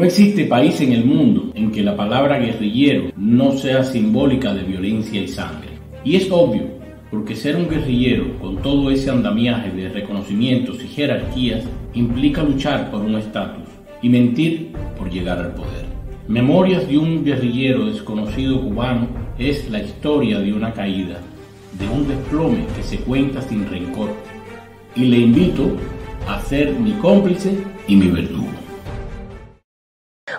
No existe país en el mundo en que la palabra guerrillero no sea simbólica de violencia y sangre. Y es obvio, porque ser un guerrillero con todo ese andamiaje de reconocimientos y jerarquías implica luchar por un estatus y mentir por llegar al poder. Memorias de un guerrillero desconocido cubano es la historia de una caída, de un desplome que se cuenta sin rencor. Y le invito a ser mi cómplice y mi verdugo.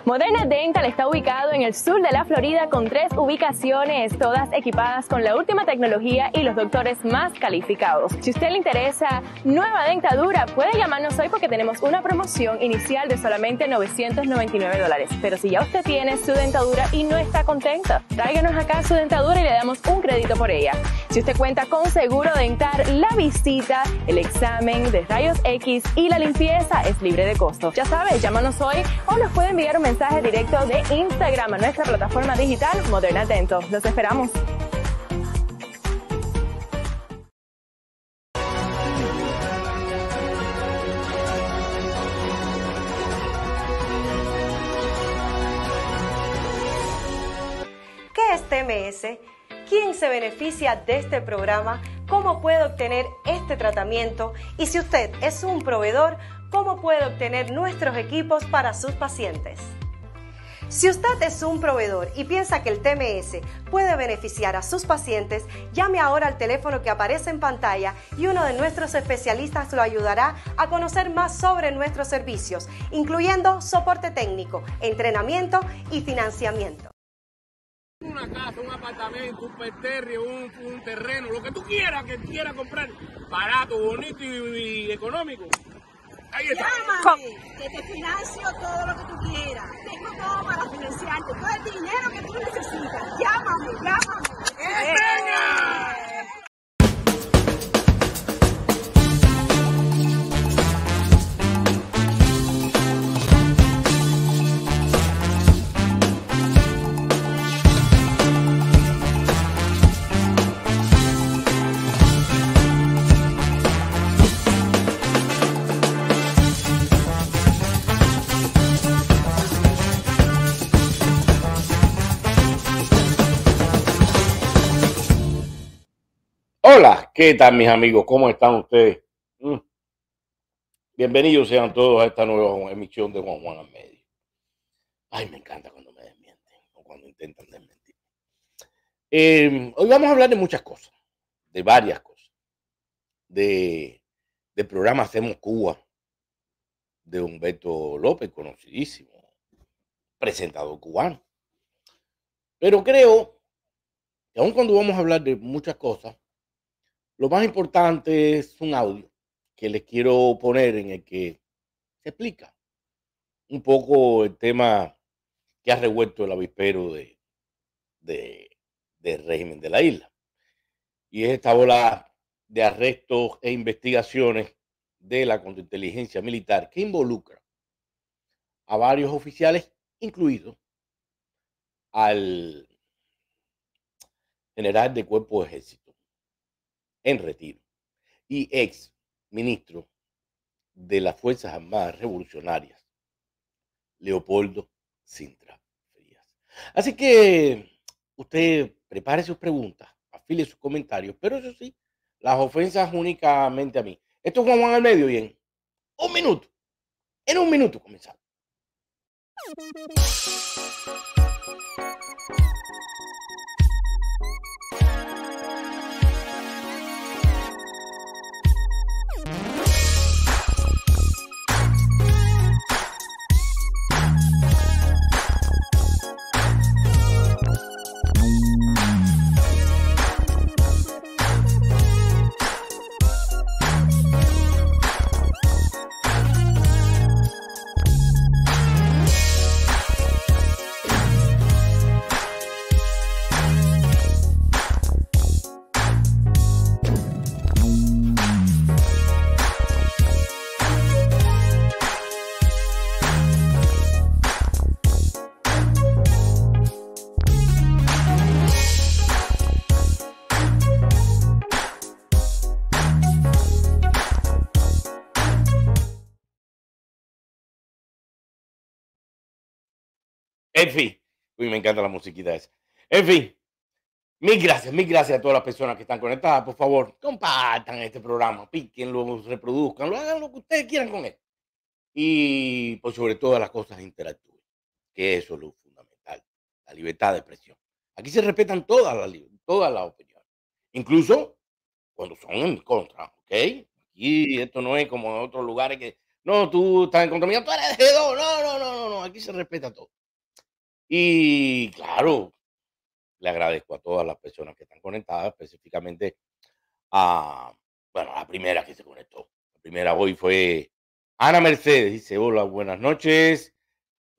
Moderna Dental está ubicado en el sur de la Florida con tres ubicaciones, todas equipadas con la última tecnología y los doctores más calificados. Si usted le interesa nueva dentadura, puede llamarnos hoy porque tenemos una promoción inicial de solamente 999 dólares. Pero si ya usted tiene su dentadura y no está contenta, tráiganos acá su dentadura y le damos un crédito por ella. Si usted cuenta con seguro dental, la visita, el examen de rayos X y la limpieza es libre de costo. Ya sabe, llámanos hoy o nos puede enviar un mensaje mensaje directo de Instagram a nuestra plataforma digital Moderna atentos Los esperamos. ¿Qué es TMS? ¿Quién se beneficia de este programa? ¿Cómo puede obtener este tratamiento? Y si usted es un proveedor, cómo puede obtener nuestros equipos para sus pacientes. Si usted es un proveedor y piensa que el TMS puede beneficiar a sus pacientes, llame ahora al teléfono que aparece en pantalla y uno de nuestros especialistas lo ayudará a conocer más sobre nuestros servicios, incluyendo soporte técnico, entrenamiento y financiamiento. Una casa, un apartamento, un perterrio, un, terreno, lo que tú quieras que quieras comprar, barato, bonito y económico Llámame, que te financio todo lo que tú quieras. Tengo todo para financiarte, todo el dinero que tú necesitas. Llámame, llámame. ¿Qué tal, mis amigos? ¿Cómo están ustedes? Mm. Bienvenidos sean todos a esta nueva emisión de Juan Juan al Medio. Ay, me encanta cuando me desmienten o cuando intentan desmentir. Em, hoy vamos a hablar de muchas cosas, de varias cosas. De, del programa Hacemos Cuba, de Humberto López, conocidísimo, presentador cubano. Pero creo que aun cuando vamos a hablar de muchas cosas, lo más importante es un audio que les quiero poner en el que se explica un poco el tema que ha revuelto el avispero de, del régimen de la isla. Y es esta bola de arrestos e investigaciones de la contrainteligencia militar que involucra a varios oficiales, incluido al general de cuerpo de ejército en retiro y ex ministro de las Fuerzas Armadas Revolucionarias, Leopoldo Sintra Frías. Así que usted prepare sus preguntas, afile sus comentarios, pero eso sí, las ofensas únicamente a mí. Esto es Juan Juan al medio y en un minuto, en un minuto comenzamos. En fin, uy, me encanta la musiquita esa. En fin, mil gracias, mil gracias a todas las personas que están conectadas. Por favor, compartan este programa, píquenlo, reproduzcanlo, hagan lo que ustedes quieran con él. Y pues, sobre todas las cosas, interactúen, que eso es lo fundamental, la libertad de expresión. Aquí se respetan todas las, todas las opiniones, incluso cuando son en contra, ¿ok? Aquí esto no es como en otros lugares que, no, tú estás en contra mía, tú eres de dos, no, no, no, no, aquí se respeta todo. Y claro, le agradezco a todas las personas que están conectadas, específicamente a, bueno, la primera que se conectó. La primera hoy fue Ana Mercedes, dice, hola, buenas noches,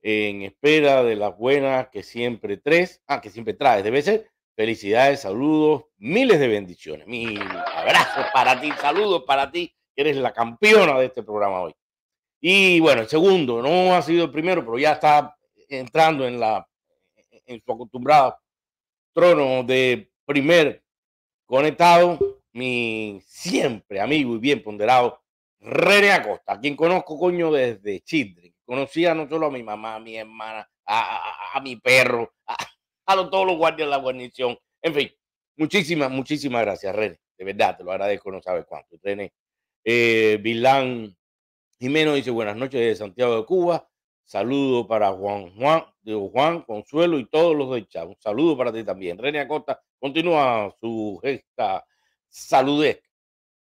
en espera de las buenas que siempre tres, ah, que siempre traes, debe ser. Felicidades, saludos, miles de bendiciones, mil abrazos para ti, saludos para ti, que eres la campeona de este programa hoy. Y bueno, el segundo, no ha sido el primero, pero ya está entrando en, la, en su acostumbrado trono de primer conectado, mi siempre amigo y bien ponderado René Acosta, quien conozco, coño, desde Children. Conocía no solo a mi mamá, a mi hermana, a, mi perro, a, todos los guardias de la guarnición. En fin, muchísimas, muchísimas gracias, René. De verdad, te lo agradezco, no sabes cuánto. René eh, Vilán Jimeno dice buenas noches desde Santiago de Cuba. Saludo para Juan, Juan, de Juan, Consuelo y todos los de Chá. Un saludo para ti también. René Acosta continúa su gesta Saludé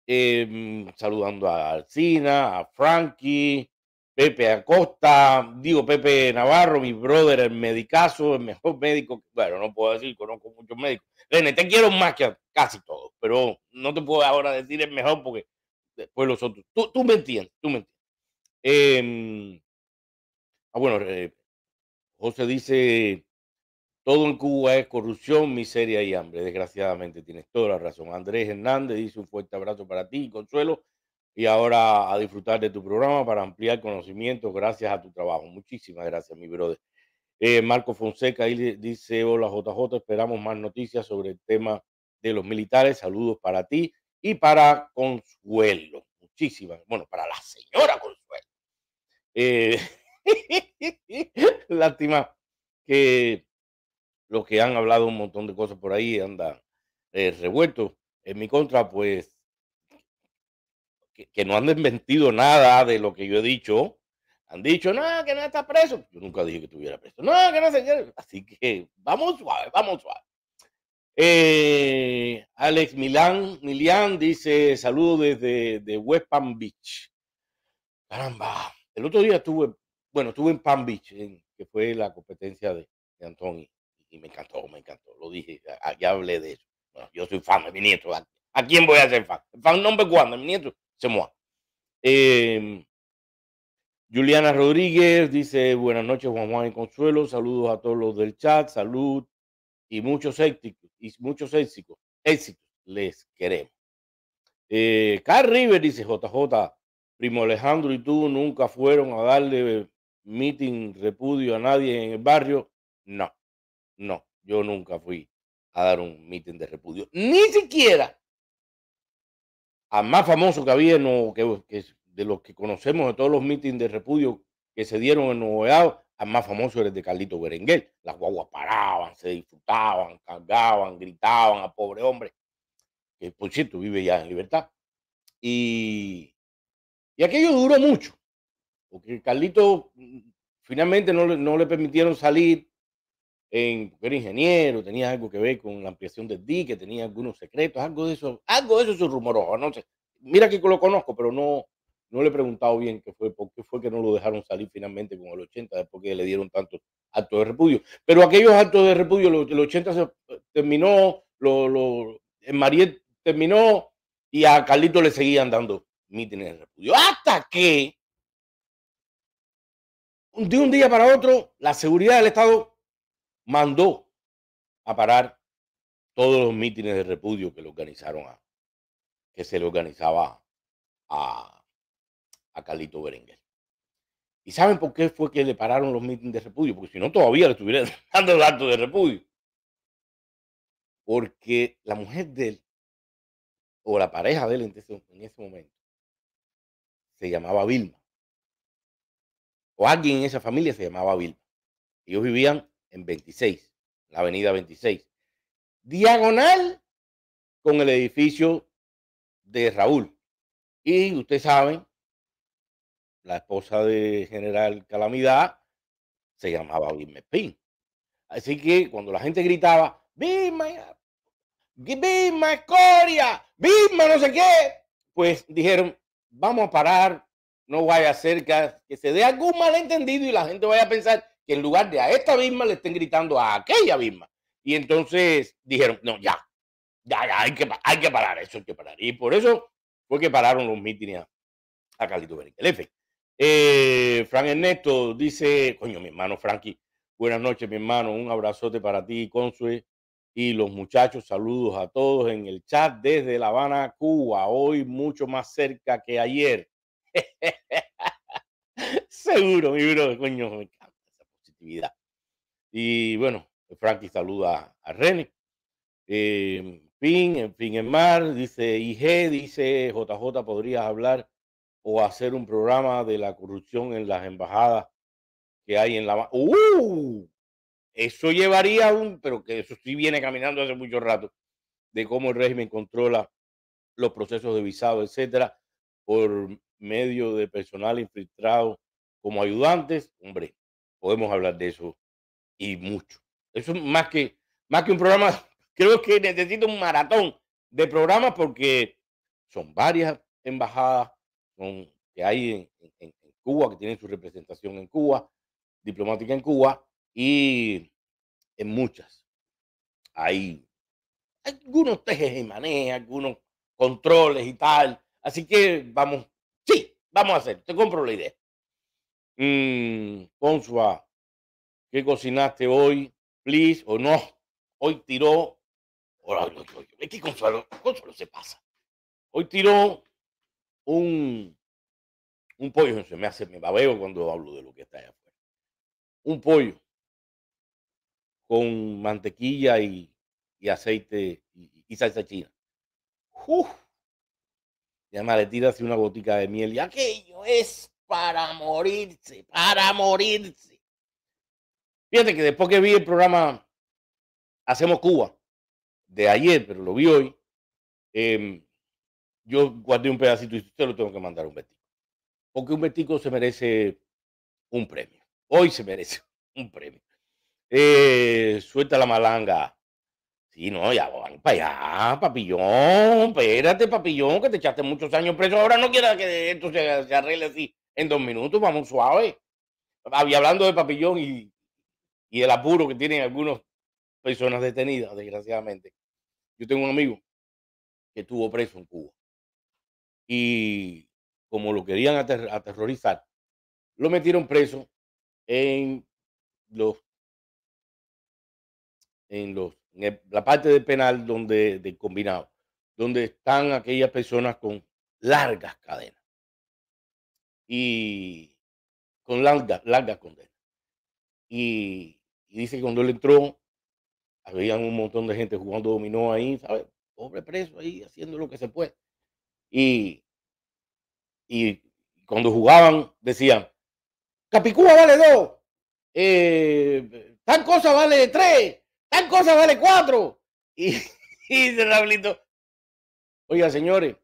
em, saludando a Alcina, a Frankie, Pepe Acosta, digo Pepe Navarro, mi brother, el medicazo, el mejor médico. Bueno, no puedo decir, conozco muchos médicos. René, te quiero más que casi todos, pero no te puedo ahora decir el mejor porque después los otros. Tú, tú me entiendes, tú me entiendes. Eh, Ah, bueno, eh, José dice, todo en Cuba es corrupción, miseria y hambre. Desgraciadamente tienes toda la razón. Andrés Hernández dice un fuerte abrazo para ti, Consuelo, y ahora a disfrutar de tu programa para ampliar conocimientos gracias a tu trabajo. Muchísimas gracias, mi brother. Eh, Marco Fonseca ahí dice, hola JJ, esperamos más noticias sobre el tema de los militares. Saludos para ti y para Consuelo. Muchísimas, bueno, para la señora Consuelo. Eh, Lástima que los que han hablado un montón de cosas por ahí andan eh, revueltos en mi contra, pues que, no han desmentido nada de lo que yo he dicho. Han dicho, no, que no está preso. Yo nunca dije que estuviera preso. No, que no, Así que vamos suave, vamos suave. Eh, Alex Milán, Milian dice, saludos desde de West Palm Beach. Caramba, el otro día estuve bueno, estuve en Palm Beach, que fue la competencia de, de y, me encantó, me encantó. Lo dije, ya, ah, hablé de eso. yo soy fan de mi nieto. ¿A, quién voy a ser fan? Fan number one mi nieto, se mueve. Em, Juliana Rodríguez dice: Buenas noches, Juan Juan y Consuelo. Saludos a todos los del chat, salud y muchos éxitos. Y muchos éxitos, éxitos les queremos. Eh, Carl River dice: JJ, Primo Alejandro y tú nunca fueron a darle meeting, repudio a nadie en el barrio. No, no, yo nunca fui a dar un mitin de repudio. Ni siquiera al más famoso que había, no, que, de los que conocemos de todos los meetings de repudio que se dieron en Nuevo Edad, al más famoso era el de Carlito Berenguer. Las guaguas paraban, se disfrutaban, cargaban, gritaban a pobre hombre, que por cierto vive ya en libertad. Y, y aquello duró mucho. Porque Carlito mm, finalmente no, no le permitieron salir, en, era ingeniero, tenía algo que ver con la ampliación del dique, tenía algunos secretos, algo de eso, algo de eso es rumoroso, no sé. Mira que lo conozco, pero no, no le he preguntado bien qué fue, por qué fue que no lo dejaron salir finalmente con el 80, porque le dieron tantos actos de repudio. Pero aquellos actos de repudio, el 80 se eh, terminó, lo, lo, Mariel terminó y a Carlito le seguían dando mítines de repudio. Hasta que de un día para otro, la seguridad del Estado mandó a parar todos los mítines de repudio que le organizaron a, que se le organizaba a, a Carlito Berenguer. ¿Y saben por qué fue que le pararon los mítines de repudio? Porque si no, todavía le estuvieran dando el acto de repudio. Porque la mujer de él, o la pareja de él en ese momento, se llamaba Vilma o alguien en esa familia se llamaba Vilma. Ellos vivían en 26, la avenida 26, diagonal con el edificio de Raúl. Y ustedes saben, la esposa de General Calamidad se llamaba Vilma Espín. Así que cuando la gente gritaba, Vilma, eh, Vilma Escoria, Vilma no sé qué, pues dijeron, vamos a parar no vaya cerca que, se dé algún malentendido y la gente vaya a pensar que en lugar de a esta misma le estén gritando a aquella misma. Y entonces dijeron, no, ya, ya, ya, hay que, hay que parar, eso hay que parar. Y por eso fue que pararon los mítines a, Carlito Berkelefe. Eh, Fran Ernesto dice, coño, mi hermano Frankie, buenas noches, mi hermano, un abrazote para ti, Consue, y los muchachos, saludos a todos en el chat desde La Habana, Cuba, hoy mucho más cerca que ayer. Seguro, mi bro, coño, me encanta esa positividad. Y bueno, Frankie saluda a René. Eh, em, fin, en fin, en mar, dice IG, dice JJ, podrías hablar o hacer un programa de la corrupción en las embajadas que hay en la... ¡Uh! Eso llevaría un, pero que eso sí viene caminando hace mucho rato, de cómo el régimen controla los procesos de visado, etcétera, por medio de personal infiltrado como ayudantes, hombre, podemos hablar de eso y mucho. Eso más que, más que un programa, creo que necesito un maratón de programas porque son varias embajadas que hay en, Cuba, que tienen su representación en Cuba, diplomática en Cuba, y en muchas. Hay algunos tejes y manejas, algunos controles y tal. Así que vamos Vamos a hacer, te compro la idea. Consua, ¿qué cocinaste hoy? Please, o no. Hoy tiró. Es que Consuelo, se pasa. Hoy tiró un, un pollo. Se me hace, me babeo cuando hablo de lo que está allá afuera. Un pollo con mantequilla y, aceite y, y salsa china. Uf. Y además le tira así una botica de miel y aquello es para morirse, para morirse. Fíjate que después que vi el programa Hacemos Cuba de ayer, pero lo vi hoy, em, yo guardé un pedacito y usted lo tengo que mandar a un vestido. Porque un vestido se merece un premio. Hoy se merece un premio. Eh, suelta la malanga. Y no, ya van para allá, papillón. Espérate, papillón, que te echaste muchos años preso. Ahora no quieras que esto se, arregle así en dos minutos, vamos suave. Había hablando de papillón y, el apuro que tienen algunas personas detenidas, desgraciadamente. Yo tengo un amigo que estuvo preso en Cuba. Y como lo querían aterrorizar, lo metieron preso en los en los en la parte del penal donde, del combinado, donde están aquellas personas con largas cadenas y con largas largas condenas. Y, dice que cuando él entró, había un montón de gente jugando dominó ahí, ¿sabes? Pobre preso ahí, haciendo lo que se puede. Y, cuando jugaban, decían, Capicúa vale dos, eh, tal cosa vale tres. ¡Tan cosa vale cuatro. Y, y dice Rablito, oiga, señores,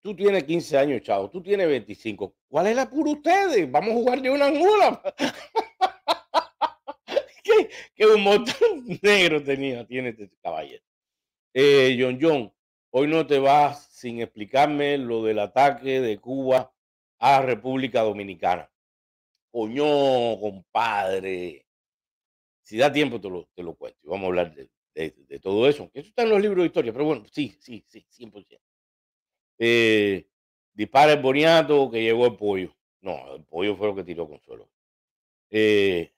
tú tienes 15 años, chavo, tú tienes 25. ¿Cuál es la pura ustedes? Vamos a jugar de una en una. ¿Qué, qué humor negro tenía, tiene este caballero. Eh, John John, hoy no te vas sin explicarme lo del ataque de Cuba a República Dominicana. Coño, compadre. Si da tiempo, te lo, te lo cuento. Y vamos a hablar de, todo eso. Eso está en los libros de historia, pero bueno, sí, sí, sí, 100%. Eh, dispara el boniato que llegó el pollo. No, el pollo fue lo que tiró Consuelo. Eh,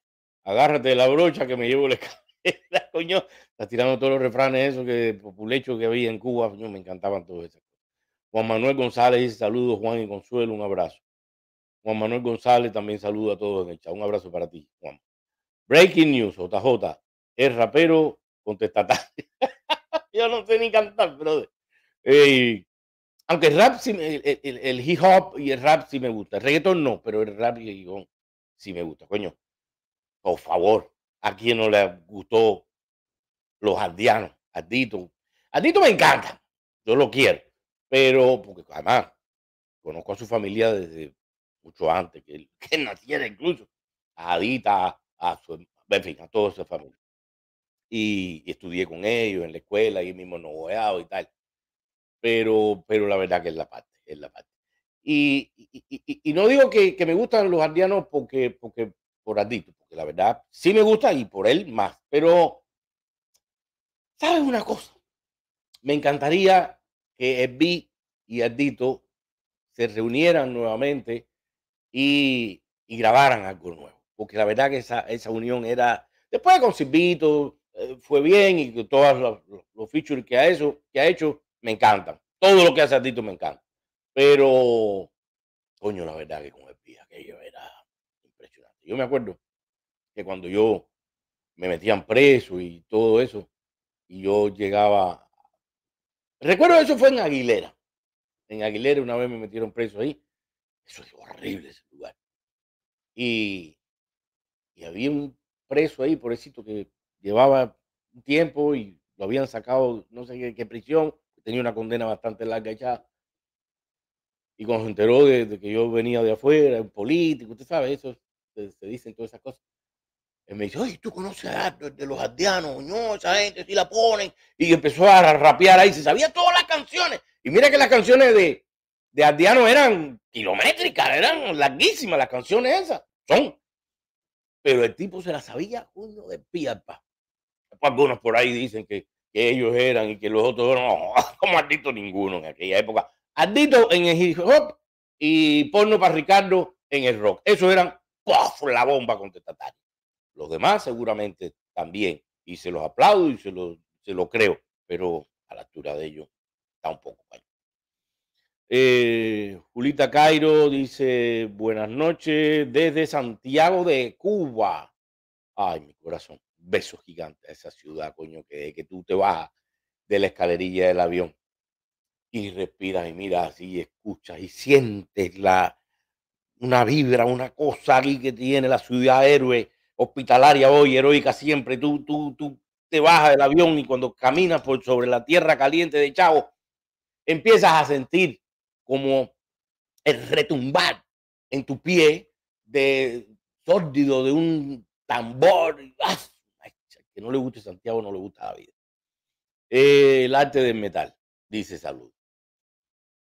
agárrate de la brocha que me llevo la escalera, coño. Está tirando todos los refranes esos que populecho que había en Cuba, me encantaban todas esas Juan Manuel González dice saludos, Juan y Consuelo, un abrazo. Juan Manuel González también saluda a todos en el chat. Un abrazo para ti, Juan. Breaking news, JJ, es rapero contestatario. Yo no sé ni cantar, brother. aunque el rap, el, hip hop y el rap sí me gusta. El reggaeton no, pero el rap y el hip sí me gusta. Coño, por favor, a quién no le gustó los aldeanos, A Dito me encanta, yo lo quiero, pero porque además conozco a su familia desde mucho antes que él, que naciera incluso. Adita, a em, en fin, a toda su familia. Y, estudié con ellos en la escuela y mismo no veado y tal. Pero, pero la verdad que es la parte, es la parte. Y, no digo que, me gustan los ardianos porque, porque por Adito, porque la verdad sí me gusta y por él más. Pero, saben una cosa? Me encantaría que Esbi y Ardito se reunieran nuevamente y grabaran algo nuevo porque la verdad que esa, unión era, después con Silvito, eh, fue bien y todos los, los, features que ha, hecho, que ha hecho me encantan. Todo lo que hace Tito me encanta. Pero, coño, la verdad que con el que aquello era impresionante. Yo me acuerdo que cuando yo me metían preso y todo eso, y yo llegaba. Recuerdo eso fue en Aguilera. En Aguilera una vez me metieron preso ahí. Eso es horrible ese lugar. Y y había un preso ahí, pobrecito, que llevaba un tiempo y lo habían sacado, no sé qué, qué prisión, tenía una condena bastante larga ya. Y cuando se enteró de, que yo venía de afuera, un político, usted sabe, eso se, dicen todas esas cosas. Él me dice, oye, tú conoces a, de los aldeanos. no, esa gente sí la ponen. Y empezó a rapear ahí, se sabía todas las canciones. Y mira que las canciones de, de Ardiano eran kilométricas, eran larguísimas las canciones esas. Son pero el tipo se la sabía uno de piapa. Algunos por ahí dicen que, ellos eran y que los otros eran, no, oh, Como ardito ninguno en aquella época. ardito en el hip hop y porno para Ricardo en el rock. Eso eran la bomba contestataria. Los demás seguramente también. Y se los aplaudo y se los, se los creo, pero a la altura de ellos está un poco eh, Julita Cairo dice buenas noches desde Santiago de Cuba. Ay, mi corazón, besos gigantes a esa ciudad, coño, que, que tú te bajas de la escalerilla del avión y respiras y miras y escuchas y sientes la, una vibra, una cosa aquí que tiene la ciudad héroe, hospitalaria hoy, heroica siempre. Tú, tú, tú te bajas del avión y cuando caminas por sobre la tierra caliente de Chavo, empiezas a sentir como el retumbar en tu pie de sórdido de un tambor. Ah, que no le guste Santiago, no le gusta David. vida. Eh, el arte del metal, dice Salud.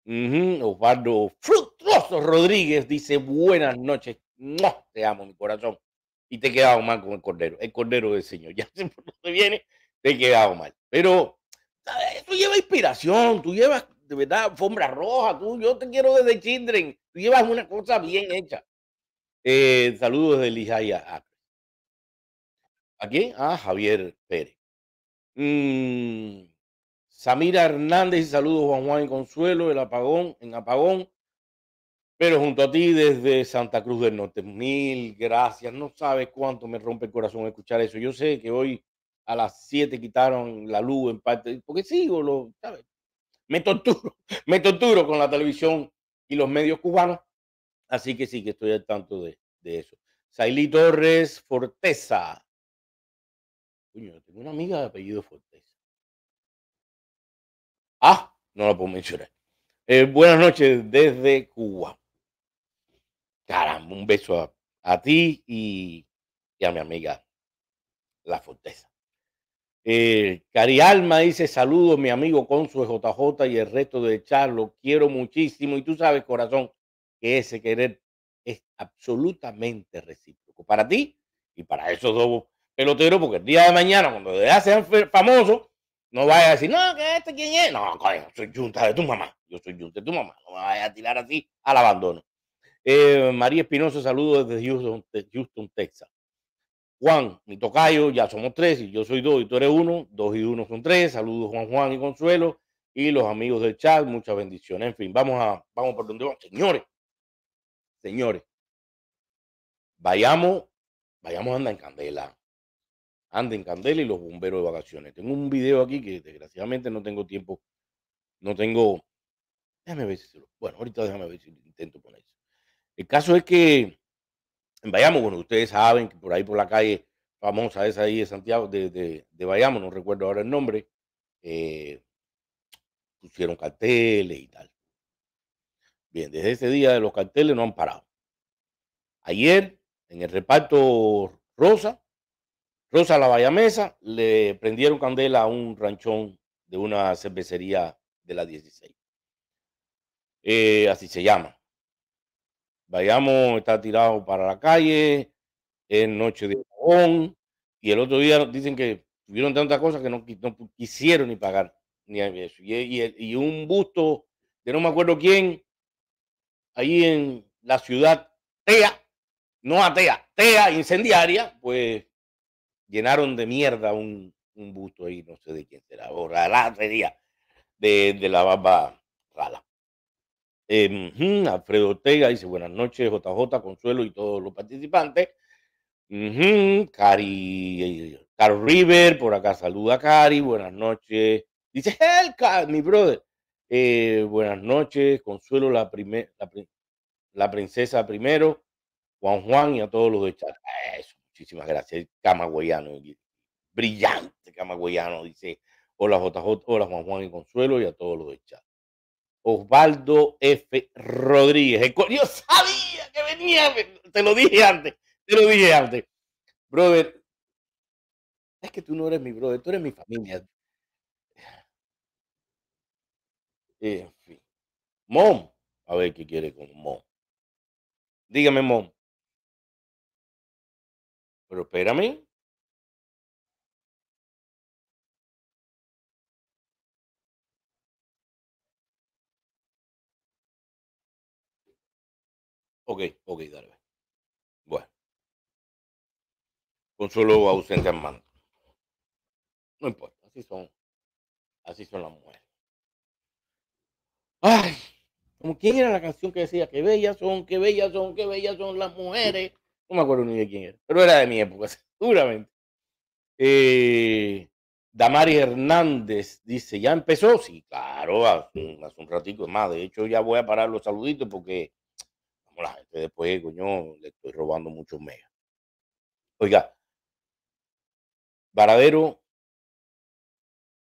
Osvaldo Fructuoso Rodríguez dice buenas noches. no Te amo, mi corazón. Y te he quedado mal con el cordero, el cordero del Señor. Ya sé por viene, te he quedado mal. Pero tú llevas inspiración, tú llevas de verdad, alfombra roja, tú, yo te quiero desde Children, tú llevas una cosa bien hecha. Eh, saludos de Lijaya. ¿A ah. quién? A ah, Javier Pérez. Mm, Samira Hernández, saludos Juan Juan y Consuelo, el apagón, en apagón. Pero junto a ti desde Santa Cruz del Norte, mil gracias. No sabes cuánto me rompe el corazón escuchar eso. Yo sé que hoy a las 7 quitaron la luz en parte, porque sigo, lo, ¿sabes? me torturo, me torturo con la televisión y los medios cubanos. Así que sí que estoy al tanto de, eso. Sailí Torres Forteza. Coño, tengo una amiga de apellido Forteza. Ah, no la puedo mencionar. Eh, buenas noches desde Cuba. Caramba, un beso a, ti y, y a mi amiga La Forteza. Eh, Cari Alma dice: Saludos, mi amigo su JJ y el resto de Charlo. Quiero muchísimo. Y tú sabes, corazón, que ese querer es absolutamente recíproco para ti y para esos dos peloteros, porque el día de mañana, cuando ya sean famosos, no vayas a decir, no, que este quién es. No, soy Junta de tu mamá. Yo soy Junta de tu mamá. No me vayas a tirar así al abandono. Eh, María Espinosa, saludos desde Houston, Texas. Juan, mi tocayo, ya somos tres y yo soy dos y tú eres uno, dos y uno son tres. Saludos Juan Juan y Consuelo y los amigos del chat, muchas bendiciones. En fin, vamos a, vamos por donde vamos. Señores, señores, vayamos, vayamos anda en candela. Anda en candela y los bomberos de vacaciones. Tengo un video aquí que desgraciadamente no tengo tiempo, no tengo... Déjame ver si se lo... Bueno, ahorita déjame ver si intento poner eso. El caso es que en Bayamo. Bueno, ustedes saben que por ahí por la calle famosa esa ahí de Santiago, de, de, Bayamo, no recuerdo ahora el nombre, eh, pusieron carteles y tal. Bien, desde ese día de los carteles no han parado. Ayer, en el reparto Rosa, Rosa la Bayamesa, le prendieron candela a un ranchón de una cervecería de la 16. Eh, así se llama. Vayamos está tirado para la calle, es noche de Pajón. y el otro día dicen que tuvieron tantas cosas que no, quisieron ni pagar. Ni eso. Y, un busto de no me acuerdo quién, ahí en la ciudad, TEA, no atea, TEA incendiaria, pues llenaron de mierda un, busto ahí, no sé de quién será, borrará la de, de la barba rala. Em, Alfredo Ortega dice buenas noches, JJ, Consuelo y todos los participantes. Cari, River, por acá saluda a Cari, buenas noches. Dice el mi brother. Eh, buenas noches, Consuelo, la, la, princesa primero, Juan Juan y a todos los de chat. muchísimas gracias. Camagüeyano, brillante Camagüeyano, dice hola JJ, hola Juan Juan y Consuelo y a todos los de chat. Osvaldo F. Rodríguez. Yo sabía que venía, te lo dije antes, te lo dije antes. Brother, es que tú no eres mi brother, tú eres mi familia. En fin. Mom, a ver qué quiere con Mom. Dígame, Mom. Pero espérame, Ok, ok, dale. Bueno. Consuelo ausente al mando. No importa, así son. Así son las mujeres. Ay, como quién era la canción que decía qué bellas son, qué bellas son, qué bellas son las mujeres. No me acuerdo ni de quién era, pero era de mi época, seguramente. Eh, Damari Hernández dice, ¿ya empezó? Sí, claro, hace un, ratito más. De hecho, ya voy a parar los saluditos porque después, coño, le estoy robando muchos megas. Oiga, Varadero,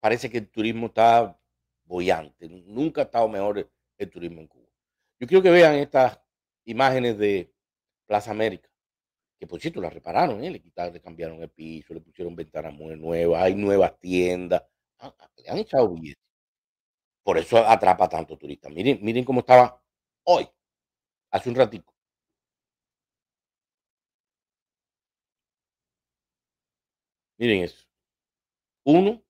parece que el turismo está bollante. Nunca ha estado mejor el turismo en Cuba. Yo quiero que vean estas imágenes de Plaza América, que por cierto la repararon, ¿eh? le quitaron, cambiaron el piso, le pusieron ventanas muy nuevas, hay nuevas tiendas, ah, ah, le han echado billetes. Por eso atrapa tanto turista. Miren, miren cómo estaba hoy hace un ratico. Miren eso. Uno.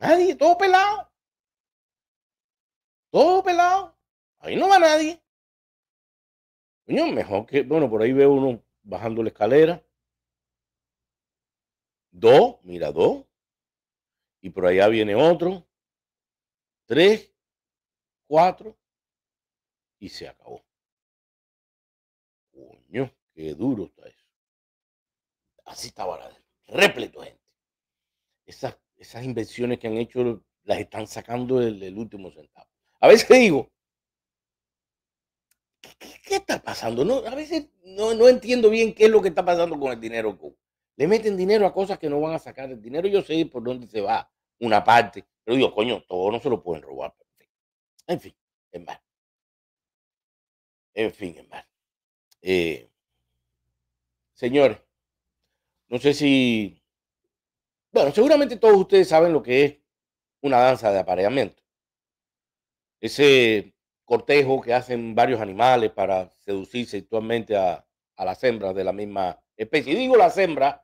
Nadie, todo pelado. Todo pelado. Ahí no va nadie. Coño, mejor que, bueno, por ahí veo uno bajando la escalera. Dos, mira, dos. Y por allá viene otro. Tres, cuatro, y se acabó. Coño, qué duro está eso. Así estaba la repleto gente. Esas, esas inversiones que han hecho las están sacando del, último centavo. A veces digo, ¿qué, está pasando? No, a veces no, no, entiendo bien qué es lo que está pasando con el dinero. Le meten dinero a cosas que no van a sacar. El dinero yo sé por dónde se va, una parte. Pero digo, coño, todo no se lo pueden robar. En fin, en más. En fin, hermano. Eh, señores, no sé si. Bueno, seguramente todos ustedes saben lo que es una danza de apareamiento. Ese cortejo que hacen varios animales para seducir sexualmente a, las hembras de la misma especie. Y digo las hembras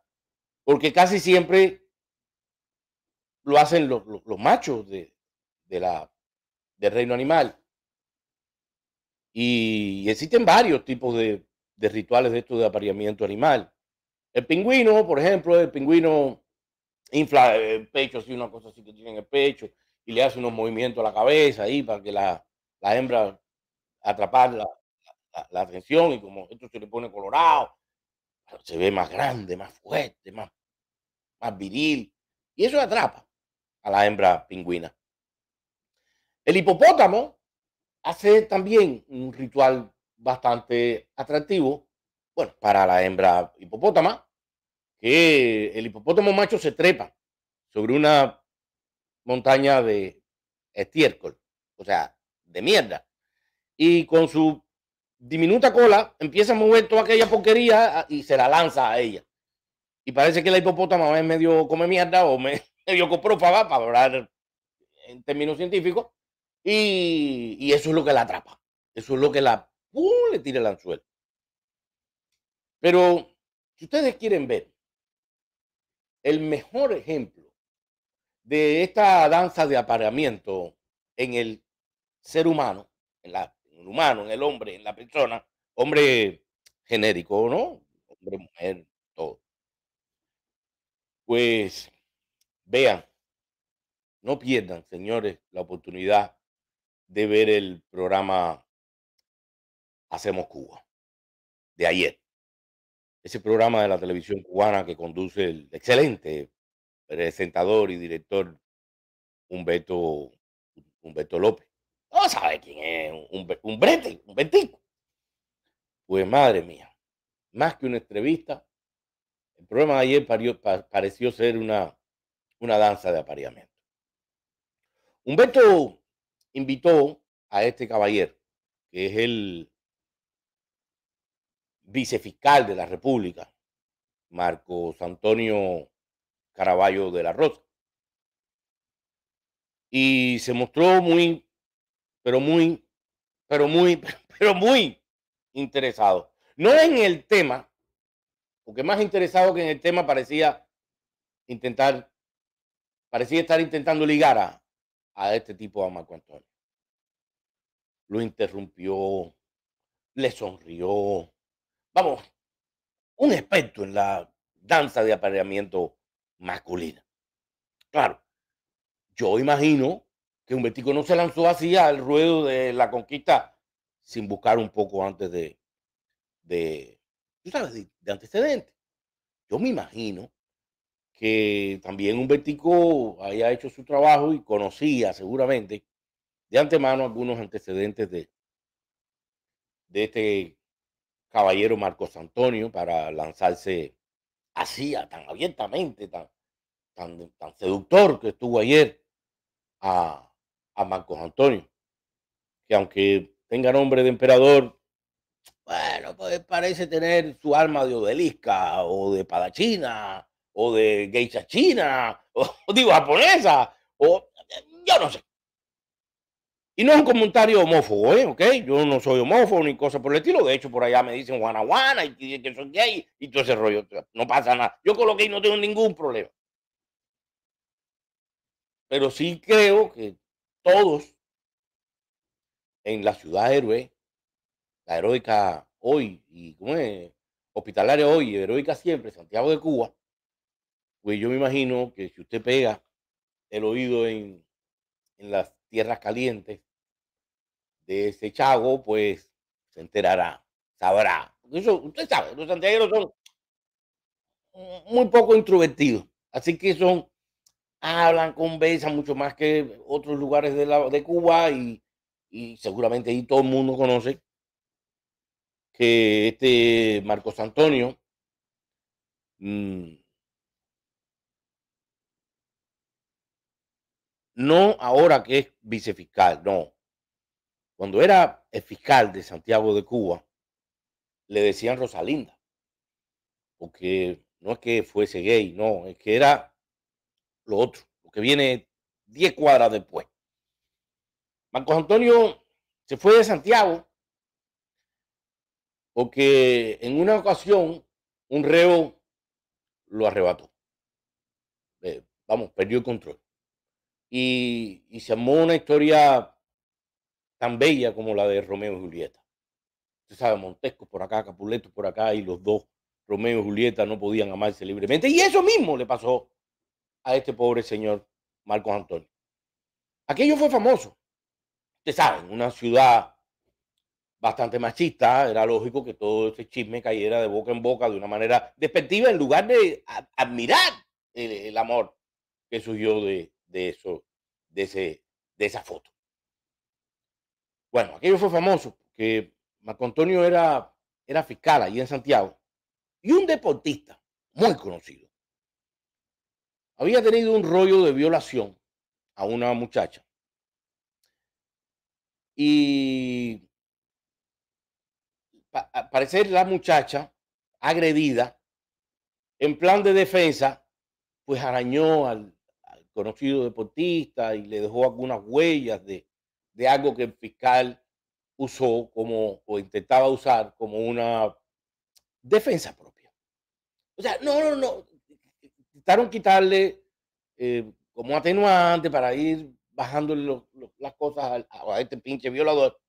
porque casi siempre lo hacen los, machos de, la, del reino animal. Y existen varios tipos de, rituales de esto de apareamiento animal. El pingüino, por ejemplo, el pingüino infla el eh, pecho, así una cosa así que tiene en el pecho, y le hace unos movimientos a la cabeza ahí para que la, hembra atrapar la, la, atención y como esto se le pone colorado, se ve más grande, más fuerte, más, más viril. Y eso atrapa a la hembra pingüina. El hipopótamo hace también un ritual bastante atractivo, bueno, para la hembra hipopótama, que el hipopótamo macho se trepa sobre una montaña de estiércol, o sea, de mierda, y con su diminuta cola empieza a mover toda aquella porquería ah, y se la lanza a ella. Y parece que la hipopótama es medio come mierda o medio coprófaga, para hablar en términos científicos, y, eso es lo que la atrapa. Eso es lo que la le tira el anzuelo. Pero si ustedes quieren ver el mejor ejemplo de esta danza de apareamiento en el ser humano, en, la, el humano, en el hombre, en la persona, hombre genérico, ¿no? Hombre, mujer, todo. Pues vean, no pierdan, señores, la oportunidad de ver el programa Hacemos Cuba de ayer. Ese programa de la televisión cubana que conduce el excelente presentador y director Humberto, Humberto López. No sabe quién es, un brete, un Pues madre mía, más que una entrevista, el programa de ayer pareció ser una, una danza de apareamiento. Humberto invitó a este caballero, que es el vicefiscal de la República, Marcos Antonio Caraballo de la Rosa. Y se mostró muy, pero muy, pero muy, pero muy interesado. No en el tema, porque más interesado que en el tema parecía intentar, parecía estar intentando ligar a, a este tipo de Marco Antonio. Lo interrumpió, le sonrió. Vamos, un experto en la danza de apareamiento masculina. Claro, yo imagino que un Humbertico no se lanzó así al ruedo de la conquista sin buscar un poco antes de, de sabes, de, de antecedentes. Yo me imagino que también Humbertico haya hecho su trabajo y conocía seguramente de antemano algunos antecedentes de, de este caballero Marcos Antonio para lanzarse así, tan abiertamente, tan, tan, seductor que estuvo ayer a, Marcos Antonio, que aunque tenga nombre de emperador, bueno, pues parece tener su alma de odelisca o de Padachina o de geisha china, o digo japonesa, o yo no sé. Y no es un comentario homófobo, ¿eh? ¿ok? Yo no soy homófobo ni cosa por el estilo. De hecho, por allá me dicen guanaguana y que soy gay y todo ese rollo. No pasa nada. Yo con y no tengo ningún problema. Pero sí creo que todos en la ciudad héroe, la heroica hoy y ¿cómo es? hospitalaria hoy y heroica siempre, Santiago de Cuba, pues yo me imagino que si usted pega el oído en, las tierras calientes de ese chago, pues se enterará, sabrá. Eso, usted sabe, los santiagueros son muy poco introvertidos, así que son, hablan, conversan mucho más que otros lugares de, la, de Cuba y, seguramente ahí todo el mundo conoce que este Marcos Antonio mm, No ahora que es vicefiscal, no. Cuando era el fiscal de Santiago de Cuba, le decían Rosalinda, porque no es que fuese gay, no, es que era lo otro, Porque viene 10 cuadras después. Marcos Antonio se fue de Santiago porque en una ocasión un reo lo arrebató. Eh, vamos, perdió el control y, se armó una historia tan bella como la de Romeo y Julieta. Usted sabe, Montesco por acá, Capuleto por acá, y los dos, Romeo y Julieta, no podían amarse libremente. Y eso mismo le pasó a este pobre señor Marcos Antonio. Aquello fue famoso. sabe, saben, una ciudad bastante machista, era lógico que todo ese chisme cayera de boca en boca de una manera despectiva en lugar de admirar el, el amor que surgió de, de, eso, de, esa foto. Bueno, aquello fue famoso, porque Marco Antonio era, era fiscal allí en Santiago y un deportista muy conocido. Había tenido un rollo de violación a una muchacha. Y parecer la muchacha agredida, en plan de defensa, pues arañó al, conocido deportista y le dejó algunas huellas de, algo que el fiscal usó como o intentaba usar como una defensa propia. O sea, no, no, no. Intentaron quitarle eh, como atenuante para ir bajando las cosas a, este pinche violador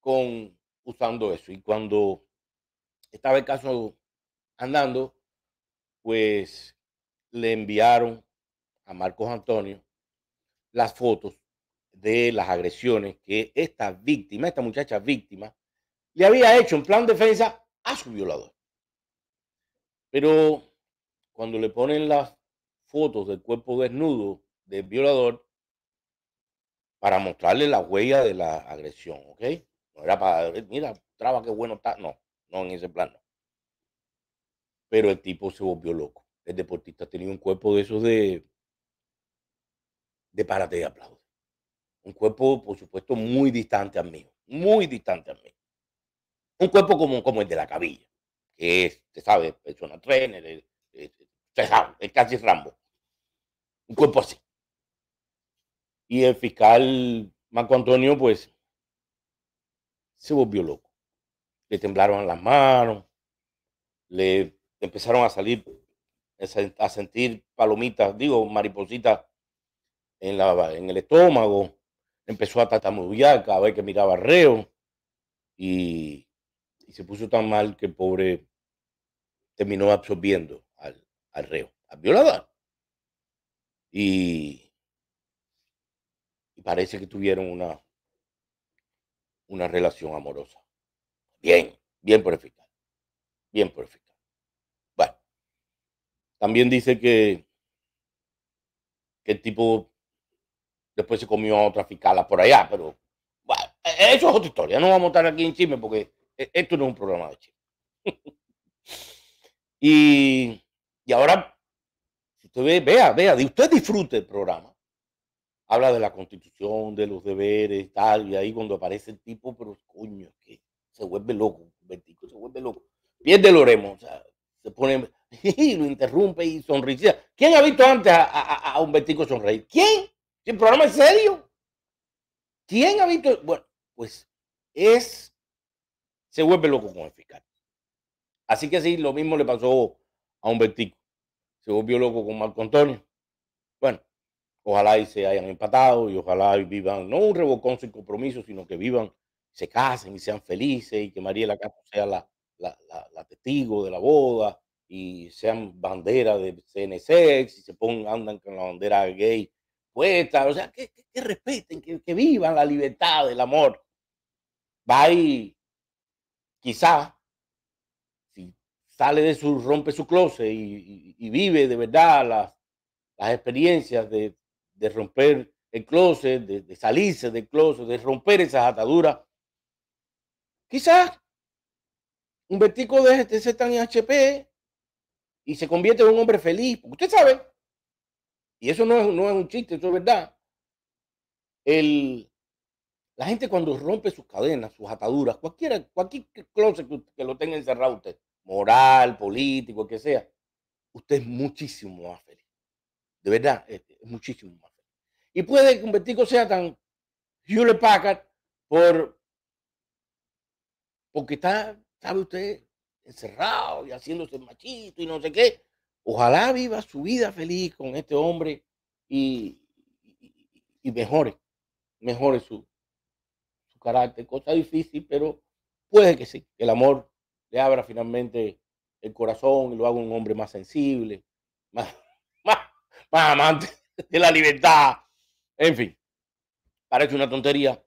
con usando eso. Y cuando estaba el caso andando, pues le enviaron a Marcos Antonio las fotos de las agresiones que esta víctima, esta muchacha víctima, le había hecho en plan defensa a su violador. Pero cuando le ponen las fotos del cuerpo desnudo del violador para mostrarle la huella de la agresión, ¿ok? No era para, mira, traba qué bueno está, no, no en ese plan, no. Pero el tipo se volvió loco. El deportista tenía un cuerpo de esos de de Párate y Aplaude. Un cuerpo, por supuesto, muy distante a mí, muy distante a mí Un cuerpo como, como el de la cabilla, que es, te sabes, persona trainer, el casi Rambo. Un cuerpo así. Y el fiscal Marco Antonio, pues, se volvió loco. Le temblaron las manos, le empezaron a salir, a sentir palomitas, digo, maripositas en, el estómago, empezó a bien. cada vez que miraba reo y, se puso tan mal que el pobre terminó absorbiendo al, reo, a violador. Y, parece que tuvieron una, una relación amorosa. Bien, bien por eficaz. Bien por eficaz. Bueno, también dice que, que el tipo después se comió a otra fiscala por allá, pero e-, eso es otra historia. No vamos a estar aquí en Chile porque e-, esto no es un programa de chisme. y, y ahora, si usted ve, vea, vea, usted disfrute el programa. Habla de la constitución, de los deberes, tal, y ahí cuando aparece el tipo, pero coño, que se vuelve loco, Bertico, se vuelve loco. Pierde el o sea, se pone y lo interrumpe y sonríe. ¿Quién ha visto antes a, un Bentico sonreír? ¿Quién? El programa es serio. ¿Quién ha visto? Bueno, pues es, se vuelve loco con el fiscal. Así que sí, lo mismo le pasó a un Humbertico. Se volvió loco con Marco Antonio. Bueno, ojalá y se hayan empatado y ojalá y vivan, no un rebocón sin compromiso, sino que vivan, se casen y sean felices y que María Castro sea la, la, la, la testigo de la boda y sean bandera de CNC y se pongan, andan con la bandera gay o sea, que, respeten, que, vivan la libertad del amor. Va y quizá, si sale de su, rompe su closet y, vive de verdad las, las experiencias de, romper el closet, de, salirse del closet, de romper esas ataduras, quizás un vertico de, este tan HP y se convierte en un hombre feliz. Usted sabe, y eso no es, un chiste, eso es verdad, el, la gente cuando rompe sus cadenas, sus ataduras, cualquiera, cualquier closet que, lo tenga encerrado usted, moral, político, que sea, usted es muchísimo más feliz. De verdad, este, es, muchísimo más feliz. Y puede que un vestido sea tan Hewlett Packard por porque está, sabe usted, encerrado y haciéndose machito y no sé qué, Ojalá viva su vida feliz con este hombre y, mejore, mejore su, carácter. Cosa difícil, pero puede que sí. que El amor le abra finalmente el corazón y lo haga un hombre más sensible, más, más, amante de la libertad. En fin, parece una tontería,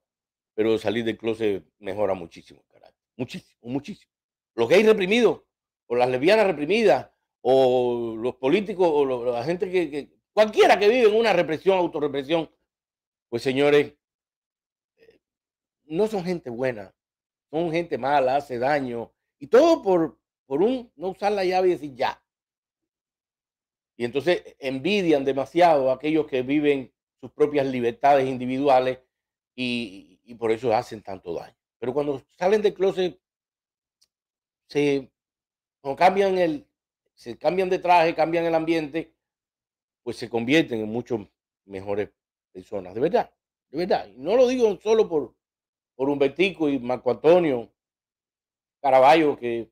pero salir del closet mejora muchísimo el carácter. Muchísimo, muchísimo. Los gays reprimidos o las lesbianas reprimidas o los políticos o la gente que, cualquiera que vive en una represión, autorrepresión, pues señores, no son gente buena, son gente mala, hace daño y todo por, por un no usar la llave y decir ya. Y entonces e, envidian demasiado a aquellos que viven sus propias libertades individuales y, por eso hacen tanto daño. Pero cuando salen del closet, se, cuando cambian el, se cambian de traje, cambian el ambiente, pues se convierten en mucho mejores personas. De verdad, de verdad. Y no lo digo solo por, por Humbertico y Marco Antonio Caraballo, que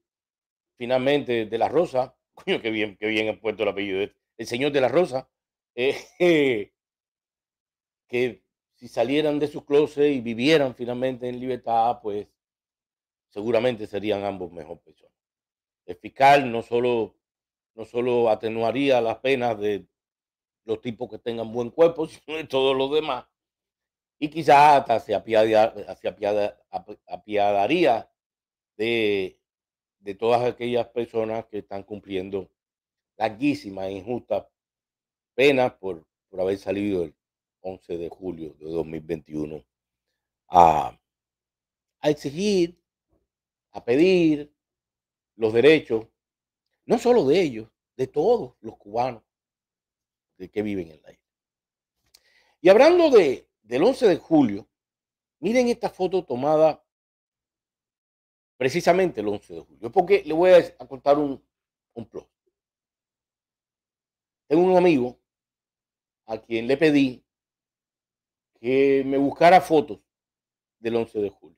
finalmente de la Rosa, coño, qué bien, qué bien han puesto el apellido, este, el señor de la Rosa, eh, que si salieran de sus closets y vivieran finalmente en libertad, pues seguramente serían ambos mejores personas. El fiscal no solo no solo atenuaría las penas de los tipos que tengan buen cuerpo, sino de todos los demás. Y quizás hasta se, apiadaría de, todas aquellas personas que están cumpliendo larguísimas e injustas penas por, por haber salido el 11 de julio de 2021 a exigir, a pedir los derechos no solo de ellos, de todos los cubanos que viven en la isla. Y hablando de, del 11 de julio, miren esta foto tomada precisamente el 11 de julio, porque le voy a contar un, un plot. Tengo un amigo a quien le pedí que me buscara fotos del 11 de julio.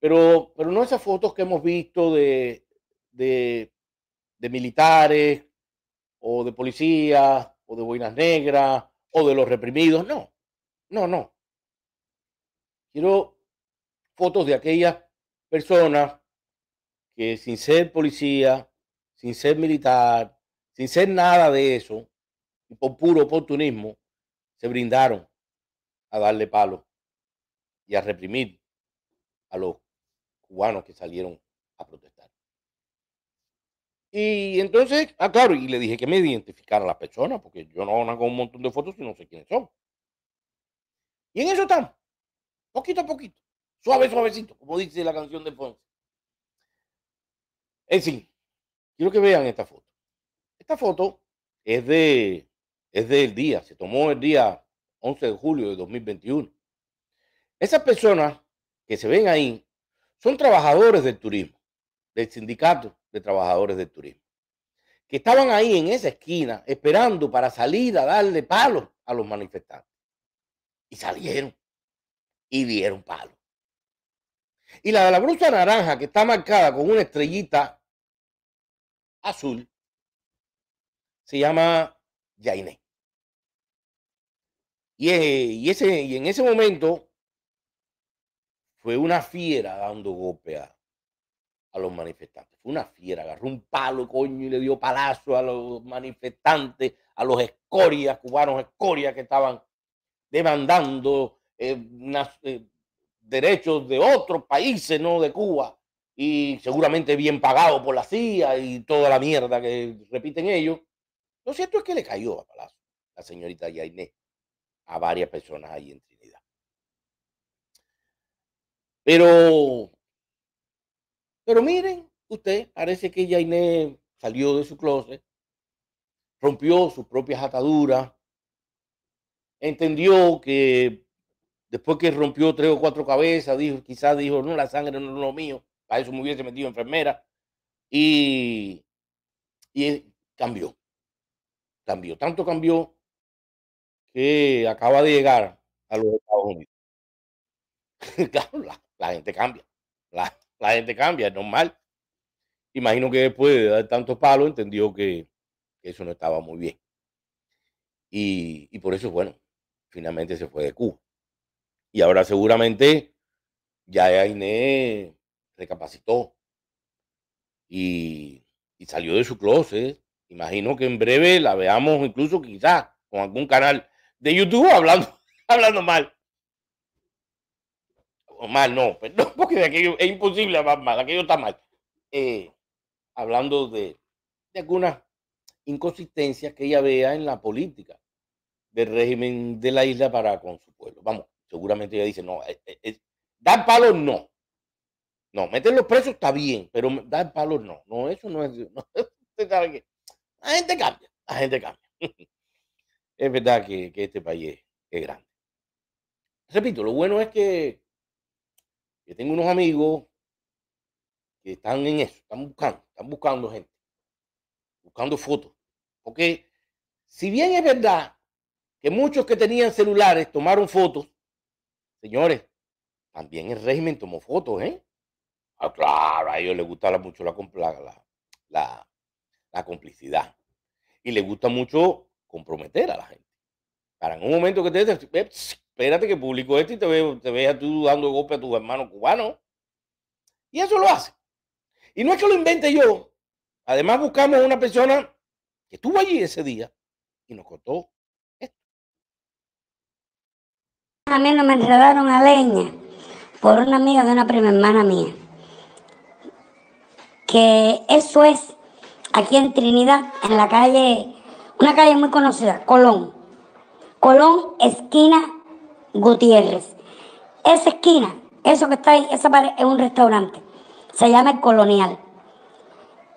Pero, pero no esas fotos que hemos visto de de, militares o de policías o de boinas negras o de los reprimidos. No, no, no. Quiero fotos de aquellas personas que sin ser policía, sin ser militar, sin ser nada de eso, y por puro oportunismo, se brindaron a darle palo y a reprimir a los cubanos que salieron a protestar. Y entonces, ah, claro, y le dije que me identificara a las personas, porque yo no hago un montón de fotos y no sé quiénes son. Y en eso estamos, poquito a poquito, suave, suavecito, como dice la canción de ponce En fin, quiero que vean esta foto. Esta foto es de es del día, se tomó el día 11 de julio de 2021. Esas personas que se ven ahí son trabajadores del turismo, del sindicato de trabajadores de turismo, que estaban ahí en esa esquina esperando para salir a darle palo a los manifestantes. Y salieron y dieron palo Y la de la bruja naranja, que está marcada con una estrellita azul, se llama Yainé. Y, ese, y en ese momento fue una fiera dando golpe a, a los manifestantes. Fue una fiera, agarró un palo, coño, y le dio palazo a los manifestantes, a los escorias, cubanos escorias que estaban demandando eh, eh, derechos de otros países, no de Cuba, y seguramente bien pagado por la CIA y toda la mierda que repiten ellos. Lo cierto es que le cayó a palazo la señorita Yainé a varias personas ahí en Trinidad. Pero pero miren, usted parece que ya salió de su closet, rompió sus propias ataduras, entendió que después que rompió tres o cuatro cabezas, dijo, quizás dijo, no, la sangre no es lo mío, para eso me hubiese metido enfermera, y, y cambió, cambió, tanto cambió que acaba de llegar a los Estados Unidos. la, la gente cambia, la, la gente cambia, es normal. Imagino que después de dar tantos palos entendió que, eso no estaba muy bien. Y, por eso, bueno, finalmente se fue de Cuba. Y ahora seguramente ya Ainé recapacitó y, salió de su closet. Imagino que en breve la veamos incluso quizás con algún canal de YouTube hablando, hablando mal o mal no, pues, porque de aquello es imposible hablar mal, aquello está mal. Eh, hablando de, algunas inconsistencias que ella vea en la política del régimen de la isla para con su pueblo. Vamos, seguramente ella dice, no, eh, eh, dar palos no. No, los presos está bien, pero dar palos no. No, eso no es... la gente cambia, la gente cambia. Es verdad que, este país es grande. Repito, lo bueno es que yo tengo unos amigos que están en eso, están buscando, están buscando gente, buscando fotos. Porque si bien es verdad que muchos que tenían celulares tomaron fotos, señores, también el régimen tomó fotos, ¿eh? Ah, claro, a ellos les gusta mucho la, la, complicidad. Y les gusta mucho comprometer a la gente. Para en un momento que te espérate que publico esto y te veas tú dando golpe a tus hermanos cubanos. Y eso lo hace. Y no es que lo invente yo. Además buscamos a una persona que estuvo allí ese día y nos contó esto. A mí no me enredaron a leña por una amiga de una prima hermana mía. Que eso es aquí en Trinidad, en la calle, una calle muy conocida, Colón. Colón, esquina Gutiérrez. Esa esquina, eso que está ahí, esa pared es un restaurante. Se llama El Colonial.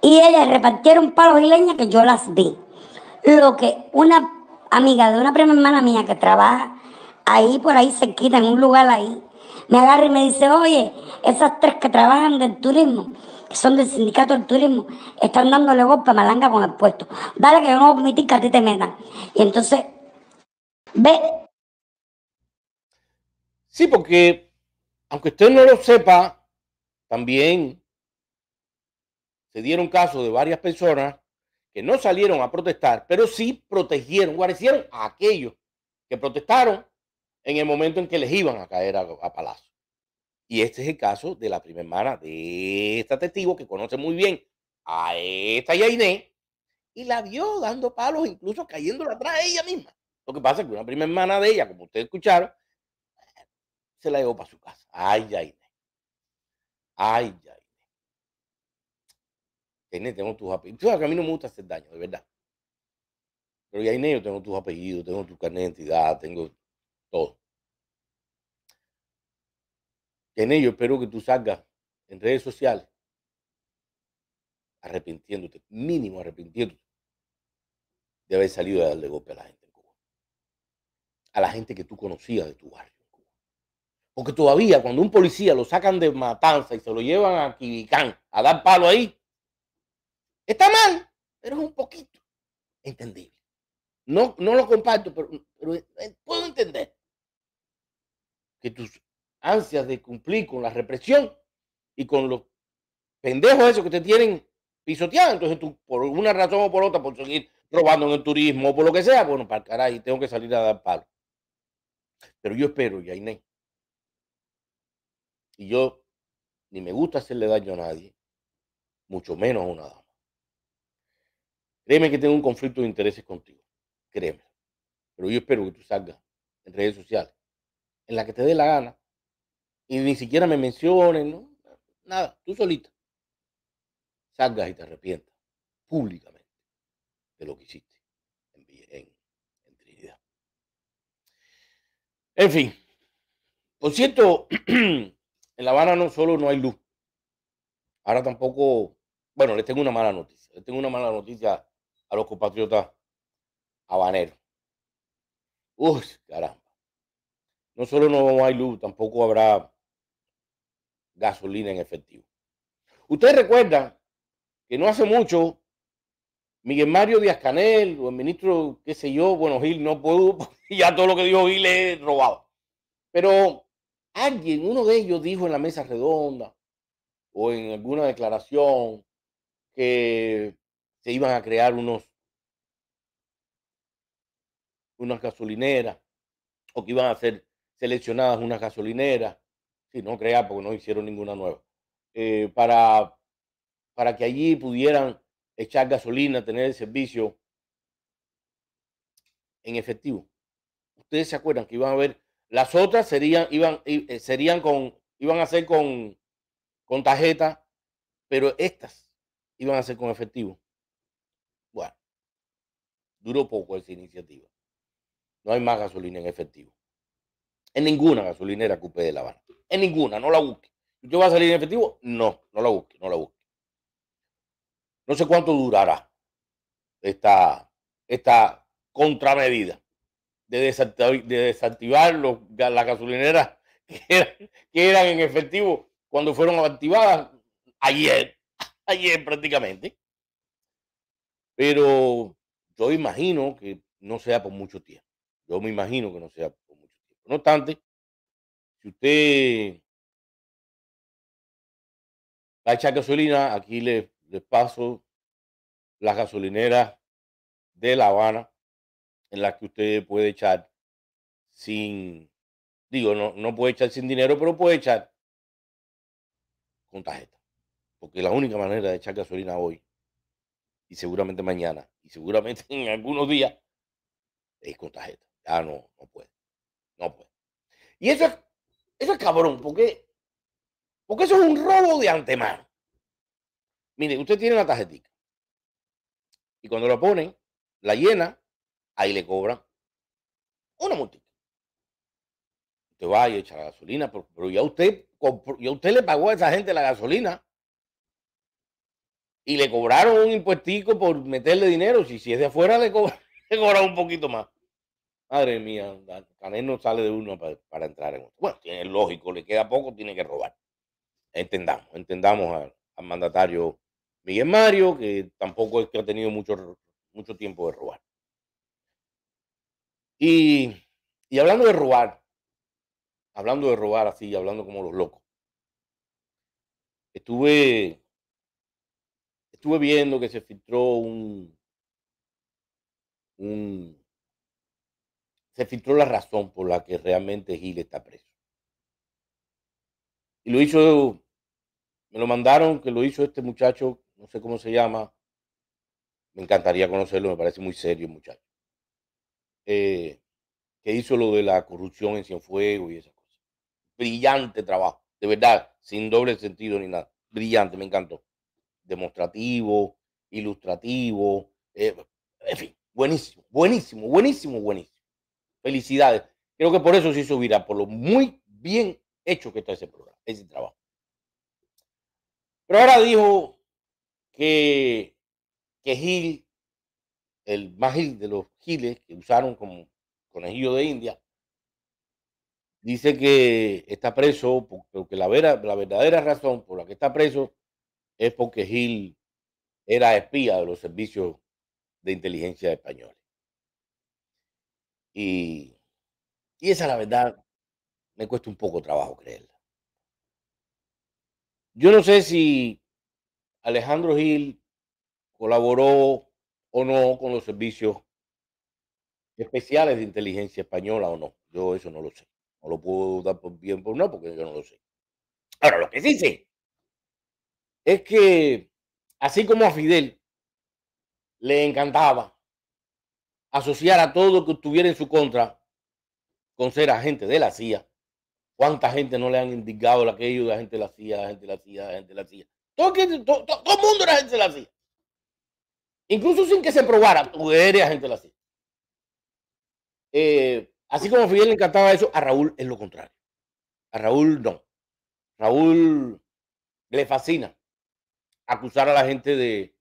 Y ellas repartieron palos y leña que yo las vi. Lo que una amiga de una prima hermana mía que trabaja ahí por ahí cerquita, en un lugar ahí, me agarra y me dice, oye, esas tres que trabajan del turismo, que son del sindicato del turismo, están dándole golpe a Malanga con el puesto. Dale que yo no voy a que a ti te metan. Y entonces, ve Sí, porque aunque usted no lo sepa, también se dieron casos de varias personas que no salieron a protestar, pero sí protegieron, guarecieron a aquellos que protestaron en el momento en que les iban a caer a, Palacio. Y este es el caso de la primera hermana de esta testigo que conoce muy bien a esta Yainé y la vio dando palos, incluso cayéndola atrás de ella misma. Lo que pasa es que una primera hermana de ella, como ustedes escucharon, se la llevó para su casa. Ay, Yaine. Ay, Yaine. tengo tus apellidos. a mí no me gusta hacer daño, de verdad. Pero Yaine, yo tengo tus apellidos, tengo tu carnet de identidad, tengo todo. en ello espero que tú salgas en redes sociales arrepintiéndote, mínimo arrepintiéndote de haber salido a darle golpe a la gente en Cuba. A la gente que tú conocías de tu barrio. Porque todavía cuando un policía lo sacan de matanza y se lo llevan a Quibicán a dar palo ahí, está mal, pero es un poquito entendible. No, no lo comparto, pero, eh, puedo entender que tus ansias de cumplir con la represión y con los pendejos esos que te tienen pisoteado. Entonces tú, por una razón o por otra, por seguir robando en el turismo o por lo que sea, bueno, para el caray, tengo que salir a dar palo. Pero yo espero, Yainé, y yo ni me gusta hacerle daño a nadie, mucho menos a una dama. Créeme que tengo un conflicto de intereses contigo, créeme. Pero yo espero que tú salgas en redes sociales, en las que te dé la gana, y ni siquiera me menciones, ¿no? Nada, tú solita. Salgas y te arrepientas públicamente de lo que hiciste en, en Trinidad. En fin, por cierto, En La Habana no solo no hay luz. Ahora tampoco, bueno, les tengo una mala noticia. Les tengo una mala noticia a los compatriotas habaneros. Uy, caramba. No solo no hay luz, tampoco habrá gasolina en efectivo. Ustedes recuerdan que no hace mucho Miguel Mario Díaz Canel o el ministro, qué sé yo, bueno, Gil no pudo, ya todo lo que dijo Gil es robado. Pero Alguien, uno de ellos dijo en la mesa redonda o en alguna declaración que se iban a crear unos unas gasolineras o que iban a ser seleccionadas unas gasolineras, si no crear porque no hicieron ninguna nueva, eh, para, para que allí pudieran echar gasolina, tener el servicio en efectivo. Ustedes se acuerdan que iban a haber las otras serían, iban, eh, serían con, iban a ser con, con tarjeta, pero estas iban a ser con efectivo. Bueno, duró poco esa iniciativa. No hay más gasolina en efectivo. En ninguna gasolinera Coupé de La Habana. En ninguna, no la busque. ¿Yo va a salir en efectivo? No, no la busque, no la busque. No sé cuánto durará esta contramedida de, desactivar los, las gasolineras que eran, en efectivo cuando fueron activadas ayer, ayer prácticamente. Pero yo imagino que no sea por mucho tiempo. Yo me imagino que no sea por mucho tiempo. No obstante, si usted va a echar gasolina, aquí le paso las gasolineras de La Habana en las que usted puede echar sin, digo, no, no puede echar sin dinero, pero puede echar con tarjeta. Porque la única manera de echar gasolina hoy y seguramente mañana y seguramente en algunos días es con tarjeta. Ya ah, no, no puede. No puede. Y eso es, eso es cabrón, porque, porque eso es un robo de antemano. Mire, usted tiene la tarjetita. Y cuando la ponen la llena ahí le cobran una multa, Usted va y echa la gasolina, pero, ya, usted, ya usted le pagó a esa gente la gasolina y le cobraron un impuestico por meterle dinero. Si, si es de afuera, le cobran, un poquito más. Madre mía, Canel no sale de uno para, entrar en otro. Bueno, tiene lógico, le queda poco, tiene que robar. Entendamos, entendamos al mandatario Miguel Mario, que tampoco es que ha tenido mucho, mucho tiempo de robar. Y, hablando de robar, hablando de robar así, hablando como los locos, estuve, estuve viendo que se filtró un, se filtró la razón por la que realmente Gil está preso. Y lo hizo, me lo mandaron, que lo hizo este muchacho, no sé cómo se llama, me encantaría conocerlo, me parece muy serio muchacho. Eh, que hizo lo de la corrupción en Cienfuegos y esas cosas. Brillante trabajo, de verdad, sin doble sentido ni nada. Brillante, me encantó. Demostrativo, ilustrativo, eh, en fin, buenísimo, buenísimo, buenísimo, buenísimo. Felicidades. Creo que por eso se hizo viral, por lo muy bien hecho que está ese programa, ese trabajo. Pero ahora dijo que, que Gil el más de los giles que usaron como conejillo de India, dice que está preso, porque la, la verdadera razón por la que está preso es porque Gil era espía de los servicios de inteligencia españoles. Y, y esa, la verdad, me cuesta un poco trabajo creerla. Yo no sé si Alejandro Gil colaboró o no con los servicios especiales de inteligencia española o no. Yo eso no lo sé. No lo puedo dar por bien por no, porque yo no lo sé. Ahora, lo que sí sé es que así como a Fidel le encantaba asociar a todo lo que estuviera en su contra con ser agente de la CIA, ¿cuánta gente no le han indicado aquello de agente de la CIA, agente de la CIA, agente de la CIA? Todo, todo el mundo era agente de la CIA incluso sin que se probara, tú eres agente de la CIA. Eh, así como a Fidel le encantaba eso, a Raúl es lo contrario. A Raúl no. Raúl le fascina acusar a la gente de,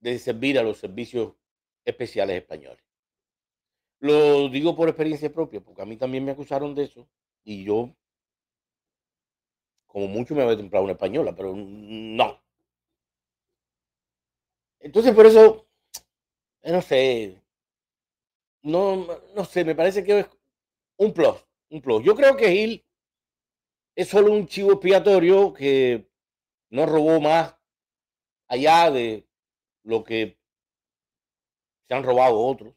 de servir a los servicios especiales españoles. Lo digo por experiencia propia, porque a mí también me acusaron de eso y yo, como mucho, me había templado una española, pero no, entonces, por eso, eh, no sé, no, no sé, me parece que es un plus, un plus. Yo creo que Gil es solo un chivo expiatorio que no robó más allá de lo que se han robado otros.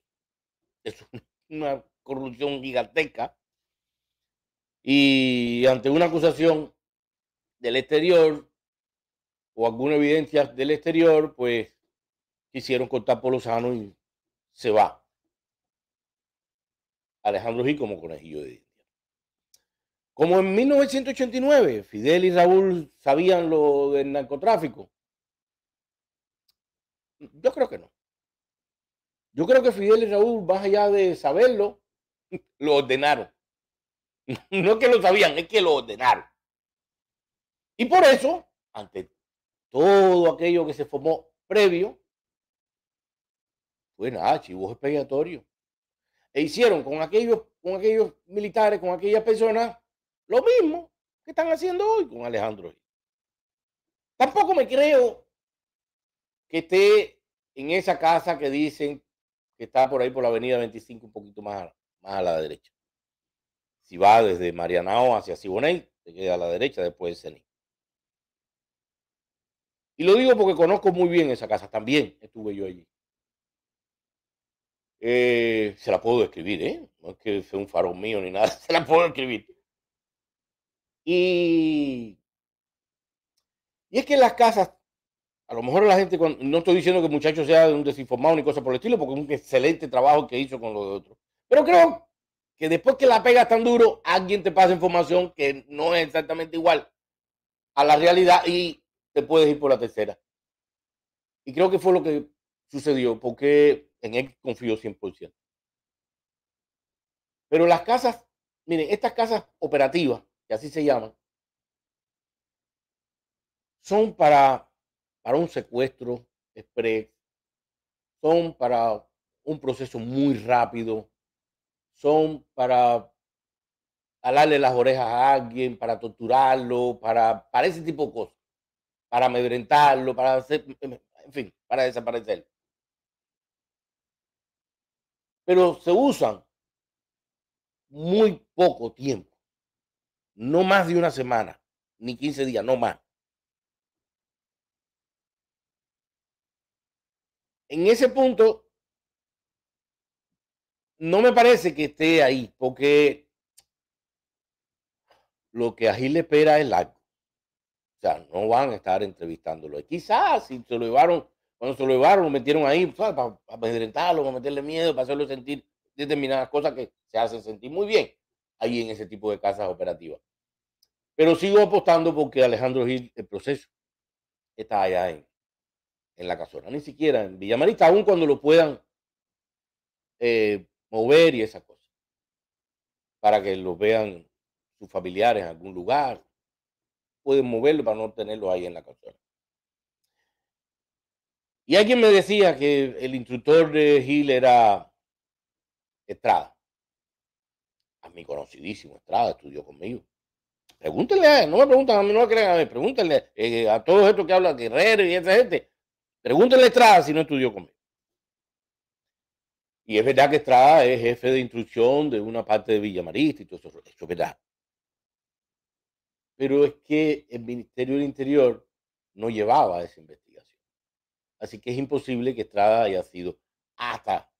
Es una corrupción gigantesca. Y ante una acusación del exterior o alguna evidencia del exterior, pues quisieron cortar por sano y se va. Alejandro G. como conejillo de India. Como en 1989 Fidel y Raúl sabían lo del narcotráfico. Yo creo que no. Yo creo que Fidel y Raúl, más allá de saberlo, lo ordenaron. No es que lo sabían, es que lo ordenaron. Y por eso, ante todo aquello que se formó previo, bueno, nada, ah, chivos expiatorios. E hicieron con aquellos, con aquellos militares, con aquellas personas, lo mismo que están haciendo hoy con Alejandro. Tampoco me creo que esté en esa casa que dicen que está por ahí por la avenida 25, un poquito más a, más a la derecha. Si va desde Marianao hacia Siboney, se queda a la derecha después de Ceni. Y lo digo porque conozco muy bien esa casa, también estuve yo allí. Eh, se la puedo escribir, ¿eh? No es que sea un faro mío ni nada, se la puedo escribir. Y, y es que en las casas, a lo mejor la gente, no estoy diciendo que el muchacho sea un desinformado ni cosa por el estilo, porque es un excelente trabajo que hizo con lo de otros. Pero creo que después que la pegas tan duro, alguien te pasa información que no es exactamente igual a la realidad y te puedes ir por la tercera. Y creo que fue lo que sucedió, porque en él confío 100%. Pero las casas, miren, estas casas operativas, que así se llaman, son para, para un secuestro express, son para un proceso muy rápido, son para alarle las orejas a alguien, para torturarlo, para, para ese tipo de cosas, para amedrentarlo, para hacer, en fin, para desaparecerlo pero se usan muy poco tiempo, no más de una semana, ni 15 días, no más. En ese punto, no me parece que esté ahí, porque lo que a Gil le espera es largo. O sea, no van a estar entrevistándolo. Quizás si se lo llevaron cuando se lo llevaron, lo metieron ahí para amedrentarlo, para meterle miedo, para hacerlo sentir determinadas cosas que se hacen sentir muy bien ahí en ese tipo de casas operativas. Pero sigo apostando porque Alejandro Gil, el proceso, está allá en, la casona, ni siquiera en Villamarista, aún cuando lo puedan eh, mover y esas cosas, para que lo vean sus familiares en algún lugar, pueden moverlo para no tenerlo ahí en la casona. Y alguien me decía que el instructor de Gil era Estrada. A mi conocidísimo Estrada estudió conmigo. Pregúntenle a él, no me preguntan a mí, no me crean a mí, pregúntenle eh, a todos estos que hablan Guerrero y esa gente. Pregúntenle a Estrada si no estudió conmigo. Y es verdad que Estrada es jefe de instrucción de una parte de Villamarista y todo eso, eso es verdad. Pero es que el Ministerio del Interior no llevaba ese investigación Así que es imposible que Estrada haya sido hasta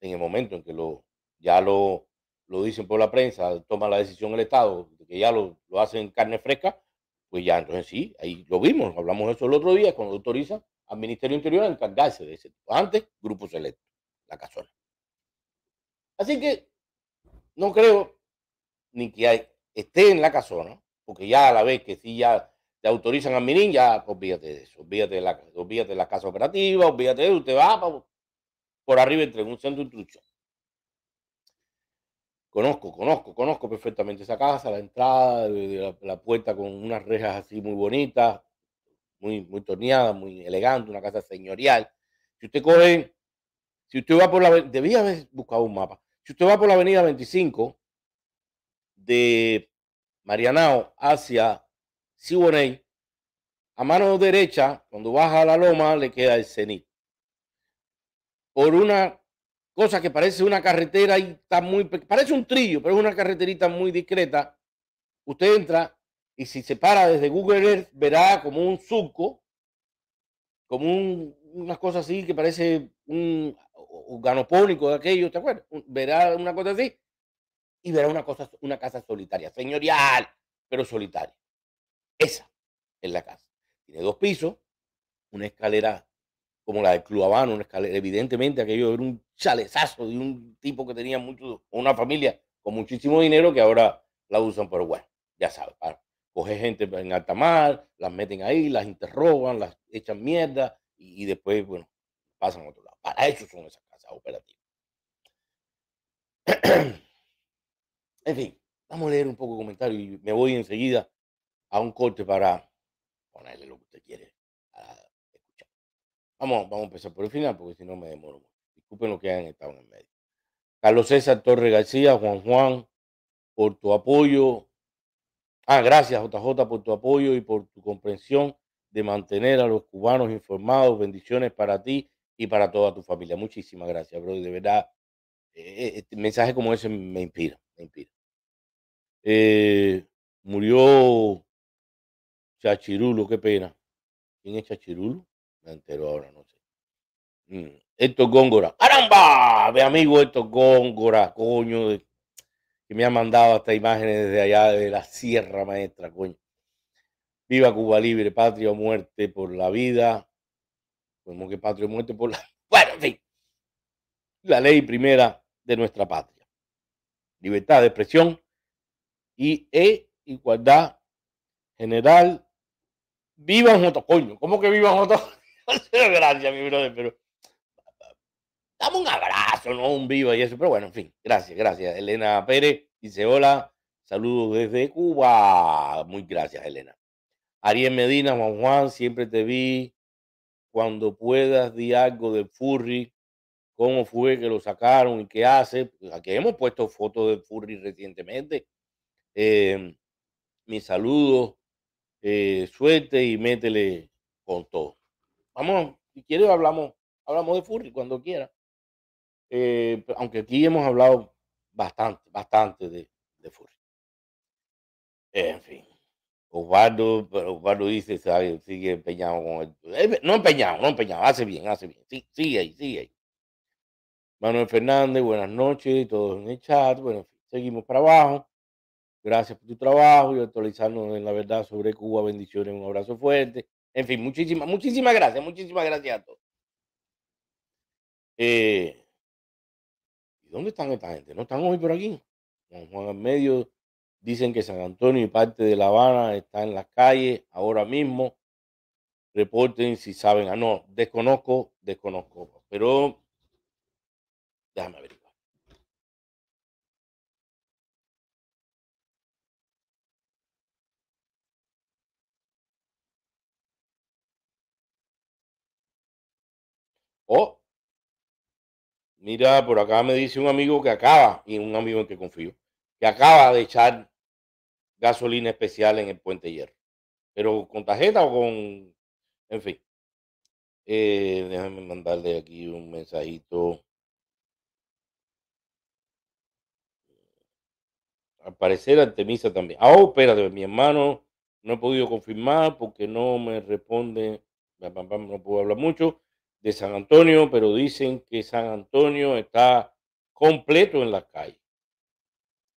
en el momento en que lo, ya lo, dicen por la prensa, toma la decisión el Estado, que ya lo, lo hacen carne fresca, pues ya entonces sí, ahí lo vimos, hablamos eso el otro día, cuando autoriza al Ministerio Interior a encargarse de ese tipo. Antes, Grupo Selecto, la Casona. Así que no creo ni que esté en la casona, porque ya a la vez que sí ya te autorizan a Mirin, ya olvídate de eso, olvídate de la, olvídate de la casa operativa, olvídate de eso, usted va por, arriba entre un centro de Conozco, conozco, conozco perfectamente esa casa, la entrada, la, puerta con unas rejas así muy bonitas, muy, muy torneada, muy elegante, una casa señorial. Si usted coge, si usted va por la, debía haber buscado un mapa. Si usted va por la avenida 25 de Marianao hacia Siboney. A mano derecha, cuando baja la loma, le queda el cenit. Por una cosa que parece una carretera y está muy. Parece un trillo, pero es una carreterita muy discreta. Usted entra y si se para desde Google Earth, verá como un surco, como unas cosas así que parece un ganopónico, de aquello, ¿te acuerdas? Verá una cosa así y verá una, cosa, una casa solitaria, señorial, pero solitaria. Esa es la casa. Tiene dos pisos, una escalera como la del Club Habano, una escalera. Evidentemente, aquello era un chalezazo de un tipo que tenía mucho, una familia con muchísimo dinero que ahora la usan, pero bueno, ya sabes, para coger gente en alta mar, las meten ahí, las interrogan, las echan mierda y, después, bueno, pasan a otro lado. Para eso son esas casas operativas. en fin, vamos a leer un poco de comentario y me voy enseguida a un corte para ponerle lo que usted quiere escuchar. Vamos, vamos a empezar por el final porque si no me demoro Disculpen lo que hayan estado en el medio. Carlos César Torre García, Juan Juan, por tu apoyo. Ah, gracias JJ por tu apoyo y por tu comprensión de mantener a los cubanos informados. Bendiciones para ti y para toda tu familia. Muchísimas gracias, bro. De verdad, eh, este mensaje como ese me inspira, me inspira. Eh, murió Chachirulo, qué pena. ¿Quién es Chachirulo? Me entero ahora, no sé. Mm. Góngora. ¡Aramba! Mi amigo esto Góngora, coño, que me ha mandado hasta imágenes desde allá de la Sierra Maestra, coño. Viva Cuba Libre, patria o muerte por la vida. Como que patria o muerte por la. Bueno, en fin. La ley primera de nuestra patria. Libertad de expresión y e igualdad general vivan juntos, coño. ¿Cómo que vivan juntos? gracias, mi brother, pero dame un abrazo, no un viva y eso. Pero bueno, en fin, gracias, gracias. Elena Pérez dice: Hola, saludos desde Cuba. Muy gracias, Elena. Ariel Medina, Juan Juan, siempre te vi. Cuando puedas, di algo de Furry. ¿Cómo fue que lo sacaron y qué hace? Aquí hemos puesto fotos de Furry recientemente. Eh, mis saludos eh, y métele con todo. Vamos, si quiere hablamos, hablamos de Furry cuando quiera. Eh, aunque aquí hemos hablado bastante, bastante de, de Furry. En fin. Osvaldo, dice, sigue empeñado con el... No empeñado, no empeñado, hace bien, hace bien. Sí, sigue ahí, sigue ahí. Manuel Fernández, buenas noches, todos en el chat. Bueno, seguimos para abajo. Gracias por tu trabajo y actualizarnos en la verdad sobre Cuba. Bendiciones, un abrazo fuerte. En fin, muchísimas, muchísimas gracias, muchísimas gracias a todos. Eh, ¿Y dónde están esta gente? ¿No están hoy por aquí? Juan Juan Medio dicen que San Antonio y parte de La Habana están en las calles ahora mismo. Reporten si saben. Ah, no, desconozco, desconozco. Pero déjame ver. Oh, mira, por acá me dice un amigo que acaba, y un amigo en que confío, que acaba de echar gasolina especial en el puente hierro. Pero con tarjeta o con... En fin. Eh, déjame mandarle aquí un mensajito. Al parecer Artemisa también. Ah, oh, espérate, mi hermano no he podido confirmar porque no me responde. No puedo hablar mucho de San Antonio, pero dicen que San Antonio está completo en la calle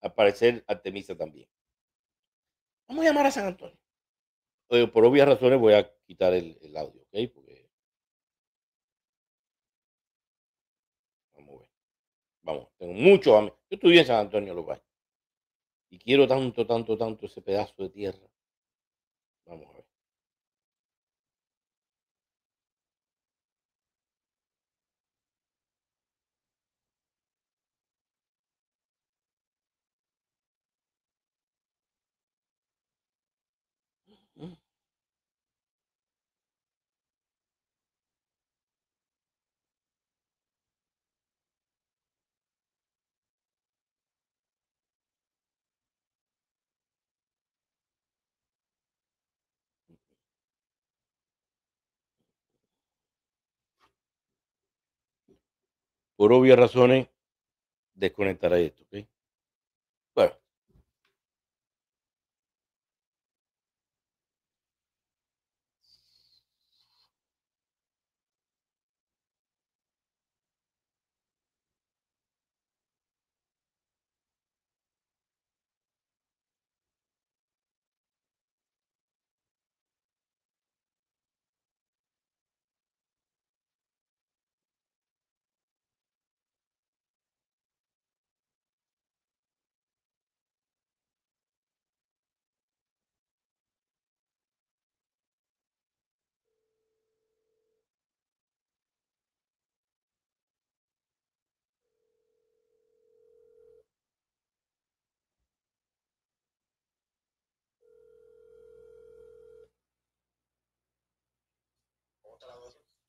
Al parecer, Artemisa también. Vamos a llamar a San Antonio. por obvias razones voy a quitar el, audio, ¿ok? Vamos a ver. Vamos, tengo muchos amigos. Yo estuve en San Antonio, los baños Y quiero tanto, tanto, tanto ese pedazo de tierra. Vamos a ver. por obvias razones, a esto. Bueno,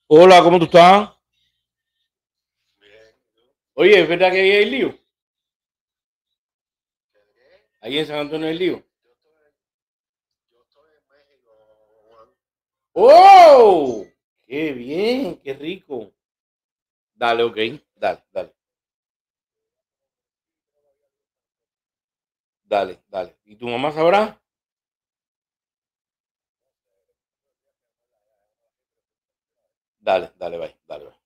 Hola, ¿cómo tú estás? Oye, ¿es verdad que ahí hay lío? Ahí en San Antonio hay lío. ¡Oh! ¡Qué bien! ¡Qué rico! Dale, ok. Dale, dale. Dale, dale. ¿Y tu mamá sabrá? Dale, dale, bye, dale, bye.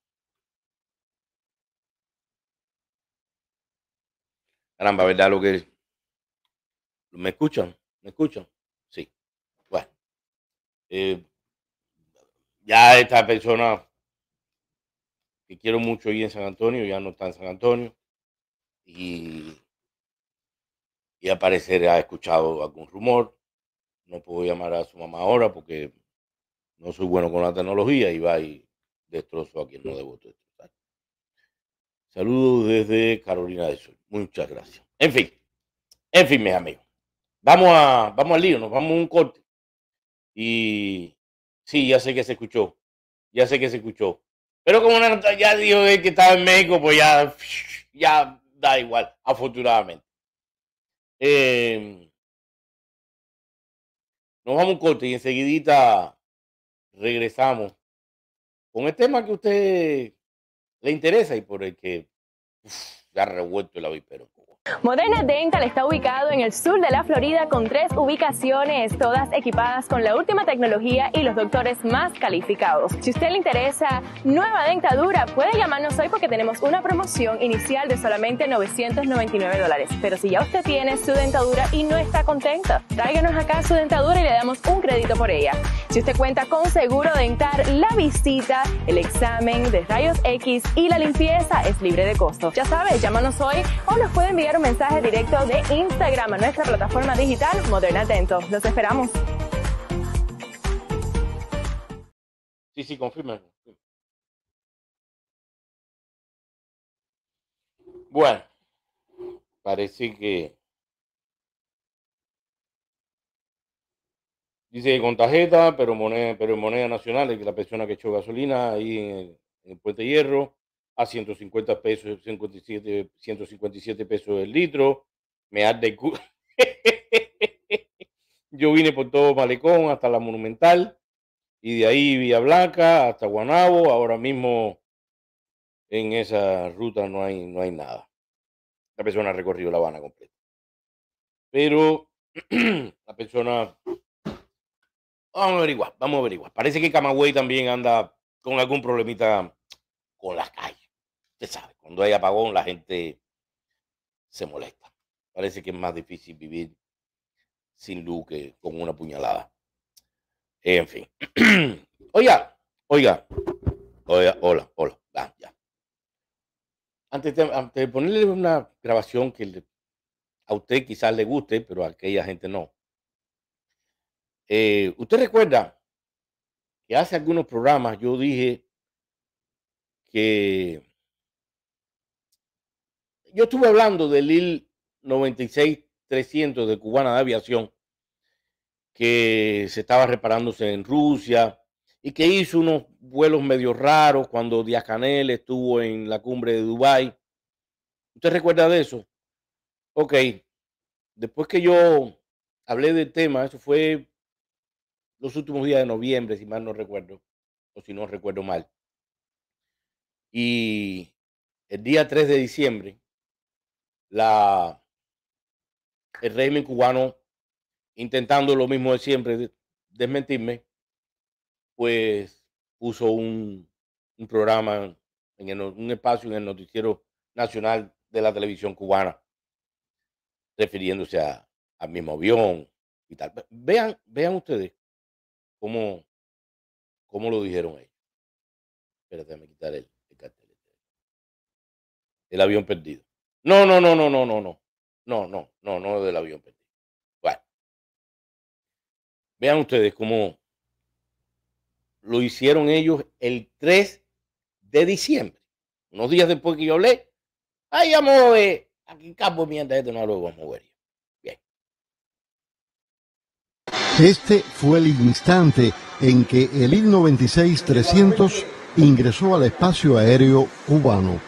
Caramba, ¿verdad lo que... ¿Me escuchan? ¿Me escuchan? Sí. Bueno. Eh, ya esta persona que quiero mucho ir en San Antonio, ya no está en San Antonio. Y, y parecer ha escuchado algún rumor. No puedo llamar a su mamá ahora porque no soy bueno con la tecnología y va y destrozo a quien no debo destrozar. Saludos desde Carolina del Sur. Muchas gracias. En fin, en fin, mis amigos. Vamos, a, vamos al lío, nos vamos a un corte. Y sí, ya sé que se escuchó. Ya sé que se escuchó. Pero como ya dijo que estaba en México, pues ya, ya da igual, afortunadamente. Eh, nos vamos un corte y enseguidita regresamos con el tema que a usted le interesa y por el que ya ha revuelto el avispero. Moderna Dental está ubicado en el sur de la Florida con tres ubicaciones, todas equipadas con la última tecnología y los doctores más calificados. Si usted le interesa nueva dentadura, puede llamarnos hoy porque tenemos una promoción inicial de solamente 999 dólares. Pero si ya usted tiene su dentadura y no está contenta, tráiganos acá su dentadura y le damos un crédito por ella. Si usted cuenta con seguro dental, la visita, el examen de rayos X y la limpieza es libre de costo. Ya sabe, llámanos hoy o nos puede enviar mensaje directo de Instagram a nuestra plataforma digital Moderna Atento. Los esperamos. Sí, sí, confirma. Bueno, parece que... Dice con tarjeta, pero moneda, pero moneda nacional, es la persona que echó gasolina ahí en el puente hierro a 150 pesos, 157, 157 pesos el litro. Me arde el Yo vine por todo Malecón hasta la Monumental y de ahí Vía Blanca hasta Guanabo. Ahora mismo en esa ruta no hay, no hay nada. La persona ha recorrido La Habana completa. Pero la persona. Vamos a averiguar, vamos a averiguar. Parece que Camagüey también anda con algún problemita con las calles. Usted sabe, cuando hay apagón la gente se molesta. Parece que es más difícil vivir sin luz que con una puñalada. En fin. oiga, oiga, oiga, hola, hola, ah, ya. Antes de, ponerle una grabación que a usted quizás le guste, pero a aquella gente no. Eh, usted recuerda que hace algunos programas yo dije que yo estuve hablando del IL 96-300 de Cubana de Aviación, que se estaba reparándose en Rusia y que hizo unos vuelos medio raros cuando Díaz Canel estuvo en la cumbre de Dubái. ¿Usted recuerda de eso? Ok, después que yo hablé del tema, eso fue los últimos días de noviembre, si mal no recuerdo, o si no recuerdo mal. Y el día 3 de diciembre, el régimen cubano intentando lo mismo de siempre, desmentirme, pues puso un, programa, en un espacio en el noticiero nacional de la televisión cubana, refiriéndose a, al mismo avión y tal. Vean, vean ustedes cómo, cómo lo dijeron ellos. Espérate, me quitar el cartel. Este. El avión perdido. No, no, no, no, no, no, no. No, no, no, no del avión perdido. Bueno. Vean ustedes cómo lo hicieron ellos el 3 de diciembre. Unos días después que yo hablé. Ahí amo de aquí campo mientras este no lo vamos a ver. Bien. Este fue el instante en que el IL-96-300 ingresó al espacio aéreo cubano.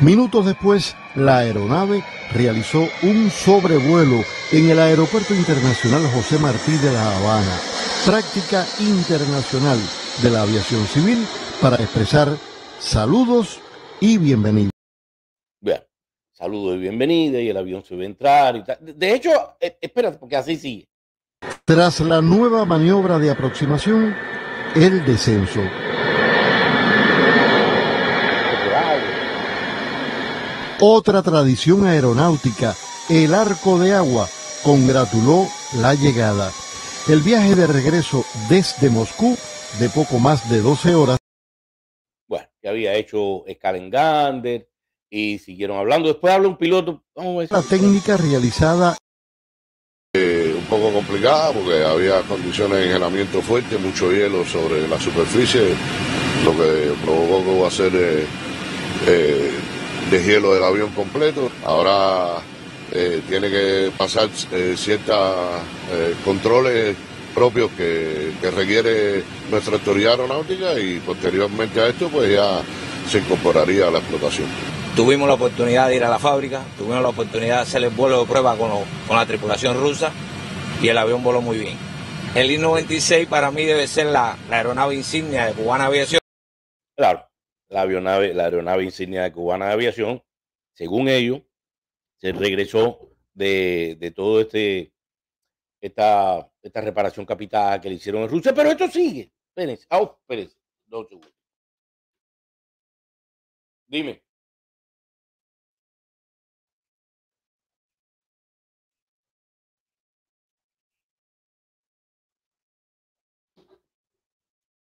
Minutos después, la aeronave realizó un sobrevuelo en el Aeropuerto Internacional José Martí de La Habana, práctica internacional de la aviación civil para expresar saludos y bienvenida. saludos y bienvenida y el avión se va a entrar De hecho, eh, espérate, porque así sigue. Tras la nueva maniobra de aproximación, el descenso. Otra tradición aeronáutica, el arco de agua, congratuló la llegada. El viaje de regreso desde Moscú, de poco más de 12 horas. Bueno, ya había hecho Gander y siguieron hablando. Después habla un piloto. Vamos a La técnica realizada. Eh, un poco complicada porque había condiciones de engelamiento fuerte, mucho hielo sobre la superficie, lo que provocó que hacer. Eh, eh, de hielo del avión completo. Ahora eh, tiene que pasar eh, ciertos eh, controles propios que, requiere nuestra autoridad aeronáutica y posteriormente a esto pues ya se incorporaría a la explotación. Tuvimos la oportunidad de ir a la fábrica, tuvimos la oportunidad de hacer el vuelo de prueba con, la tripulación rusa y el avión voló muy bien. El I-96 para mí debe ser la, aeronave insignia de Cubana Aviación la aeronave, la aeronave insignia cubana de aviación, según ellos, se regresó de, de todo este esta, esta reparación capital que le hicieron en Rusia, pero esto sigue. Espérense, ah, oh, espérense, dos Dime.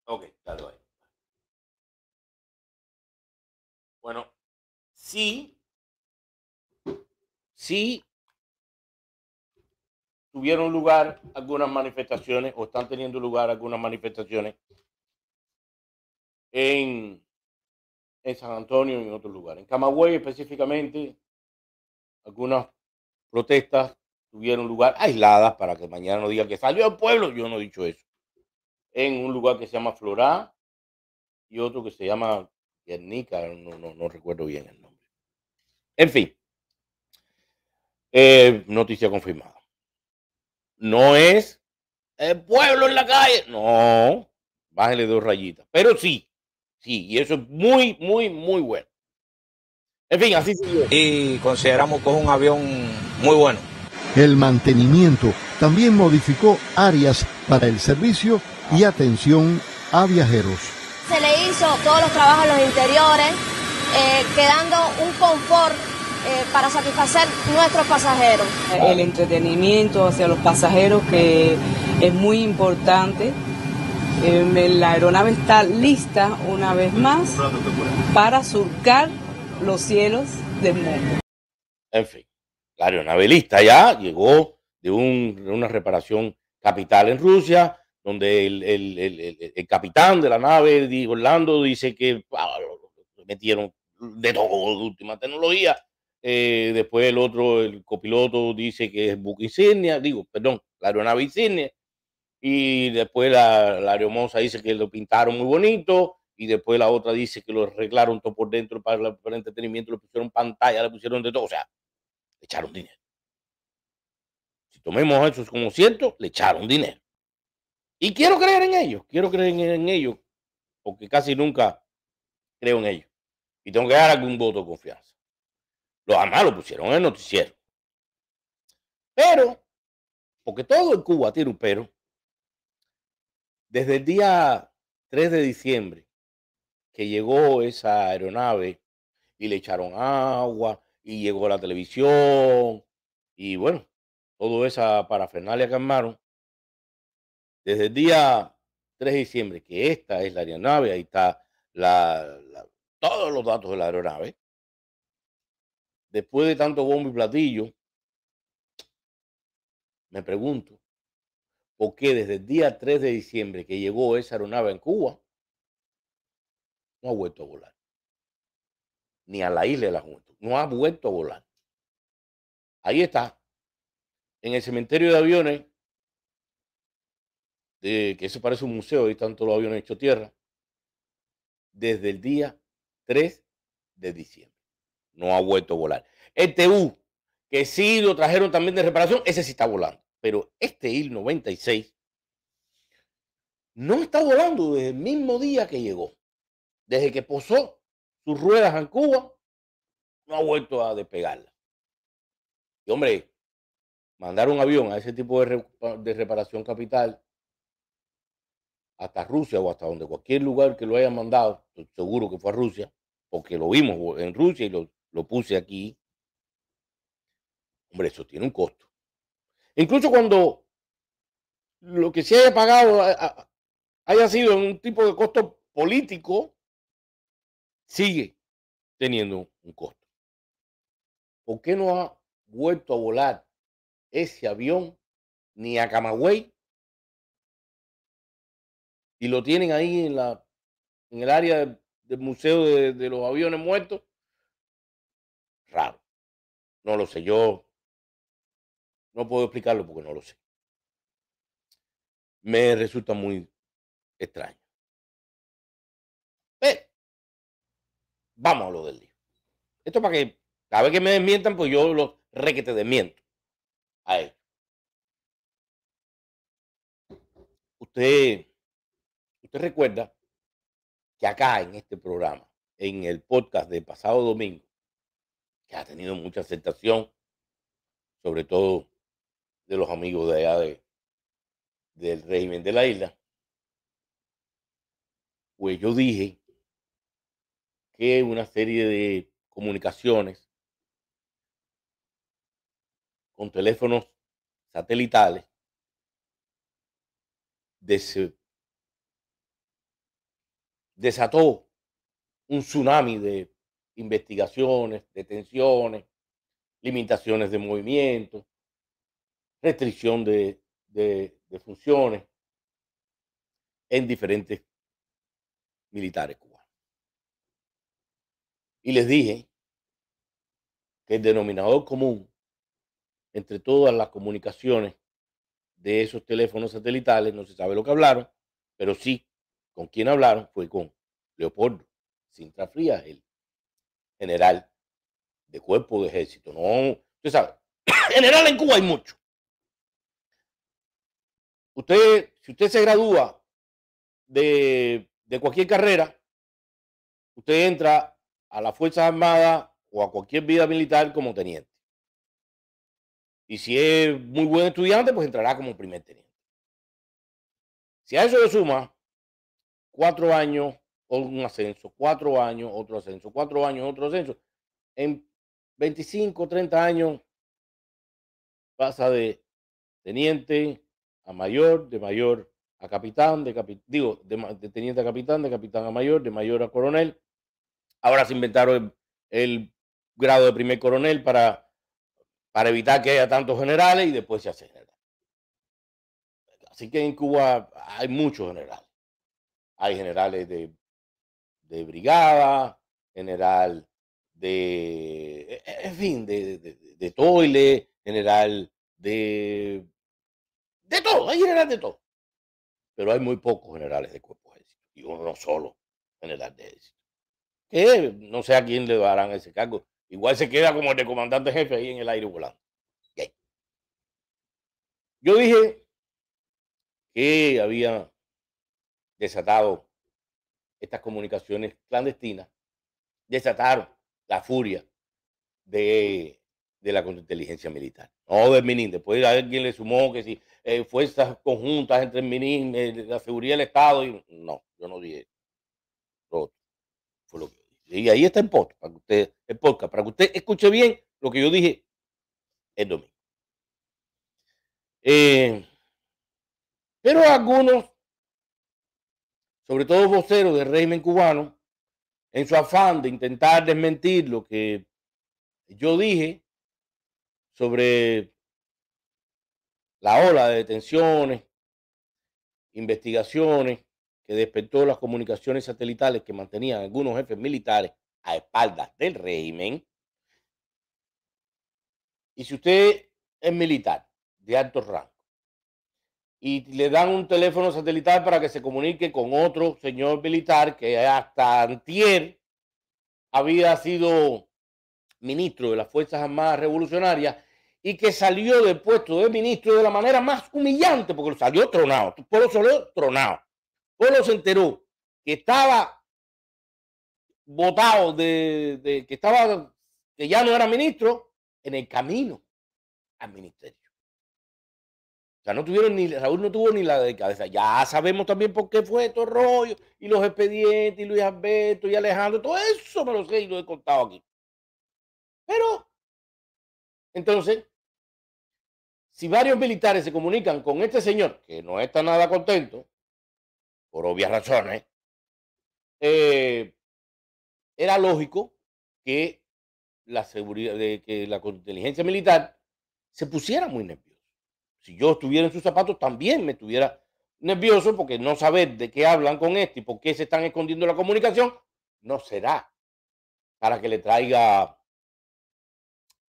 Ok, Bueno, sí, sí tuvieron lugar algunas manifestaciones o están teniendo lugar algunas manifestaciones en, San Antonio y en otros lugares. En Camagüey específicamente, algunas protestas tuvieron lugar aisladas para que mañana no diga que salió al pueblo, yo no he dicho eso. En un lugar que se llama Florá y otro que se llama y no, no, no recuerdo bien el nombre. En fin, eh, noticia confirmada. No es el pueblo en la calle. No, bájale dos rayitas. Pero sí, sí, y eso es muy, muy, muy bueno. En fin, así sigue. Y consideramos que es un avión muy bueno. El mantenimiento también modificó áreas para el servicio y atención a viajeros. Se le hizo todos los trabajos en los interiores, eh, quedando un confort eh, para satisfacer nuestros pasajeros. El entretenimiento hacia los pasajeros que es muy importante. Em, la aeronave está lista una vez más para surcar los cielos del mundo. En fin, la aeronave lista ya llegó de una reparación capital en Rusia donde el, capitán de la nave, Orlando, dice que ah, metieron de todo, de última tecnología. Eh, después el otro, el copiloto, dice que es buque insignia, digo, perdón, la aeronave insignia. Y después la, la aeromosa dice que lo pintaron muy bonito. Y después la otra dice que lo arreglaron todo por dentro para, para el entretenimiento, le pusieron pantalla, le pusieron de todo. O sea, le echaron dinero. Si tomemos eso como cierto, le echaron dinero. Y quiero creer en ellos, quiero creer en ellos, porque casi nunca creo en ellos. Y tengo que dar algún voto de confianza. Los jamás lo pusieron en el noticiero. Pero, porque todo en Cuba tiene un pero, desde el día 3 de diciembre que llegó esa aeronave y le echaron agua y llegó la televisión y bueno, toda esa parafernalia que armaron, desde el día 3 de diciembre, que esta es la aeronave, ahí está la, todos los datos de la aeronave. Después de tanto bombo y platillo, me pregunto, ¿por qué desde el día 3 de diciembre que llegó esa aeronave en Cuba, no ha vuelto a volar? Ni a la isla de la Junta. no ha vuelto a volar. Ahí está, en el cementerio de aviones que eso parece un museo y tanto los aviones hecho tierra, desde el día 3 de diciembre. No ha vuelto a volar. El este TU, que sí lo trajeron también de reparación, ese sí está volando. Pero este IL-96 no está volando desde el mismo día que llegó. Desde que posó sus ruedas en Cuba, no ha vuelto a despegarla. Y hombre, mandar un avión a ese tipo de, reparación capital hasta Rusia o hasta donde cualquier lugar que lo hayan mandado, seguro que fue a Rusia, porque lo vimos en Rusia y lo, lo puse aquí. Hombre, eso tiene un costo. Incluso cuando lo que se haya pagado haya sido un tipo de costo político, sigue teniendo un costo. ¿Por qué no ha vuelto a volar ese avión ni a Camagüey y lo tienen ahí en, la, en el área del, Museo de, los Aviones Muertos. Raro. No lo sé, yo no puedo explicarlo porque no lo sé. Me resulta muy extraño. vamos a lo del libro. Esto para que cada vez que me desmientan, pues yo los requete desmiento a ellos. Usted recuerda que acá en este programa, en el podcast del pasado domingo, que ha tenido mucha aceptación, sobre todo de los amigos de allá de, del régimen de la isla, pues yo dije que una serie de comunicaciones con teléfonos satelitales de desató un tsunami de investigaciones, detenciones, limitaciones de movimiento, restricción de, funciones en diferentes militares cubanos. Y les dije que el denominador común entre todas las comunicaciones de esos teléfonos satelitales, no se sabe lo que hablaron, pero sí con quien hablaron fue con Leopoldo Sintra Frías, el general de cuerpo de ejército. No, usted sabe, general en Cuba hay mucho. Usted, si usted se gradúa de, de cualquier carrera, usted entra a las Fuerzas Armadas o a cualquier vida militar como teniente. Y si es muy buen estudiante, pues entrará como primer teniente. Si a eso le suma cuatro años un ascenso, cuatro años otro ascenso, cuatro años otro ascenso. En 25, 30 años pasa de teniente a mayor, de mayor a capitán, de digo, de, teniente a capitán, de capitán a mayor, de mayor a coronel. Ahora se inventaron el, grado de primer coronel para, para evitar que haya tantos generales y después se hace general. Así que en Cuba hay muchos generales hay generales de, brigada, general de, e, e, en fin, de, de, toile, general de, de todo, hay general de todo. Pero hay muy pocos generales de cuerpo, de ejército, y uno solo general de ejército. Que no sé a quién le darán ese cargo. Igual se queda como el de comandante jefe ahí en el aire volando. Yo dije que había desatado estas comunicaciones clandestinas, desataron la furia de, la inteligencia militar. No del MININ, después alguien le sumó que si eh, fuerzas conjuntas entre el MININ, eh, la seguridad del Estado, y, no, yo no dije eso. Fue lo que dije. Y ahí está en podcast, para que usted, el podcast, para que usted escuche bien lo que yo dije el domingo. Eh, pero algunos sobre todo voceros del régimen cubano, en su afán de intentar desmentir lo que yo dije sobre la ola de detenciones, investigaciones que despertó las comunicaciones satelitales que mantenían algunos jefes militares a espaldas del régimen. Y si usted es militar de alto rango, y le dan un teléfono satelital para que se comunique con otro señor militar que hasta antier había sido ministro de las Fuerzas Armadas Revolucionarias y que salió del puesto de ministro de la manera más humillante, porque salió tronado, Polo salió tronado. Pueblo se enteró que estaba votado de que estaba que ya no era ministro en el camino al ministerio. O sea, no tuvieron ni, Raúl no tuvo ni la de cabeza. Ya sabemos también por qué fue todo rollo, y los expedientes, y Luis Alberto, y Alejandro, todo eso me lo sé y lo he contado aquí. Pero, entonces, si varios militares se comunican con este señor, que no está nada contento, por obvias razones, eh, era lógico que la seguridad, de, que la inteligencia militar se pusiera muy nerviosa si yo estuviera en sus zapatos, también me estuviera nervioso porque no saber de qué hablan con este y por qué se están escondiendo la comunicación, no será para que le traiga,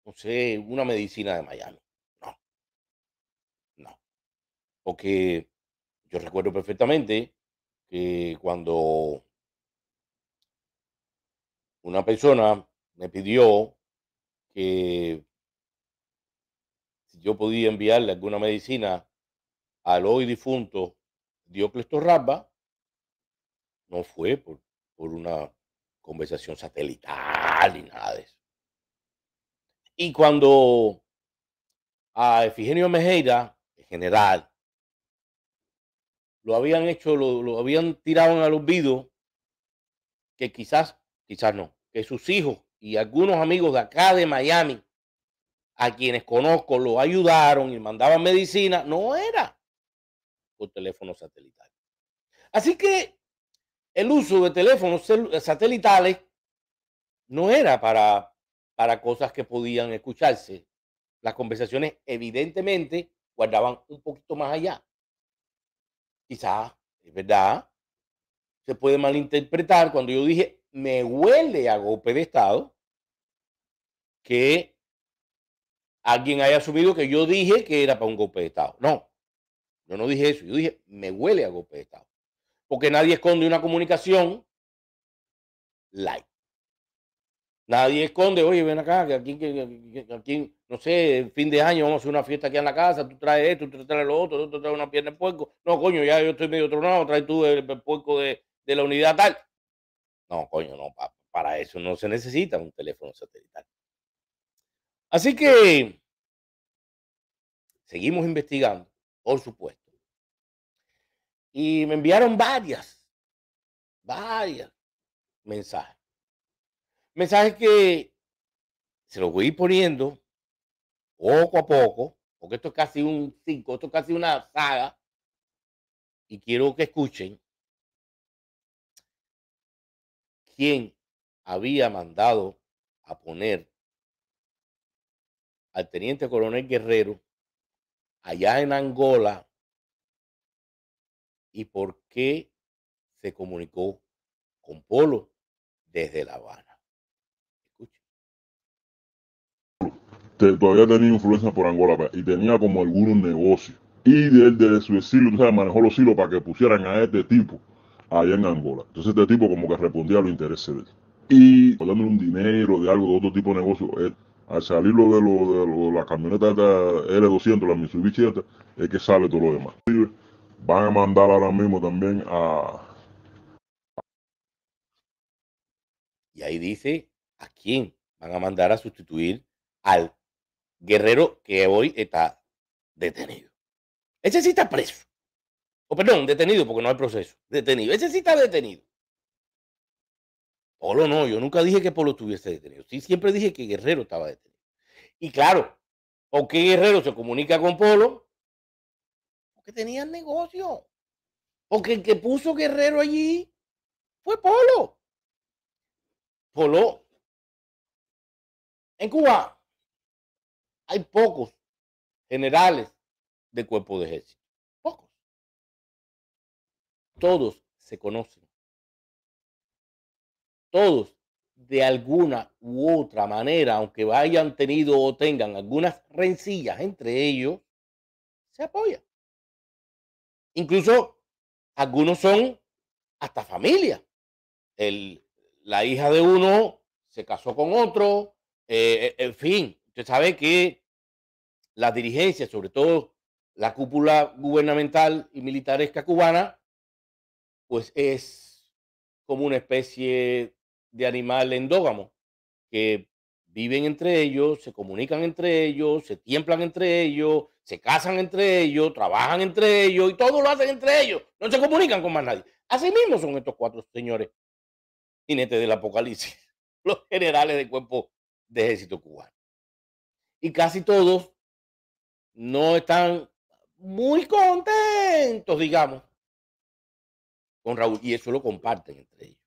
no sé, una medicina de Miami. No, no. Porque yo recuerdo perfectamente que cuando una persona me pidió que yo podía enviarle alguna medicina al hoy difunto Diocleto Torralba, no fue por, una conversación satelital ni nada de eso. Y cuando a Efigenio Mejera, el general, lo habían hecho, lo, lo, habían tirado en olvido, que quizás, quizás no, que sus hijos y algunos amigos de acá de Miami a quienes conozco lo ayudaron y mandaban medicina, no era por teléfono satelital. Así que el uso de teléfonos eh, satelitales no era para, para cosas que podían escucharse. Las conversaciones evidentemente guardaban un poquito más allá. Quizás, es verdad, se puede malinterpretar cuando yo dije, me huele a golpe de Estado, que alguien haya asumido que yo dije que era para un golpe de Estado. No, yo no dije eso, yo dije, me huele a golpe de Estado. Porque nadie esconde una comunicación light. Nadie esconde, oye, ven acá, que aquí, que aquí, no sé, en fin de año vamos a hacer una fiesta aquí en la casa, tú traes esto, tú traes lo otro, tú traes una pierna de puerco. No, coño, ya yo estoy medio tronado, traes tú el, puerco de, la unidad tal. No, coño, no, para eso no se necesita un teléfono satelital. Así que seguimos investigando, por supuesto. Y me enviaron varias, varias mensajes. Mensajes que se los voy poniendo poco a poco, porque esto es casi un 5, esto es casi una saga. Y quiero que escuchen quién había mandado a poner al teniente coronel Guerrero allá en Angola y por qué se comunicó con Polo desde La Habana. Escuchen. Todavía tenía influencia por Angola y tenía como algunos negocios. Y desde de su exilio, sabes, manejó los silos para que pusieran a este tipo allá en Angola. Entonces este tipo como que respondía a los intereses de él. Y dándole un dinero de algo de otro tipo de negocio, él al salirlo de, lo, de, la camioneta L200, la Mitsubishi es que sale todo lo demás. Van a mandar ahora mismo también a... Y ahí dice a quién van a mandar a sustituir al guerrero que hoy está detenido. Ese sí está preso. O perdón, detenido porque no hay proceso. Detenido. Ese sí está detenido. Polo oh, no, yo nunca dije que Polo estuviese detenido. Sí, siempre dije que Guerrero estaba detenido. Y claro, o qué Guerrero se comunica con Polo? Porque tenían negocio. Porque el que puso Guerrero allí fue Polo. Polo. En Cuba hay pocos generales de cuerpo de ejército. Pocos. Todos se conocen todos de alguna u otra manera, aunque hayan tenido o tengan algunas rencillas entre ellos, se apoyan. Incluso algunos son hasta familia. la hija de uno se casó con otro, eh, eh, en fin, usted sabe que las dirigencias, sobre todo la cúpula gubernamental y militaresca cubana, pues es como una especie de animal endógamo, que viven entre ellos, se comunican entre ellos, se tiemplan entre ellos, se casan entre ellos, trabajan entre ellos y todo lo hacen entre ellos. No se comunican con más nadie. Así mismo son estos cuatro señores jinetes del apocalipsis, los generales del cuerpo de ejército cubano. Y casi todos no están muy contentos, digamos, con Raúl. Y eso lo comparten entre ellos.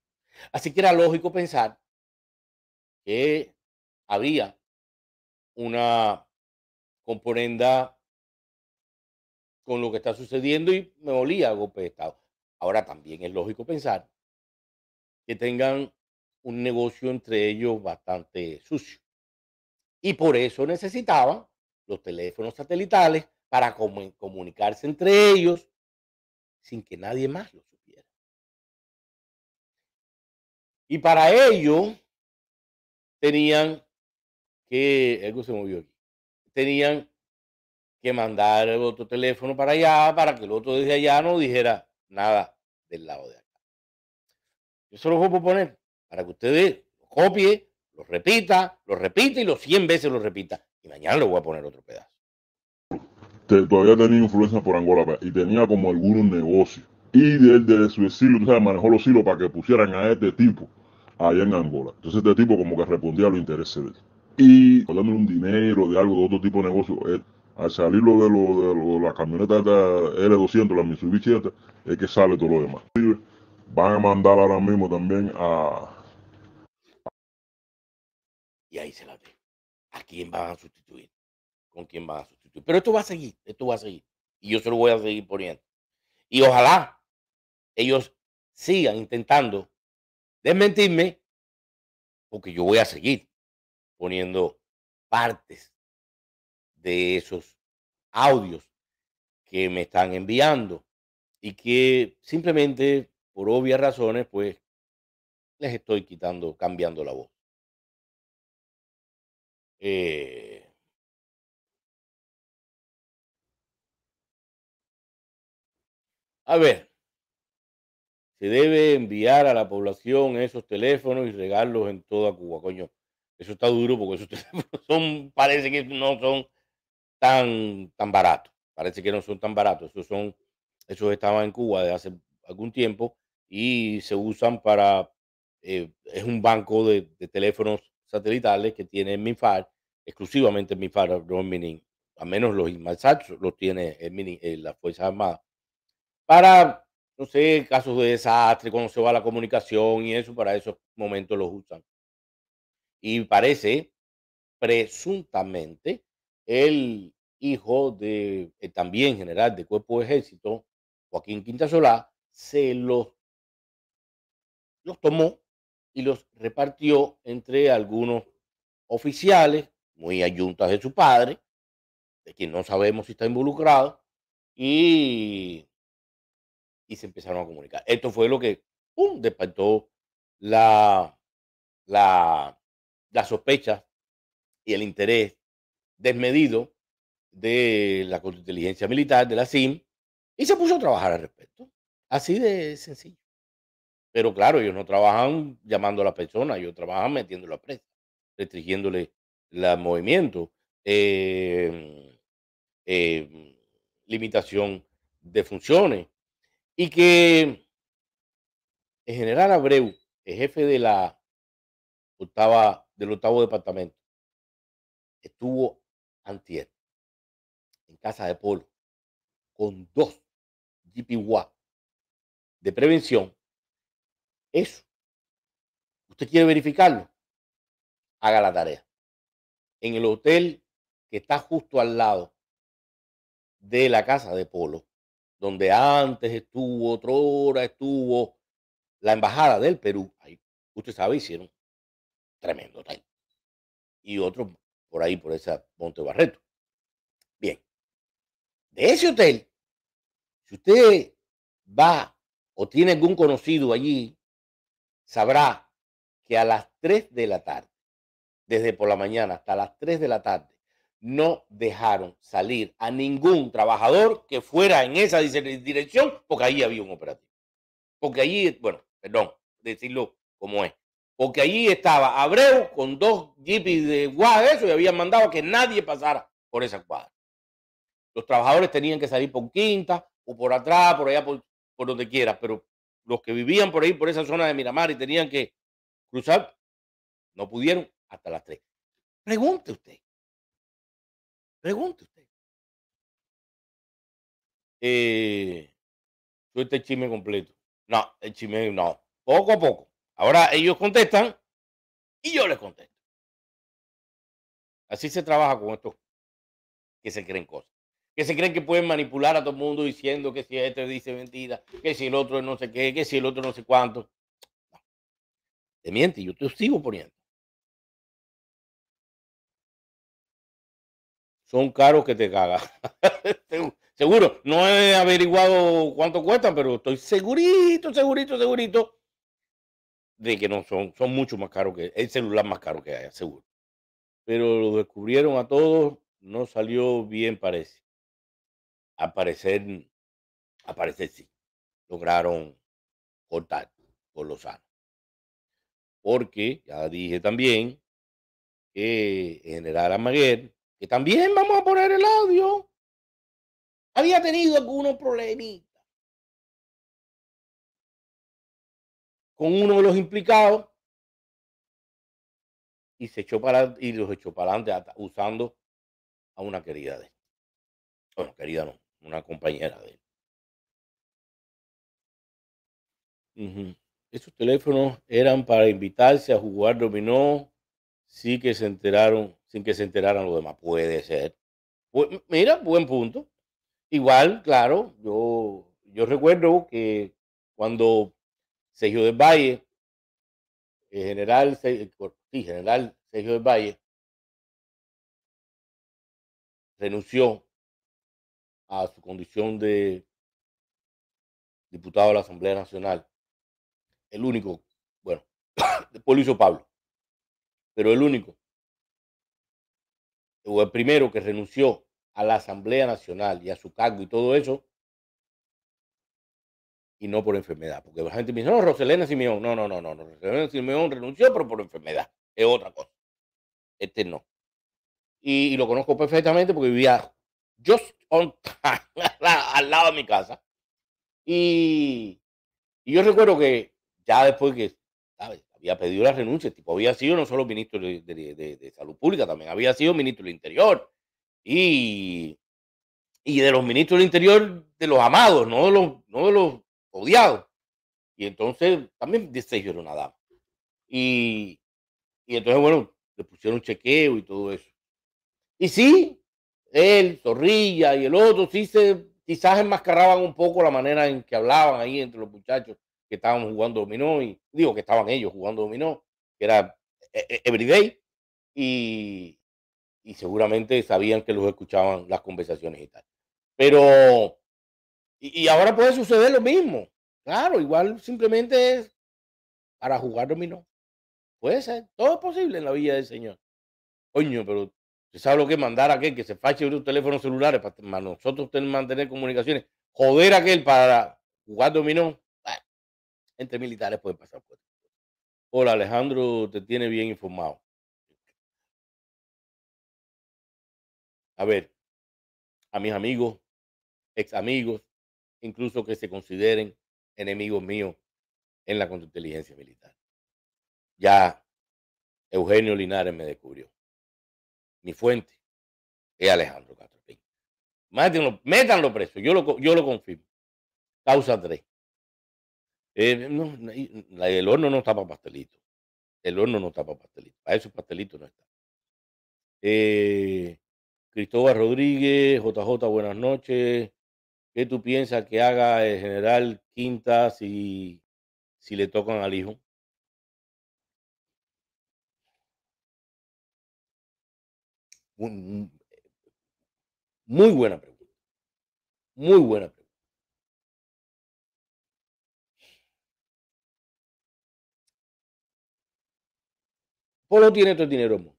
Así que era lógico pensar que había una componenda con lo que está sucediendo y me olía a golpe de Estado. Ahora también es lógico pensar que tengan un negocio entre ellos bastante sucio. Y por eso necesitaban los teléfonos satelitales para comunicarse entre ellos sin que nadie más lo. Y para ello tenían que, algo se movió aquí, tenían que mandar el otro teléfono para allá para que el otro desde allá no dijera nada del lado de acá. Yo solo voy a poner, para que ustedes lo copie, lo repita, lo repita y los cien veces lo repita. Y mañana le voy a poner otro pedazo. todavía tenía influencia por Angola y tenía como algunos negocios y desde de su exilio, tú sabes, manejó los silos para que pusieran a este tipo allá en Angola. Entonces este tipo como que respondía a los intereses de él. Y dándole un dinero de algo, de otro tipo de negocio, al salirlo de, lo, de, la camioneta L200, la Mitsubishi es que sale todo lo demás. Van a mandar ahora mismo también a... Y ahí se la ve. ¿A quién van a sustituir? ¿Con quién van a sustituir? Pero esto va a seguir, esto va a seguir. Y yo se lo voy a seguir poniendo. Y ojalá ellos sigan intentando desmentirme, porque yo voy a seguir poniendo partes de esos audios que me están enviando y que simplemente por obvias razones, pues les estoy quitando, cambiando la voz. Eh. a ver, se debe enviar a la población esos teléfonos y regalos en toda Cuba, coño. Eso está duro porque esos teléfonos son, parece que no son tan, tan baratos. Parece que no son tan baratos. Esos son, esos estaban en Cuba desde hace algún tiempo y se usan para, eh, es un banco de, teléfonos satelitales que tiene MIFAR, exclusivamente MIFAR, no Minin, a menos los Inmarsat los tiene el Minin, eh, la Fuerza Armada, para no sé, casos de desastre, cuando se va la comunicación y eso, para esos momentos los usan. Y parece, presuntamente, el hijo de eh, también general de cuerpo de ejército, Joaquín Quintasolá, se los, los tomó y los repartió entre algunos oficiales, muy ayuntas de su padre, de quien no sabemos si está involucrado, y y se empezaron a comunicar. Esto fue lo que ¡pum! despertó la, la, la sospecha y el interés desmedido de la Inteligencia militar, de la CIM, y se puso a trabajar al respecto. Así de sencillo. Pero claro, ellos no trabajan llamando a la persona, ellos trabajan metiéndolo a presa, restringiéndole el movimiento, em, em, limitación de funciones, y que el general Abreu, el jefe de la del octavo departamento, estuvo antier en casa de Polo con dos GPWA de prevención. Eso. ¿Usted quiere verificarlo? Haga la tarea. En el hotel que está justo al lado de la casa de Polo, donde antes estuvo, otra hora estuvo la embajada del Perú. Ahí, usted sabe, hicieron tremendo hotel. Y otro por ahí, por esa Monte Barreto. Bien. De ese hotel, si usted va o tiene algún conocido allí, sabrá que a las 3 de la tarde, desde por la mañana hasta las 3 de la tarde, no dejaron salir a ningún trabajador que fuera en esa dirección, porque allí había un operativo. Porque allí, bueno, perdón, decirlo como es. Porque allí estaba Abreu con dos jeeps de de eso, y habían mandado que nadie pasara por esa cuadra. Los trabajadores tenían que salir por quinta o por atrás, por allá, por, por donde quiera, pero los que vivían por ahí, por esa zona de Miramar y tenían que cruzar, no pudieron hasta las tres. Pregunte usted, Pregunte usted. Eh, suelta el este chisme completo. No, el chisme no. Poco a poco. Ahora ellos contestan y yo les contesto. Así se trabaja con estos que se creen cosas. Que se creen que pueden manipular a todo el mundo diciendo que si este dice mentira, que si el otro no sé qué, que si el otro no sé cuánto. Te miente, yo te sigo poniendo. son caros que te cagas. Seguro, no he averiguado cuánto cuestan, pero estoy segurito, segurito, segurito de que no son, son mucho más caros que el celular más caro que haya, seguro. Pero lo descubrieron a todos, no salió bien, parece. aparecer parecer, sí, lograron cortar por lo años. Porque ya dije también que General Amaguer que también vamos a poner el audio, había tenido algunos problemitas con uno de los implicados y se echó para y los echó para adelante usando a una querida de él. Bueno, querida no, una compañera de él. Esos teléfonos eran para invitarse a jugar dominó. Sí que se enteraron que se enteraran los demás. Puede ser. mira, buen punto. Igual, claro, yo, yo recuerdo que cuando Sergio del Valle, el general, sí, general Sergio del Valle, renunció a su condición de diputado de la Asamblea Nacional. El único, bueno, después lo Pablo, pero el único fue el primero que renunció a la Asamblea Nacional y a su cargo y todo eso, y no por enfermedad. Porque la gente me dice, no, Roselena Simeón, no, no, no, no, Roselena Simeón renunció, pero por enfermedad, es otra cosa. Este no. Y, lo conozco perfectamente porque vivía just on time, al lado de mi casa. y yo recuerdo que ya después que había pedido la renuncia. tipo había sido no solo ministro de, Salud Pública, también había sido ministro del Interior. Y, de los ministros del Interior, de los amados, no de los, no los odiados. Y entonces también dice yo era Y, entonces, bueno, le pusieron un chequeo y todo eso. Y sí, él, Zorrilla y el otro, sí se quizás enmascaraban un poco la manera en que hablaban ahí entre los muchachos que estaban jugando dominó, y digo que estaban ellos jugando dominó, que era eh, eh, everyday, y, y seguramente sabían que los escuchaban las conversaciones y tal. Pero, y, ahora puede suceder lo mismo. Claro, igual simplemente es para jugar dominó. Puede ser, todo es posible en la vida del Señor. Coño, pero se sabe lo que mandar a aquel que se fache los teléfonos celulares para, nosotros nosotros mantener comunicaciones. Joder a aquel para jugar dominó entre militares pueden pasar por Hola, Alejandro, te tiene bien informado. A ver, a mis amigos, ex amigos, incluso que se consideren enemigos míos en la contrainteligencia militar. Ya Eugenio Linares me descubrió. Mi fuente es Alejandro Castro Métanlo, métanlo preso, yo lo, yo lo confirmo. Causa 3. Eh, el horno no está para pastelito. El horno no está para pastelitos. Para esos pastelitos no está. Eh, Cristóbal Rodríguez, JJ, buenas noches. ¿Qué tú piensas que haga el general Quinta si, si le tocan al hijo? Eh, muy buena pregunta. Muy buena pregunta. Polo tiene todo el dinero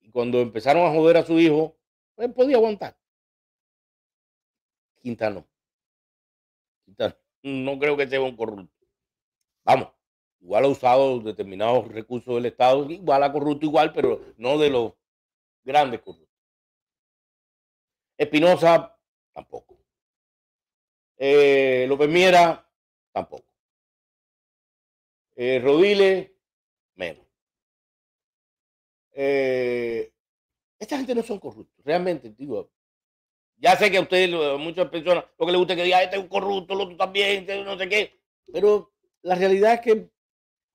Y cuando empezaron a joder a su hijo, él pues, podía aguantar. Quintano. Quintano. No creo que sea un corrupto. Vamos, igual ha usado determinados recursos del Estado, igual ha corrupto, igual, pero no de los grandes corruptos. Espinosa, tampoco. Eh, López Miera, tampoco. Rodiles, eh, Rodile, eh, esta gente no son corruptos, realmente, digo. Ya sé que a ustedes, a muchas personas, lo que les gusta que diga, este es un corrupto, el otro también, este no sé qué. Pero la realidad es que,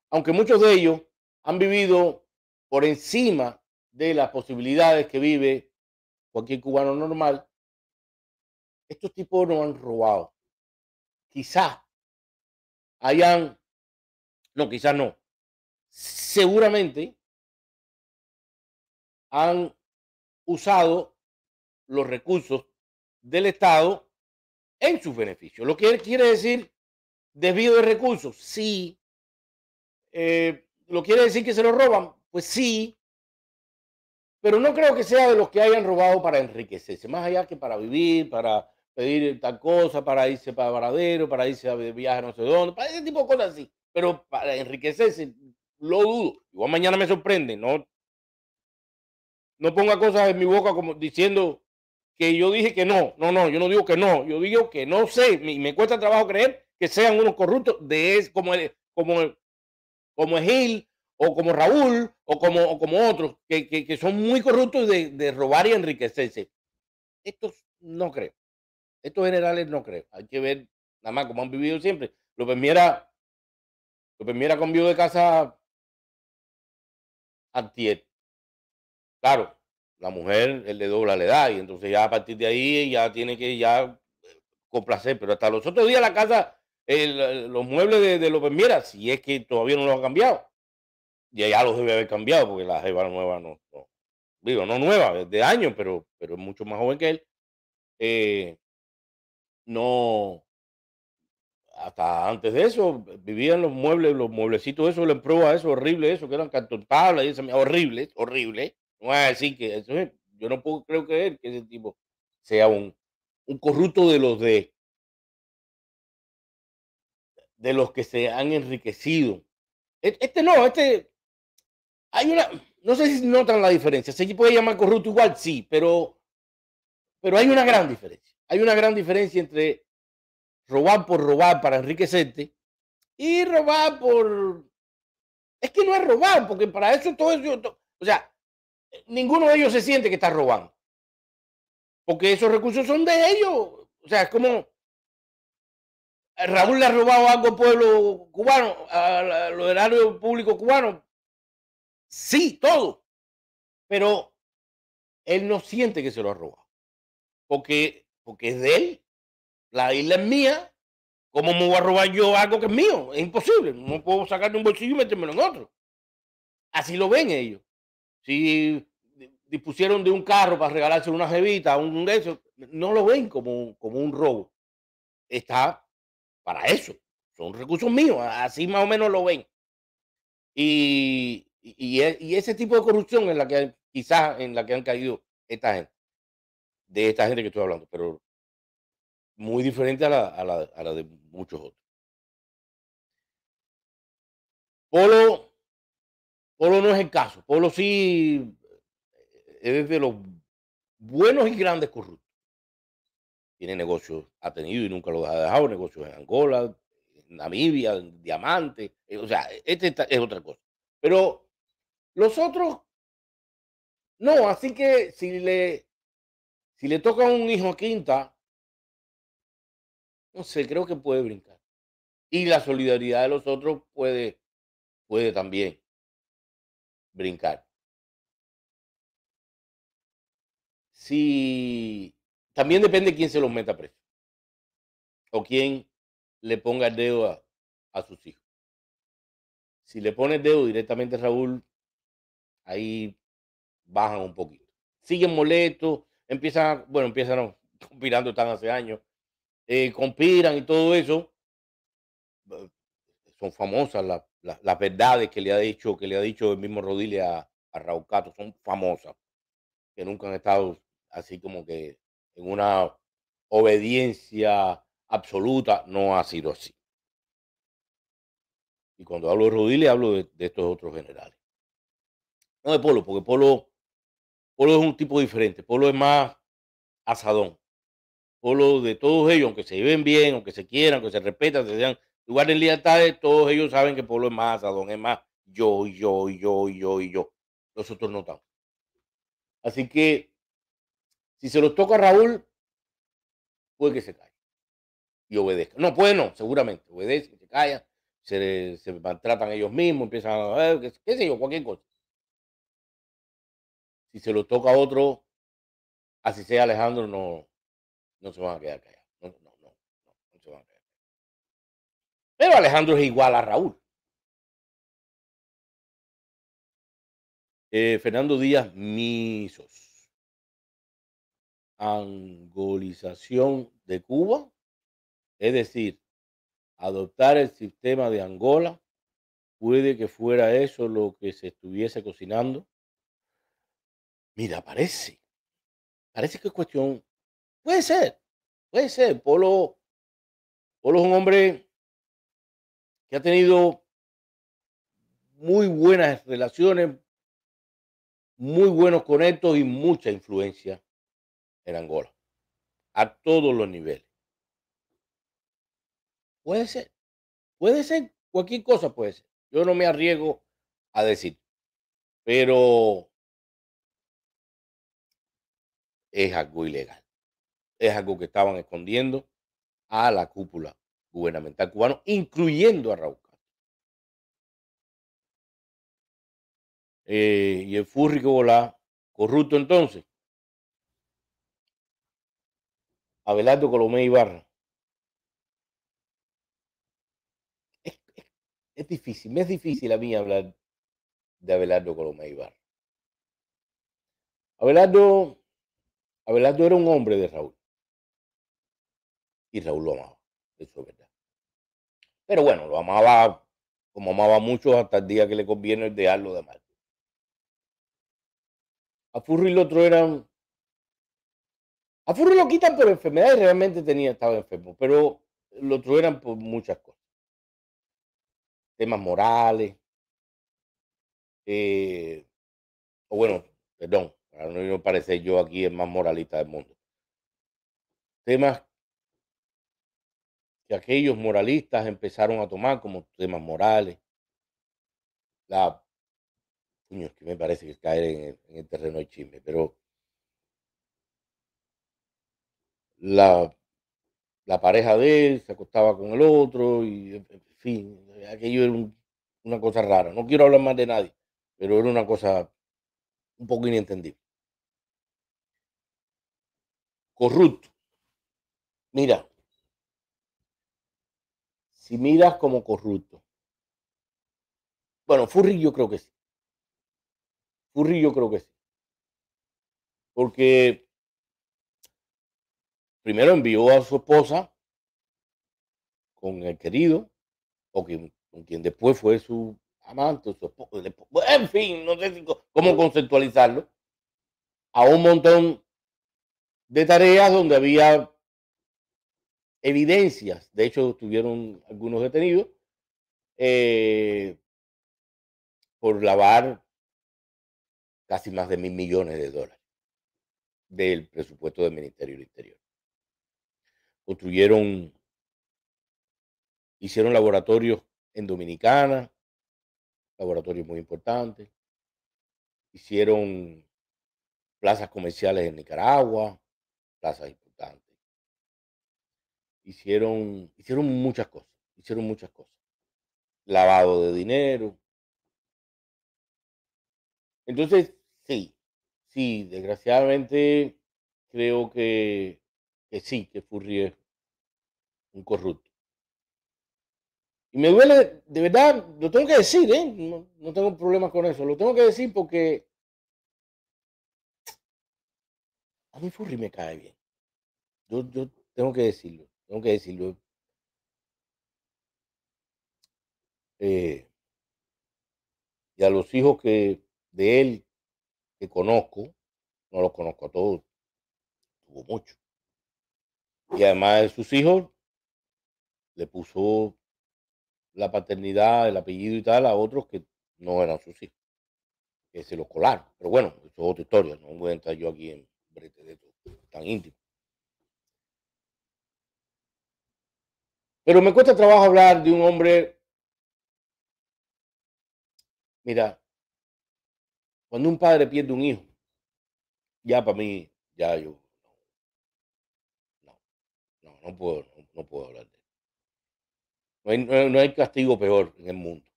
aunque muchos de ellos han vivido por encima de las posibilidades que vive cualquier cubano normal, estos tipos no han robado. Quizás hayan, no, quizás no. Seguramente han usado los recursos del Estado en sus beneficios. Lo que quiere decir, desvío de recursos, sí. Eh, ¿Lo quiere decir que se lo roban? Pues sí. Pero no creo que sea de los que hayan robado para enriquecerse, más allá que para vivir, para pedir tal cosa, para irse para Varadero, para irse a viaje no sé dónde, para ese tipo de cosas así. Pero para enriquecerse, lo dudo. Igual mañana me sorprende, no no ponga cosas en mi boca como diciendo que yo dije que no. No, no, yo no digo que no. Yo digo que no sé. me, cuesta trabajo creer que sean unos corruptos de como como como Gil o como Raúl o como, como otros que, que, son muy corruptos de, de robar y enriquecerse. Estos no creo. Estos generales no creo. Hay que ver nada más como han vivido siempre. Lo lo López con de casa antier. Claro, la mujer él le dobla la edad y entonces ya a partir de ahí ya tiene que ya eh, complacer. Pero hasta los otros días la casa, los muebles de, los López si es que todavía no los ha cambiado. Y ya los debe haber cambiado porque la jeva nueva no, digo, no nueva, de años, pero, pero es mucho más joven que él. Eh, no, hasta antes de eso, vivían los muebles, los mueblecitos, eso, le prueba, eso, horrible, eso, que eran cartón tablas, horrible, horrible. No así que yo no puedo, creo que ese tipo sea un, un corrupto de los de de los que se han enriquecido. E, este no, este hay una, no sé si notan la diferencia. Se puede llamar corrupto igual, sí, pero, pero hay una gran diferencia. Hay una gran diferencia entre robar por robar para enriquecerte y robar por. Es que no es robar, porque para eso todo eso. o sea, ninguno de ellos se siente que está robando. Porque esos recursos son de ellos. O sea, es como eh, Raúl le ha robado algo al pueblo cubano, al erario público cubano. Sí, todo. Pero él no siente que se lo ha robado. Porque, porque es de él. La isla es mía. ¿Cómo me voy a robar yo algo que es mío? Es imposible. No puedo sacar de un bolsillo y metérmelo en otro. Así lo ven ellos si dispusieron de un carro para regalarse una jevita, un, no lo ven como, como un robo. Está para eso. Son recursos míos, así más o menos lo ven. Y, e, ese tipo de corrupción en la que quizás en la que han caído esta gente, de esta gente que estoy hablando, pero muy diferente a la, a la de muchos otros. Polo Polo no es el caso. Polo sí eh, es de los buenos y grandes corruptos. Tiene negocios, ha tenido y nunca los ha dejado, negocios en Angola, en Namibia, Diamante. Eh, o sea, este es otra cosa. Pero los otros, no, así que si le, si le toca un hijo a Quinta, no sé, creo que puede brincar. Y la solidaridad de los otros puede, puede también brincar. Si también depende quién se los meta preso o quién le ponga el dedo a, sus hijos. Si le pone el dedo directamente a Raúl, ahí bajan un poquito. Siguen molestos, empiezan, bueno, empiezan a conspirando, están hace años, eh, conspiran y todo eso son famosas las, verdades que le ha dicho, que le ha dicho el mismo Rodile a, a Raúl Cato, son famosas, que nunca han estado así como que en una obediencia absoluta, no ha sido así. Y cuando hablo de Rodile, hablo de, estos otros generales. No de Polo, porque Polo, es un tipo diferente, Polo es más asadón. Polo de todos ellos, aunque se lleven bien, aunque se quieran, aunque se respetan, se sean lugar de libertades, todos ellos saben que el pueblo es más asadón, es más yo, yo, yo, yo y yo. Nosotros no estamos. Así que si se los toca a Raúl, puede que se calle y obedezca. No, puede no, seguramente. Obedece, se calla, se, maltratan ellos mismos, empiezan a, ah, qué, sé yo, cualquier cosa. Si se los toca a otro, así sea Alejandro, no, no se van a quedar callados. Pero Alejandro es igual a Raúl. Eh, Fernando Díaz Misos. Angolización de Cuba, es decir, adoptar el sistema de Angola, puede que fuera eso lo que se estuviese cocinando. Mira, parece, parece que es cuestión, puede ser, puede ser, Polo, Polo es un hombre que ha tenido muy buenas relaciones, muy buenos conectos y mucha influencia en Angola, a todos los niveles. Puede ser, puede ser, cualquier cosa puede ser. Yo no me arriesgo a decir, pero es algo ilegal, es algo que estaban escondiendo a la cúpula gubernamental cubano, incluyendo a Raúl Castro. Eh, y el Fúrrico Volá, corrupto entonces. Abelardo Colomé Ibarra. Es, difícil, me es difícil a mí hablar de Abelardo Colomé Ibarra. Abelardo, Abelardo era un hombre de Raúl. Y Raúl lo amaba. Eso pero bueno, lo amaba como amaba muchos hasta el día que le conviene dejarlo de mal. A Furry el otro eran... A Furry lo quitan por enfermedades, realmente tenía, estaba enfermo, pero lo eran por muchas cosas. Temas morales. Eh, o bueno, perdón, para no parecer yo aquí el más moralista del mundo. Temas que aquellos moralistas empezaron a tomar como temas morales. La. Puño, que me parece que caer en el, terreno de chisme, pero. La, la pareja de él se acostaba con el otro, y en fin, aquello era una cosa rara. No quiero hablar más de nadie, pero era una cosa un poco inentendible. Corrupto. Mira, si miras como corrupto. Bueno, Furry yo creo que sí. Furry yo creo que sí. Porque primero envió a su esposa con el querido, o con quien después fue su amante, su esposo, en fin, no sé cómo conceptualizarlo, a un montón de tareas donde había evidencias, de hecho tuvieron algunos detenidos eh, por lavar casi más de mil millones de dólares del presupuesto del Ministerio del Interior. Construyeron, hicieron laboratorios en Dominicana, laboratorios muy importantes, hicieron plazas comerciales en Nicaragua, plazas hicieron, hicieron muchas cosas, hicieron muchas cosas. Lavado de dinero. Entonces, sí, sí, desgraciadamente creo que, que sí, que es un corrupto. Y me duele, de verdad, lo tengo que decir, ¿eh? no, tengo problemas con eso, lo tengo que decir porque a mí Furry me cae bien. yo tengo que decirlo tengo que decirlo. Eh, y a los hijos que de él que conozco, no los conozco a todos, tuvo muchos. Y además de sus hijos, le puso la paternidad, el apellido y tal a otros que no eran sus hijos, que se los colaron. Pero bueno, eso es otra historia, no voy a entrar yo aquí en brete de tan íntimo. Pero me cuesta trabajo hablar de un hombre. Mira, cuando un padre pierde un hijo, ya para mí, ya yo. No, no, no puedo, no, puedo hablar de él. No hay, castigo peor en el mundo.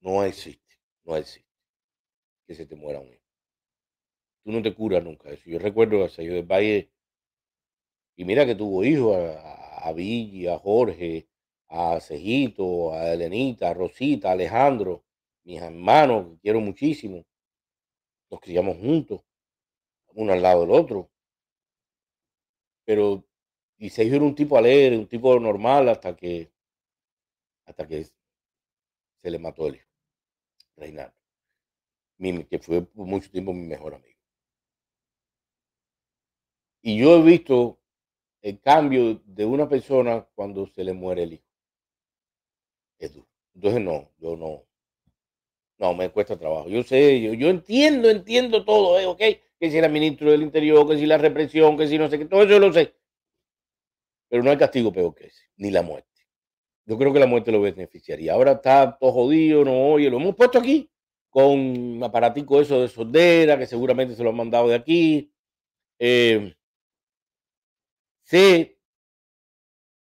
No existe, no existe que se te muera un hijo. Tú no te curas nunca eso. Yo recuerdo a Sergio del Valle, y mira que tuvo hijos, a, a, a Jorge, a Cejito, a Elenita, a Rosita, a Alejandro, mis hermanos, que quiero muchísimo. Nos criamos juntos, uno al lado del otro. Pero y se era un tipo alegre, un tipo normal hasta que hasta que se le mató el hijo, Reinaldo, que fue por mucho tiempo mi mejor amigo. Y yo he visto el cambio de una persona cuando se le muere el hijo. Entonces no, yo no, no, me cuesta trabajo. Yo sé, yo, yo entiendo, entiendo todo, eh, ¿ok? Que si era ministro del Interior, que si la represión, que si no sé qué, todo eso lo sé. Pero no hay castigo peor que ese, ni la muerte. Yo creo que la muerte lo beneficiaría. Ahora está todo jodido, no oye, lo hemos puesto aquí con un aparatico eso de sordera, que seguramente se lo han mandado de aquí. Eh,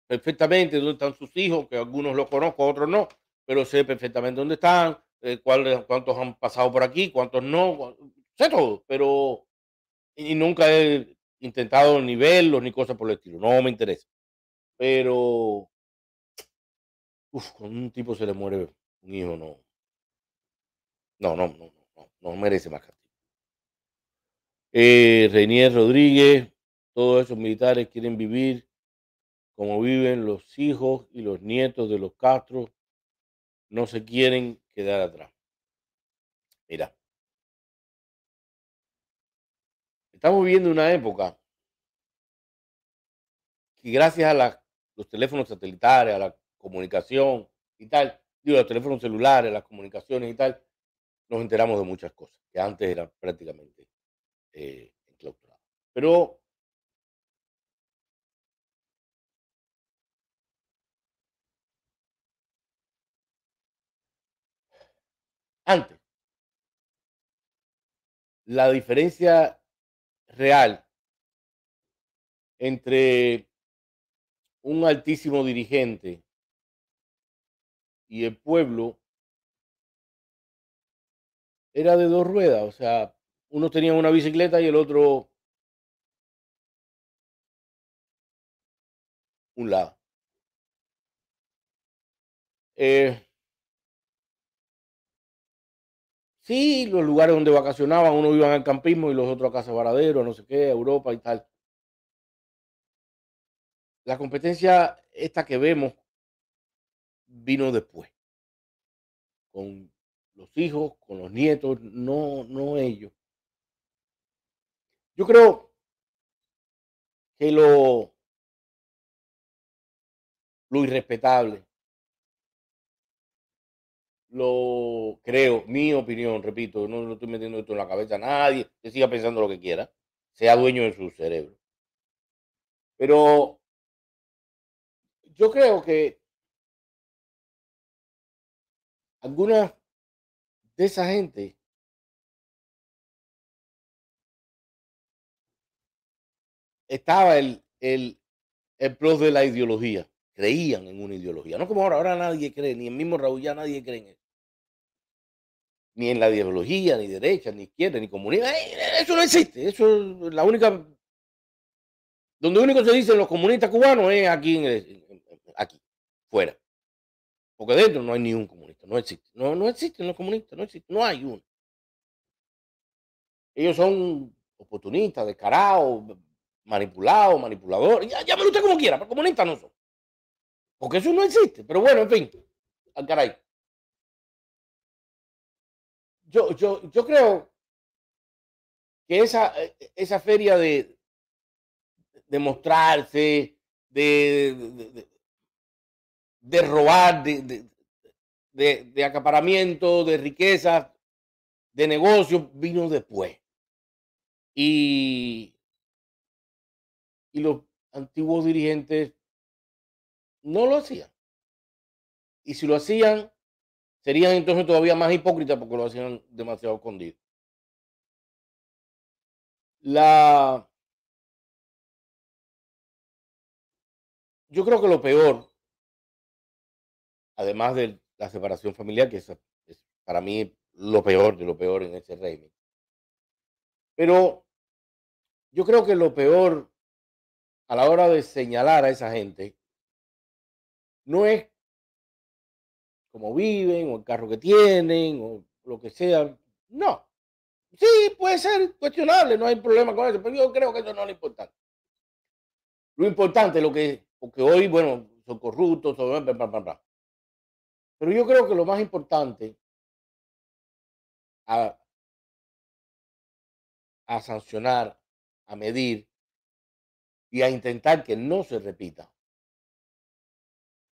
perfectamente dónde están sus hijos, que algunos los conozco, otros no, pero sé perfectamente dónde están, eh, cuáles, cuántos han pasado por aquí, cuántos no, sé todo, pero y nunca he intentado ni verlos ni cosas por el estilo, no me interesa. Pero, uff, con un tipo se le muere un hijo, no. No, no, no, no, no, merece más castigo. Eh, Reinier Rodríguez, todos esos militares quieren vivir como viven los hijos y los nietos de los Castro, no se quieren quedar atrás. Mira, estamos viviendo una época que gracias a los teléfonos satelitales, a la comunicación y tal, digo, los teléfonos celulares, las comunicaciones y tal, nos enteramos de muchas cosas que antes eran prácticamente eh, Pero antes. La diferencia real entre un altísimo dirigente y el pueblo era de dos ruedas, o sea, uno tenía una bicicleta y el otro un lado. Eh, Sí, los lugares donde vacacionaban, unos iban al campismo y los otros a Casa Varadero, no sé qué, a Europa y tal. La competencia esta que vemos vino después, con los hijos, con los nietos, no, no ellos. Yo creo que lo, lo irrespetable, lo creo, mi opinión, repito, no lo estoy metiendo esto en la cabeza a nadie, que siga pensando lo que quiera, sea dueño de su cerebro. Pero yo creo que alguna de esa gente estaba el, el, el plus de la ideología. Creían en una ideología. No como ahora, ahora nadie cree, ni el mismo Raúl ya nadie cree en eso ni en la ideología, ni derecha, ni izquierda, ni comunista. Eh, eh, eso no existe. Eso es la única. Donde único se dicen los comunistas cubanos es aquí, aquí, fuera. Porque dentro no hay ni un comunista, no existe. No, no existen los comunistas, no existe, no hay uno. Ellos son oportunistas, descarados, manipulados, manipuladores. Llámelo usted como quiera, pero comunistas no son. Porque eso no existe. Pero bueno, en fin, al ah, caray yo, yo, yo creo que esa, e, e, esa feria de, de mostrarse, de, de, de robar, de, acaparamiento, de riquezas, de negocios, vino después. Y, y los antiguos dirigentes no lo hacían. Y si lo hacían, serían entonces todavía más hipócritas porque lo hacían demasiado escondido. La... Yo creo que lo peor, además de la separación familiar, que es, es para mí lo peor de lo peor en ese régimen, pero yo creo que lo peor a la hora de señalar a esa gente no es cómo viven, o el carro que tienen, o lo que sea. No. Sí, puede ser cuestionable, no hay problema con eso, pero yo creo que eso no es lo importante. Lo importante, lo que, porque hoy, bueno, son corruptos, son Pero yo creo que lo más importante a, a sancionar, a medir y a intentar que no se repita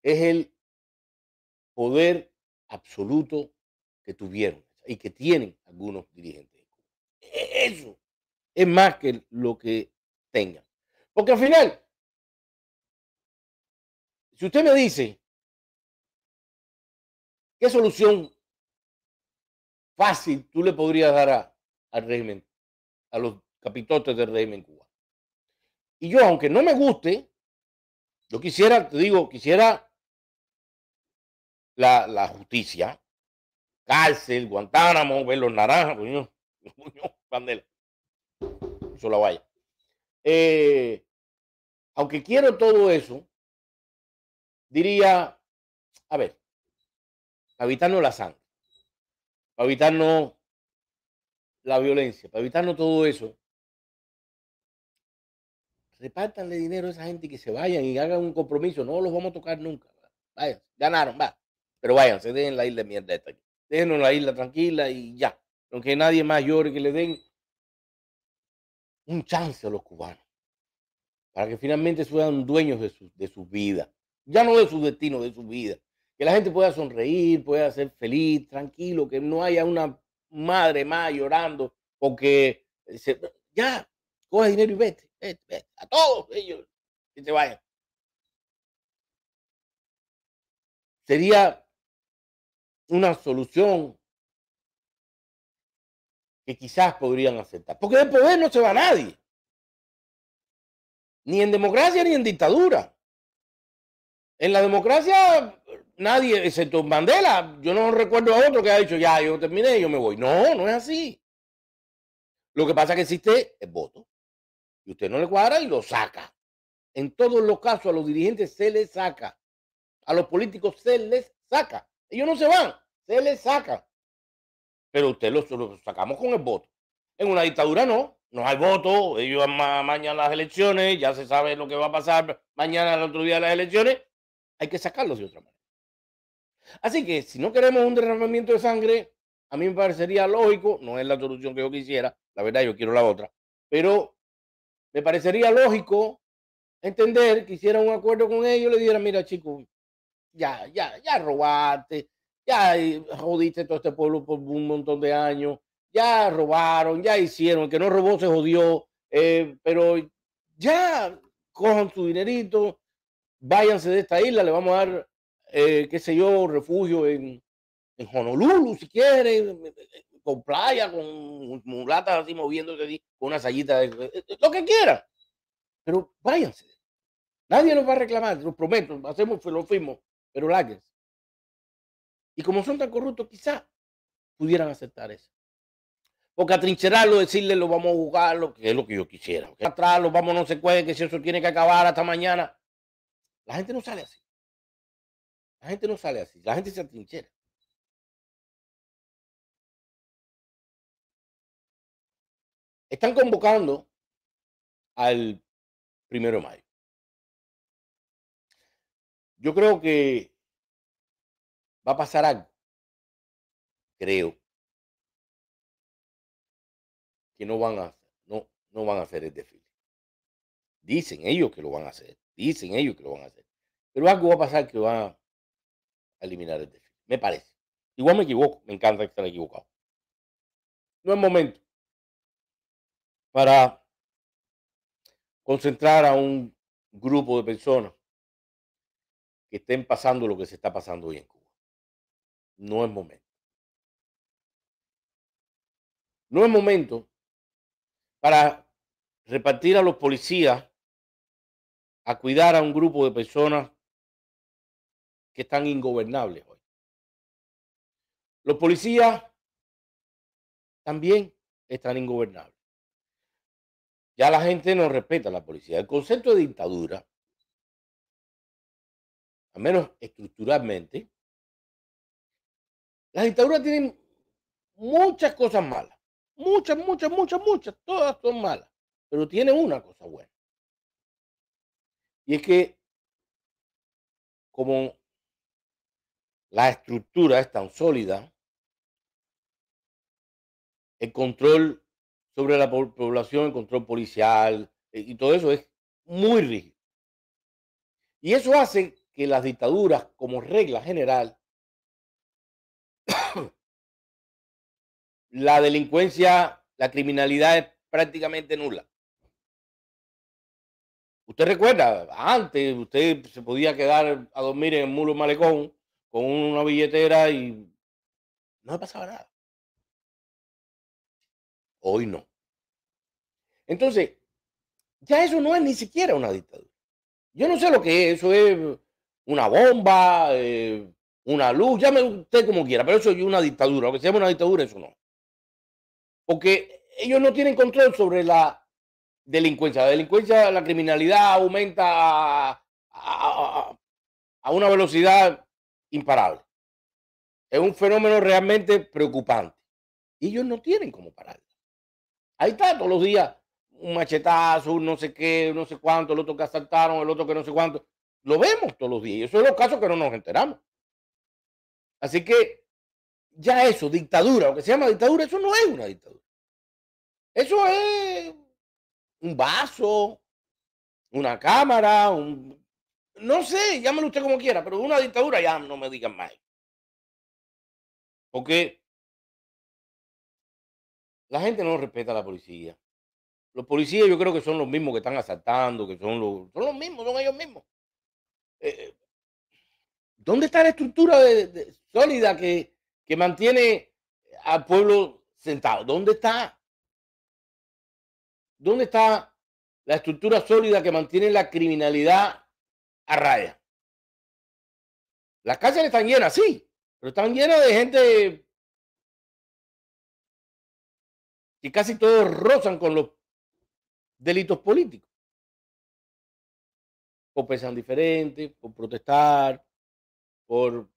es el poder absoluto que tuvieron y que tienen algunos dirigentes. E-, eso es más que lo que tengan. Porque al final, si usted me dice, ¿qué solución fácil tú le podrías dar al régimen, a los capitotes del régimen cubano? Y yo, aunque no me guste, yo quisiera, te digo, quisiera la, justicia, cárcel, Guantánamo, ver los naranjas, coño, puñón, pandela. Eso la vaya. Eh, aunque quiero todo eso, diría, a ver, para evitarnos la sangre, para evitarnos la violencia, para evitarnos todo eso, repártanle dinero a esa gente que se vayan y hagan un compromiso. No los vamos a tocar nunca. vaya ganaron, va. Pero vayan, se dejen la isla de mierda esta aquí. Déjenos la isla tranquila y ya. Aunque nadie más llore, que le den un chance a los cubanos. Para que finalmente sean dueños de su, de vida. Ya no de su destino, de su vida. Que la gente pueda sonreír, pueda ser feliz, tranquilo, que no haya una madre más llorando porque ya, coge dinero y vete, a todos ellos que se vayan. Sería una solución que quizás podrían aceptar. Porque del poder no se va nadie. Ni en democracia ni en dictadura. En la democracia nadie, excepto Mandela, yo no recuerdo a otro que ha dicho, ya, yo terminé, yo me voy. No, no es así. Lo que pasa es que existe el voto. Y usted no le cuadra y lo saca. En todos los casos a los dirigentes se les saca. A los políticos se les saca. Ellos no se van, se les saca. Pero usted los, sacamos con el voto. En una dictadura no, no hay voto, ellos mañana las elecciones, ya se sabe lo que va a pasar mañana, el otro día de las elecciones, hay que sacarlos de otra manera. Así que si no queremos un derramamiento de sangre, a mí me parecería lógico, no es la solución que yo quisiera, la verdad yo quiero la otra, pero me parecería lógico entender que hiciera un acuerdo con ellos, le diera, mira chicos, ya, ya, ya robaste, ya jodiste todo este pueblo por un montón de años, ya robaron, ya hicieron, el que no robó se jodió, eh, pero ya cojan su dinerito, váyanse de esta isla, le vamos a dar, eh, qué sé yo, refugio en, Honolulu, si quieren, eh, con playa, con mulatas así moviéndose, con una de lo que quieran, pero váyanse. Nadie nos va a reclamar, lo prometo, hacemos lo fuimos pero es. Y como son tan corruptos, quizás pudieran aceptar eso. Porque atrincherarlo, decirle lo vamos a jugarlo, que es lo que yo quisiera. Atrás, lo vamos, no se puede, que si eso tiene que acabar hasta mañana. La gente no sale así. La gente no sale así. La gente se atrinchera. Están convocando al primero de mayo. Yo creo que va a pasar algo. Creo que no van a, no, no van a hacer el desfile. Dicen ellos que lo van a hacer. Dicen ellos que lo van a hacer. Pero algo va a pasar que va a eliminar el desfile. Me parece. Igual me equivoco. Me encanta que estén equivocados. No es momento para concentrar a un grupo de personas que estén pasando lo que se está pasando hoy en Cuba. No es momento. No es momento para repartir a los policías a cuidar a un grupo de personas que están ingobernables hoy. Los policías también están ingobernables. Ya la gente no respeta a la policía. El concepto de dictadura al menos estructuralmente, las dictaduras tienen muchas cosas malas, muchas, muchas, muchas, muchas, todas son malas, pero tiene una cosa buena. Y es que como la estructura es tan sólida, el control sobre la población, el control policial eh, y todo eso es muy rígido. Y eso hace las dictaduras, como regla general, la delincuencia, la criminalidad es prácticamente nula. Usted recuerda, antes usted se podía quedar a dormir en el muro malecón con una billetera y no le pasaba nada. Hoy no. Entonces, ya eso no es ni siquiera una dictadura. Yo no sé lo que es, eso es una bomba, eh, una luz, llame usted como quiera, pero eso es una dictadura, lo que se llama una dictadura, eso no. Porque ellos no tienen control sobre la delincuencia. La delincuencia, la criminalidad aumenta a, una velocidad imparable. Es un fenómeno realmente preocupante. Y ellos no tienen cómo pararlo. Ahí está todos los días un machetazo, no sé qué, no sé cuánto, el otro que asaltaron, el otro que no sé cuánto. Lo vemos todos los días. Y eso es los casos que no nos enteramos. Así que ya eso, dictadura, lo que se llama dictadura, eso no es una dictadura. Eso es un vaso, una cámara, un... No sé, llámelo usted como quiera, pero una dictadura ya no me digan más. Porque la gente no respeta a la policía. Los policías yo creo que son los mismos que están asaltando, que son los, son los mismos, son ellos mismos. Eh, ¿dónde está la estructura sólida que, que mantiene al pueblo sentado? ¿Dónde está? ¿Dónde está la estructura sólida que mantiene la criminalidad a raya? Las cárceles están llenas, sí, pero están llenas de gente que casi todos rozan con los delitos políticos por pensar diferente, por protestar, por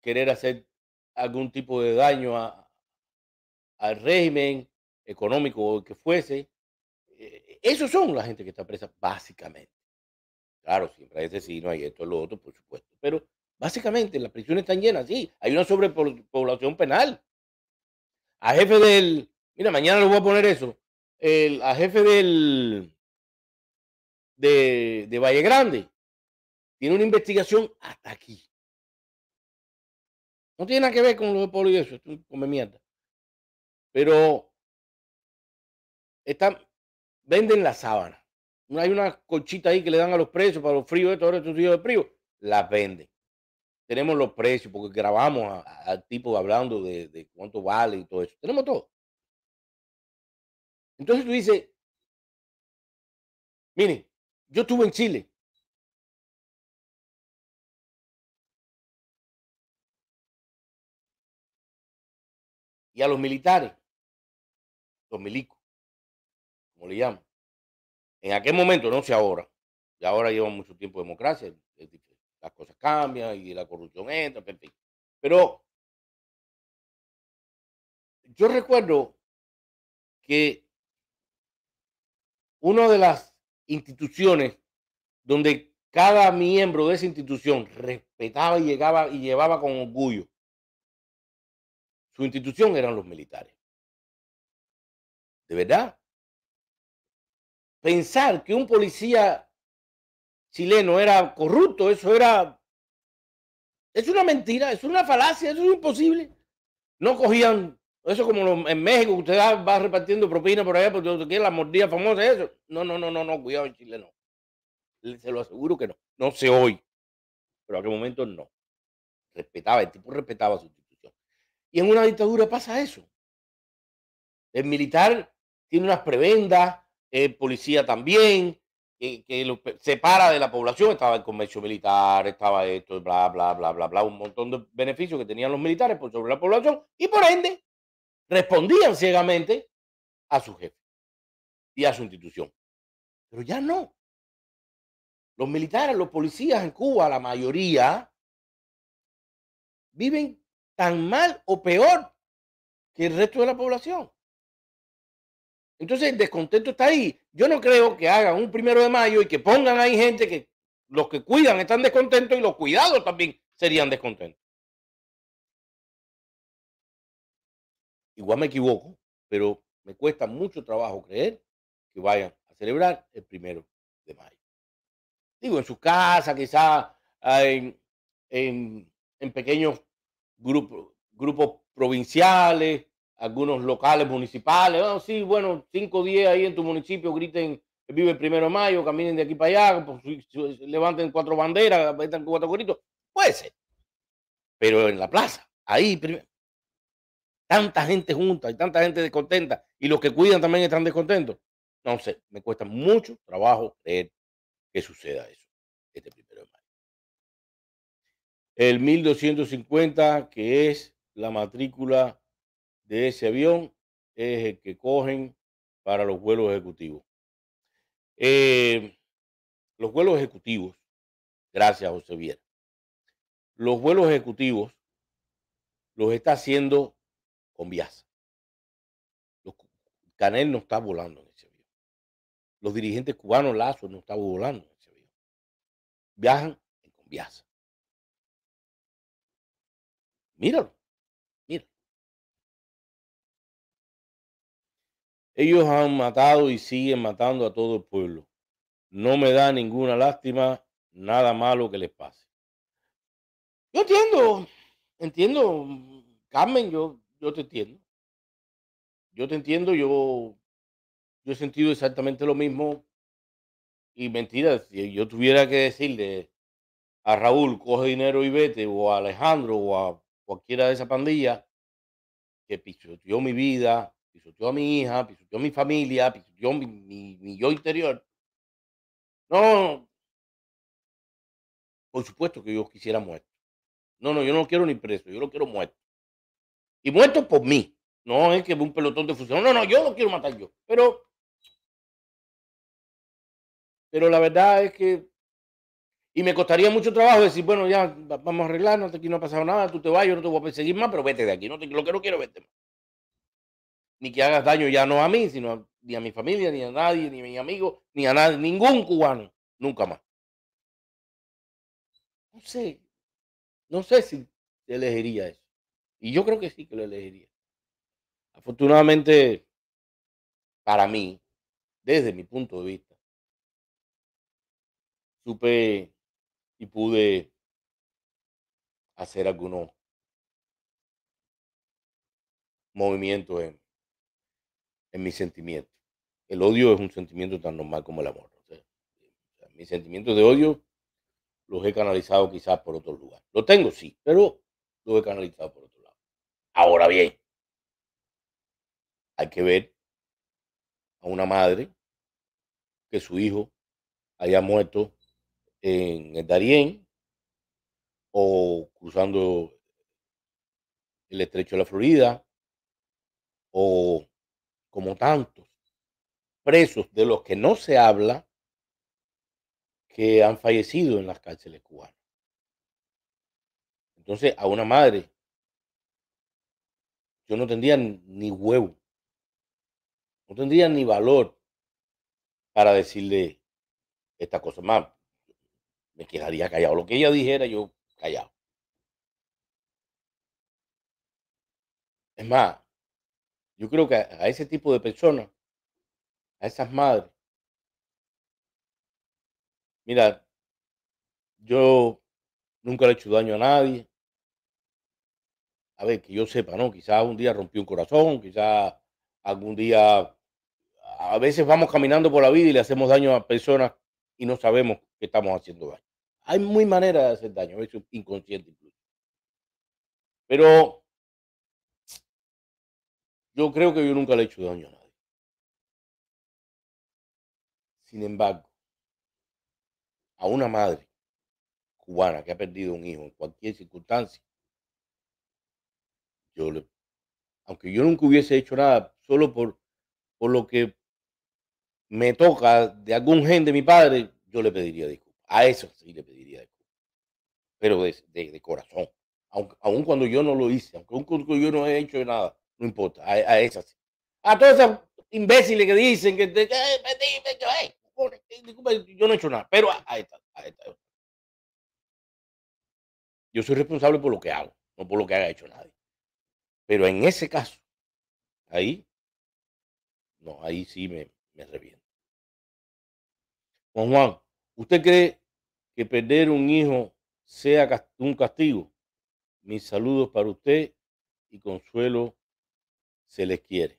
querer hacer algún tipo de daño al régimen económico o el que fuese. Eh, esos son la gente que está presa, básicamente. Claro, siempre hay asesinos, hay esto, lo otro, por supuesto. Pero básicamente las prisiones están llenas, sí. Hay una sobrepoblación penal. A jefe del. Mira, mañana les voy a poner eso. El, a jefe del de, Valle Grande tiene una investigación hasta aquí. No tiene nada que ver con lo de Polo y eso, esto come mierda. Pero están, venden la sábana. Hay una colchita ahí que le dan a los precios para los fríos, estos, estos días de frío, las venden. Tenemos los precios porque grabamos al tipo hablando de, de cuánto vale y todo eso. Tenemos todo. Entonces tú dices, miren, yo estuve en Chile. Y a los militares, los milicos, como le llaman. En aquel momento, no sé ahora, y ahora lleva mucho tiempo democracia, las cosas cambian y la corrupción entra, Pero yo recuerdo que uno de las instituciones donde cada miembro de esa institución respetaba y, llegaba, y llevaba con orgullo. Su institución eran los militares. ¿De verdad? Pensar que un policía chileno era corrupto, eso era... Es una mentira, es una falacia, es imposible. No cogían eso como en México, usted va, repartiendo propina por allá porque usted quiere la mordida famosa, eso. No, no, no, no, no, cuidado en Chile, no. Se lo aseguro que no. No sé hoy, Pero en aquel momento no. Respetaba, el tipo respetaba su institución. Y en una dictadura pasa eso. El militar tiene unas prebendas, el policía también, que, que lo separa de la población. Estaba el comercio militar, estaba esto, bla, bla, bla, bla, bla. Un montón de beneficios que tenían los militares por sobre la población. Y por ende, respondían ciegamente a su jefe y a su institución. Pero ya no. Los militares, los policías en Cuba, la mayoría, viven tan mal o peor que el resto de la población. Entonces el descontento está ahí. Yo no creo que hagan un primero de mayo y que pongan ahí gente que los que cuidan están descontentos y los cuidados también serían descontentos. Igual me equivoco, pero me cuesta mucho trabajo creer que vayan a celebrar el primero de mayo. Digo, en su casa, quizás ah, en, pequeños grupos, grupos provinciales, algunos locales municipales. Oh, sí, bueno, cinco días ahí en tu municipio griten vive el primero de mayo, caminen de aquí para allá, pues, levanten cuatro banderas, metan cuatro gritos. Puede ser. Pero en la plaza, ahí primero tanta gente junta y tanta gente descontenta y los que cuidan también están descontentos. No sé, me cuesta mucho trabajo creer que suceda eso este primero de mayo. El 1250, que es la matrícula de ese avión, es el que cogen para los vuelos ejecutivos. Eh, los vuelos ejecutivos, gracias José Viera, los vuelos ejecutivos los está haciendo con viaza. Canel no está volando en ese avión. Los dirigentes cubanos, Lazo, no está volando en ese avión. Viajan en Viaza. Míralo, míralo. Ellos han matado y siguen matando a todo el pueblo. No me da ninguna lástima, nada malo que les pase. Yo entiendo, entiendo, Carmen, yo yo te entiendo. Yo te entiendo, yo, yo he sentido exactamente lo mismo. Y mentira, si yo tuviera que decirle a Raúl, coge dinero y vete, o a Alejandro, o a cualquiera de esa pandilla, que pisoteó mi vida, pisoteó a mi hija, pisoteó a mi familia, pisoteó mi, mi, mi yo interior. No, por supuesto que yo quisiera muerto. No, no, yo no lo quiero ni preso, yo lo quiero muerto y muerto por mí. No es que un pelotón de fusión. No, no, yo lo quiero matar yo. Pero, pero la verdad es que. Y me costaría mucho trabajo decir, bueno, ya vamos a arreglarnos, aquí no ha pasado nada, tú te vas, yo no te voy a perseguir más, pero vete de aquí. No lo que no quiero vete más. Ni que hagas daño ya no a mí, sino ni a mi familia, ni a nadie, ni a mi amigo ni a nadie, ningún cubano. Nunca más. No sé. No sé si elegiría eso. Y yo creo que sí que lo elegiría. Afortunadamente, para mí, desde mi punto de vista, supe y pude hacer algunos movimientos en, en sentimiento. El odio es un sentimiento tan normal como el amor. mis sentimientos de odio los he canalizado quizás por otro lugar. Lo tengo, sí, pero los he canalizado por otro Ahora bien, hay que ver a una madre que su hijo haya muerto en el Darién o cruzando el estrecho de la Florida o como tantos presos de los que no se habla que han fallecido en las cárceles cubanas. Entonces, a una madre yo no tendría ni huevo, no tendría ni valor para decirle esta cosa. Más, me quedaría callado. Lo que ella dijera, yo callado. Es más, yo creo que a ese tipo de personas, a esas madres, mira, yo nunca le he hecho daño a nadie, a ver, que yo sepa, ¿no? Quizás un día rompió un corazón, quizás algún día, a veces vamos caminando por la vida y le hacemos daño a personas y no sabemos que estamos haciendo daño. Hay muy maneras de hacer daño, a veces inconsciente incluso. Pero yo creo que yo nunca le he hecho daño a nadie. Sin embargo, a una madre cubana que ha perdido un hijo en cualquier circunstancia, yo, aunque yo nunca hubiese hecho nada, solo por, por lo que me toca de algún gen de mi padre, yo le pediría disculpas. A eso sí le pediría disculpas. Pero de, corazón. Aunque, aun cuando yo no lo hice, aunque, aun yo no he hecho nada, no importa. A, esas A todos esas imbéciles que dicen que te, eh, yo no he hecho nada. Pero ahí está Yo soy responsable por lo que hago, no por lo que haya hecho nadie. Pero en ese caso, ahí, no, ahí sí me, me reviento. Juan Juan, ¿usted cree que perder un hijo sea un castigo? Mis saludos para usted y consuelo se les quiere.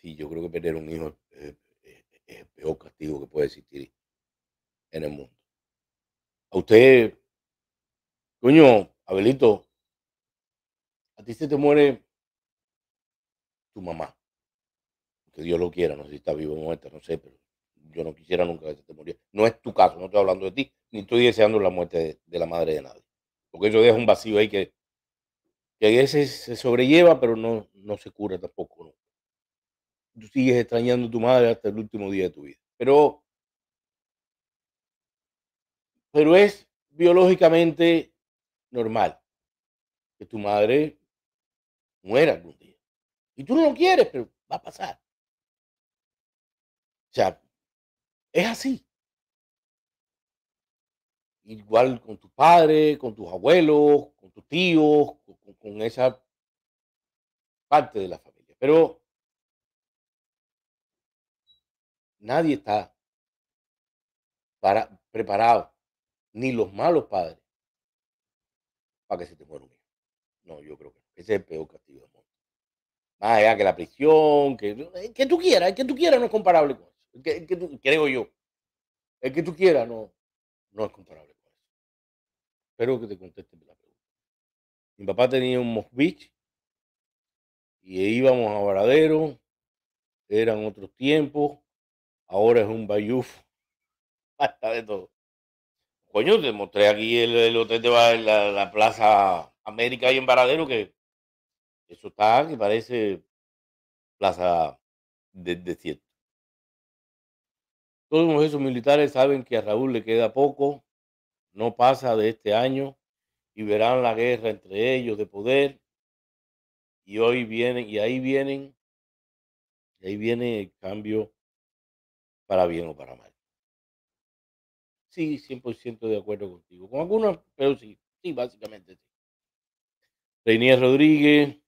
Sí, yo creo que perder un hijo es, es el peor castigo que puede existir en el mundo. A usted, coño, Abelito, a ti se te muere tu mamá. Que Dios lo quiera, no sé si está vivo o muerta, no sé, pero yo no quisiera nunca que se te muriera. No es tu caso, no estoy hablando de ti, ni estoy deseando la muerte de, la madre de nadie. Porque eso deja un vacío ahí que, que a veces se sobrelleva, pero no, no se cura tampoco. Tú sigues extrañando a tu madre hasta el último día de tu vida. Pero, pero es biológicamente normal que tu madre muera algún día. Y tú no lo quieres, pero va a pasar. O sea, es así. Igual con tu padre, con tus abuelos, con tus tíos, con, esa parte de la familia. Pero nadie está para, preparado, ni los malos padres, para que se te muera un hijo. No, yo creo que no. Ese es el peor castigo del mundo. Más allá que la prisión, que, que tú quieras, el que tú quieras no es comparable con eso. que, creo yo. El que tú quieras no, no es comparable con eso. Espero que te conteste la pregunta. Mi papá tenía un beach y íbamos a Varadero. Eran otros tiempos. Ahora es un bayuf. Hasta de todo. Coño, te mostré aquí el, hotel de la, la, Plaza América ahí en Varadero que eso está que parece plaza de cierto Todos esos militares saben que a Raúl le queda poco, no pasa de este año y verán la guerra entre ellos de poder. Y hoy vienen, y ahí vienen, y ahí viene el cambio para bien o para mal. Sí, 100% de acuerdo contigo. Con algunos, pero sí, sí, básicamente sí. reinier Rodríguez,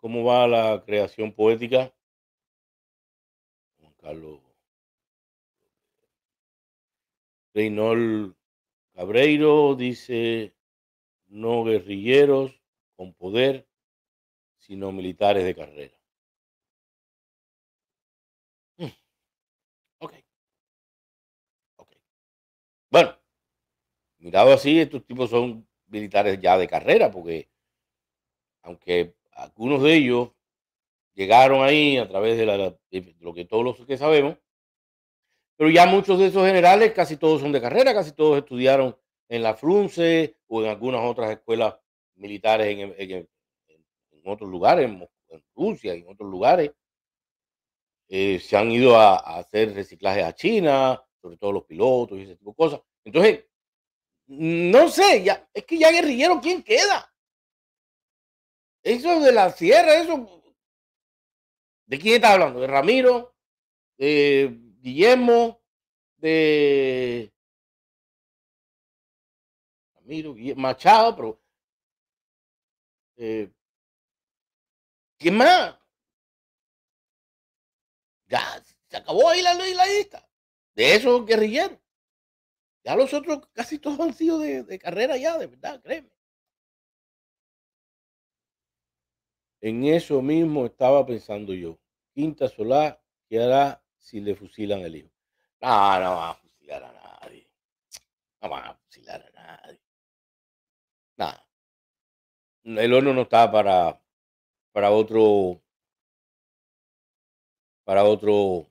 ¿Cómo va la creación poética? Juan Carlos Reynold Cabreiro dice, no guerrilleros con poder, sino militares de carrera. Mm, ok. Ok. Bueno, mirado así, estos tipos son militares ya de carrera, porque aunque algunos de ellos llegaron ahí a través de, lo que todos los que sabemos, pero ya muchos de esos generales, casi todos son de carrera, casi todos estudiaron en la Frunce o en algunas otras escuelas militares en, otros lugares, en, Rusia y en otros lugares. Eh, se han ido a, hacer reciclaje a China, sobre todo los pilotos y ese tipo de cosas. Entonces, no sé, ya, es que ya guerrillero, ¿quién queda? Eso de la sierra, eso. ¿De quién está hablando? ¿De Ramiro? ¿De Guillermo? ¿De Ramiro? Machado, pero. Eh, ¿Qué más? Ya se acabó ahí la ley la lista. De esos guerrilleros. Ya los otros casi todos han sido de, de carrera ya, de verdad, créeme. En eso mismo estaba pensando yo. Quinta Solá, ¿qué hará si le fusilan el hijo? No, no va a fusilar a nadie. No va a fusilar a nadie. Nada. El horno no está para, para otro, para otro,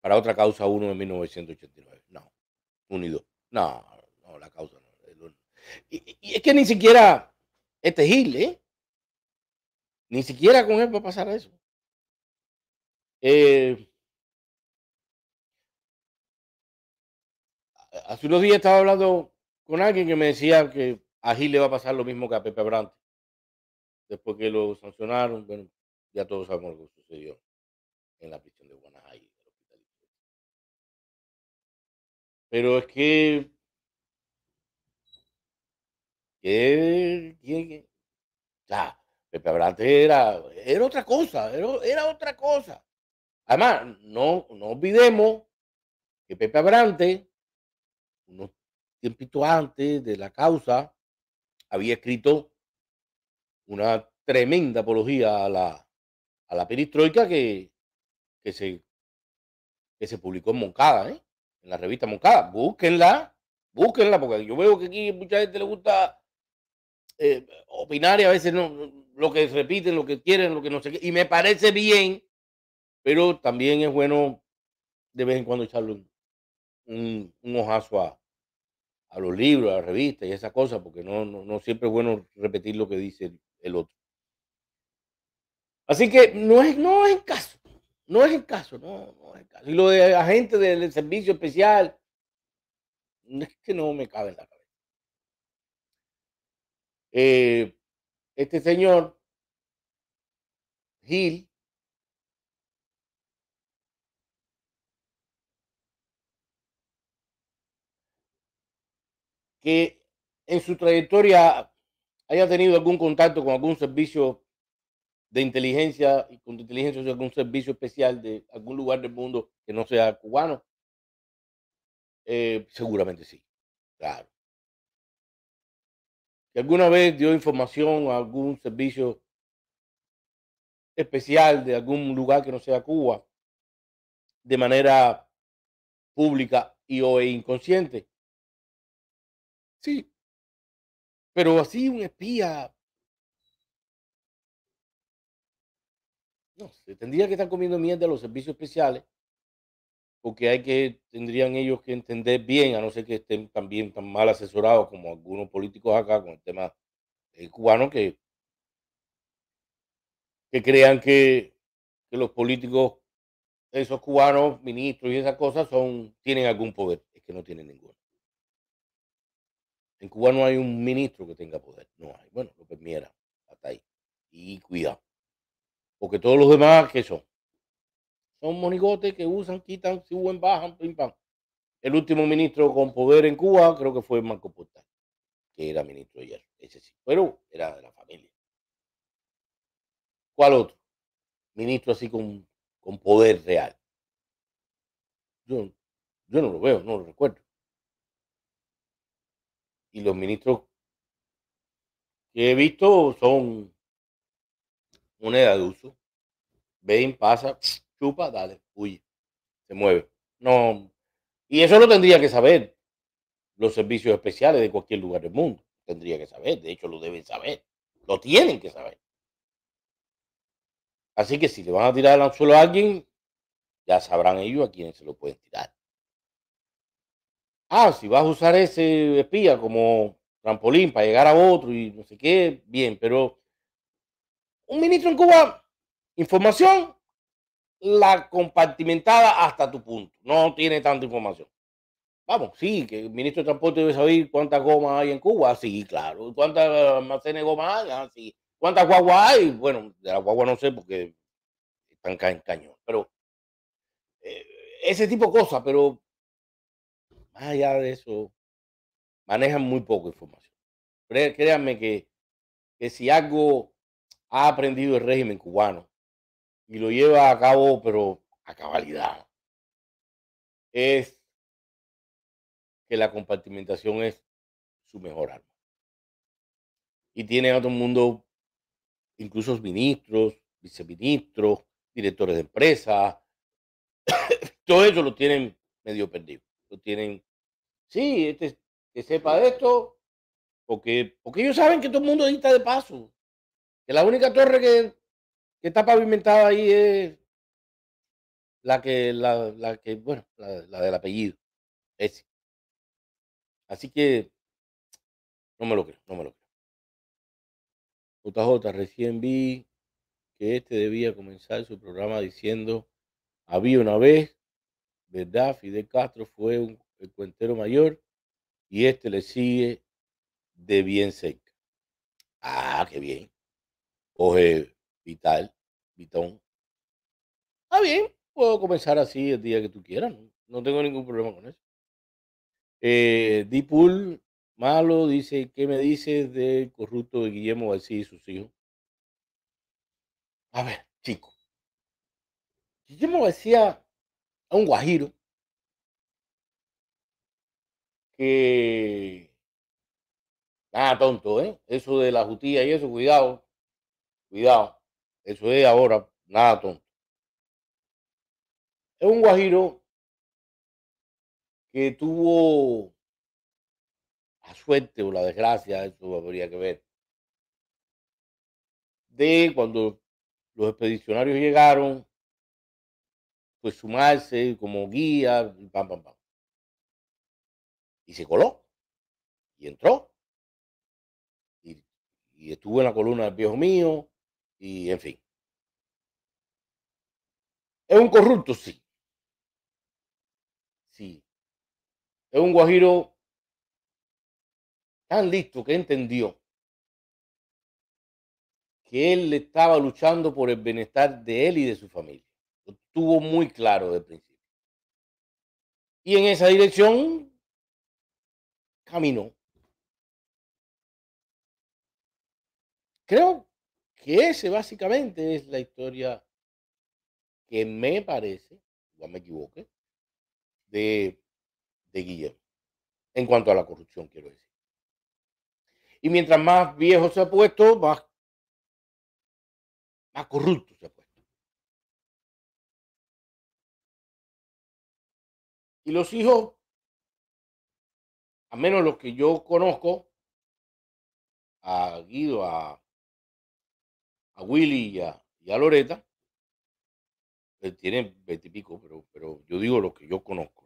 para otra causa uno en 1989. No. Unido. No, no, la causa no. Y, y es que ni siquiera este Gil, ¿eh? Ni siquiera con él va a pasar eso. Eh, hace unos días estaba hablando con alguien que me decía que a Gil le va a pasar lo mismo que a Pepe Brandt. Después que lo sancionaron, bueno, ya todos sabemos lo que sucedió en la prisión de Guanajuato. Pero es que que, que Pepe Abrante era, era otra cosa, era, otra cosa. Además, no, no olvidemos que Pepe Abrante, unos tiempitos antes de la causa, había escrito una tremenda apología a la, a la que, se, que se publicó en Moncada, ¿eh? en la revista Moncada. Búsquenla, búsquenla, porque yo veo que aquí mucha gente le gusta eh, opinar y a veces no, lo que repiten, lo que quieren, lo que no sé qué. Y me parece bien, pero también es bueno de vez en cuando echarle un, un, ojazo a, los libros, a las revistas y esas cosas, porque no, no, siempre es bueno repetir lo que dice el, otro. Así que no es, no es el caso, no es el caso, no, no es el caso. Y lo de agente del servicio especial, es que no me cabe en la cabeza. Eh, este señor Gil que en su trayectoria haya tenido algún contacto con algún servicio de inteligencia y con inteligencia de algún servicio especial de algún lugar del mundo que no sea cubano? Eh, seguramente sí, claro alguna vez dio información a algún servicio especial de algún lugar que no sea Cuba de manera pública y o e inconsciente. Sí. Pero así un espía. No, se tendría que estar comiendo mierda a los servicios especiales porque hay que, tendrían ellos que entender bien, a no ser que estén también tan mal asesorados como algunos políticos acá con el tema eh, cubano, que, que crean que, los políticos, esos cubanos, ministros y esas cosas, son, tienen algún poder. Es que no tienen ninguno. En Cuba no hay un ministro que tenga poder. No hay. Bueno, lo mira, hasta ahí. Y cuidado. Porque todos los demás, ¿qué son? Son monigotes que usan, quitan, suben, bajan, pim, pam. El último ministro con poder en Cuba creo que fue Marco Portal, que era ministro ayer, ese sí, pero era de la familia. ¿Cuál otro? Ministro así con, con poder real. Yo, no lo veo, no lo recuerdo. Y los ministros que he visto son moneda de uso. pasa, chupa, dale, huye, se mueve. No, y eso lo tendría que saber los servicios especiales de cualquier lugar del mundo. Tendría que saber, de hecho lo deben saber, lo tienen que saber. Así que si le van a tirar el anzuelo a alguien, ya sabrán ellos a quién se lo pueden tirar. Ah, si vas a usar ese espía como trampolín para llegar a otro y no sé qué, bien, pero un ministro en Cuba, información la compartimentada hasta tu punto. No tiene tanta información. Vamos, sí, que el ministro de Transporte debe saber cuántas gomas hay en Cuba, sí, claro. ¿Cuántas almacenes de gomas hay? Ah, ¿Cuántas guagua hay? Bueno, de las guagua no sé porque están caen en cañón. Pero eh, ese tipo de cosas, pero más allá de eso, manejan muy poco información. Créanme que, que si algo ha aprendido el régimen cubano y lo lleva a cabo, pero a cabalidad, es que la compartimentación es su mejor arma. Y tiene a todo el mundo, incluso ministros, viceministros, directores de empresas, todo eso lo tienen medio perdido. Lo tienen, sí, este que sepa de esto, porque, porque ellos saben que todo el mundo dicta de paso, que la única torre que que está pavimentada ahí es la que, la, que bueno, la, del apellido. Ese. Así que no me lo creo, no me lo creo. JJ, recién vi que este debía comenzar su programa diciendo, había una vez, ¿verdad? de Castro fue un, el cuentero mayor y este le sigue de bien cerca. Ah, qué bien. oje Vital, Vitón. Ah, bien, puedo comenzar así el día que tú quieras, no, tengo ningún problema con eso. Eh, malo, dice, ¿qué me dices del corrupto de Guillermo García y sus hijos? A ver, chico. Guillermo García es un guajiro que... Nada ah, tonto, ¿eh? Eso de la justicia y eso, cuidado, cuidado. Eso es ahora, nada tonto. Es un guajiro que tuvo la suerte o la desgracia, eso habría que ver, de cuando los expedicionarios llegaron, pues sumarse como guía, y pam, pam, pam. Y se coló, y entró, y, y estuvo en la columna del viejo mío, y en fin. ¿Es un corrupto? Sí. Sí. Es un guajiro tan listo que entendió que él estaba luchando por el bienestar de él y de su familia. Lo tuvo muy claro de principio. Y en esa dirección caminó. Creo que ese básicamente es la historia que me parece, ya me equivoqué, de, Guillermo, en cuanto a la corrupción, quiero decir. Y mientras más viejo se ha puesto, más, corrupto se ha puesto. Y los hijos, a menos los que yo conozco, a Guido, a a Willy y a, y Loreta, él pues, tiene veintipico, pero, pero yo digo lo que yo conozco,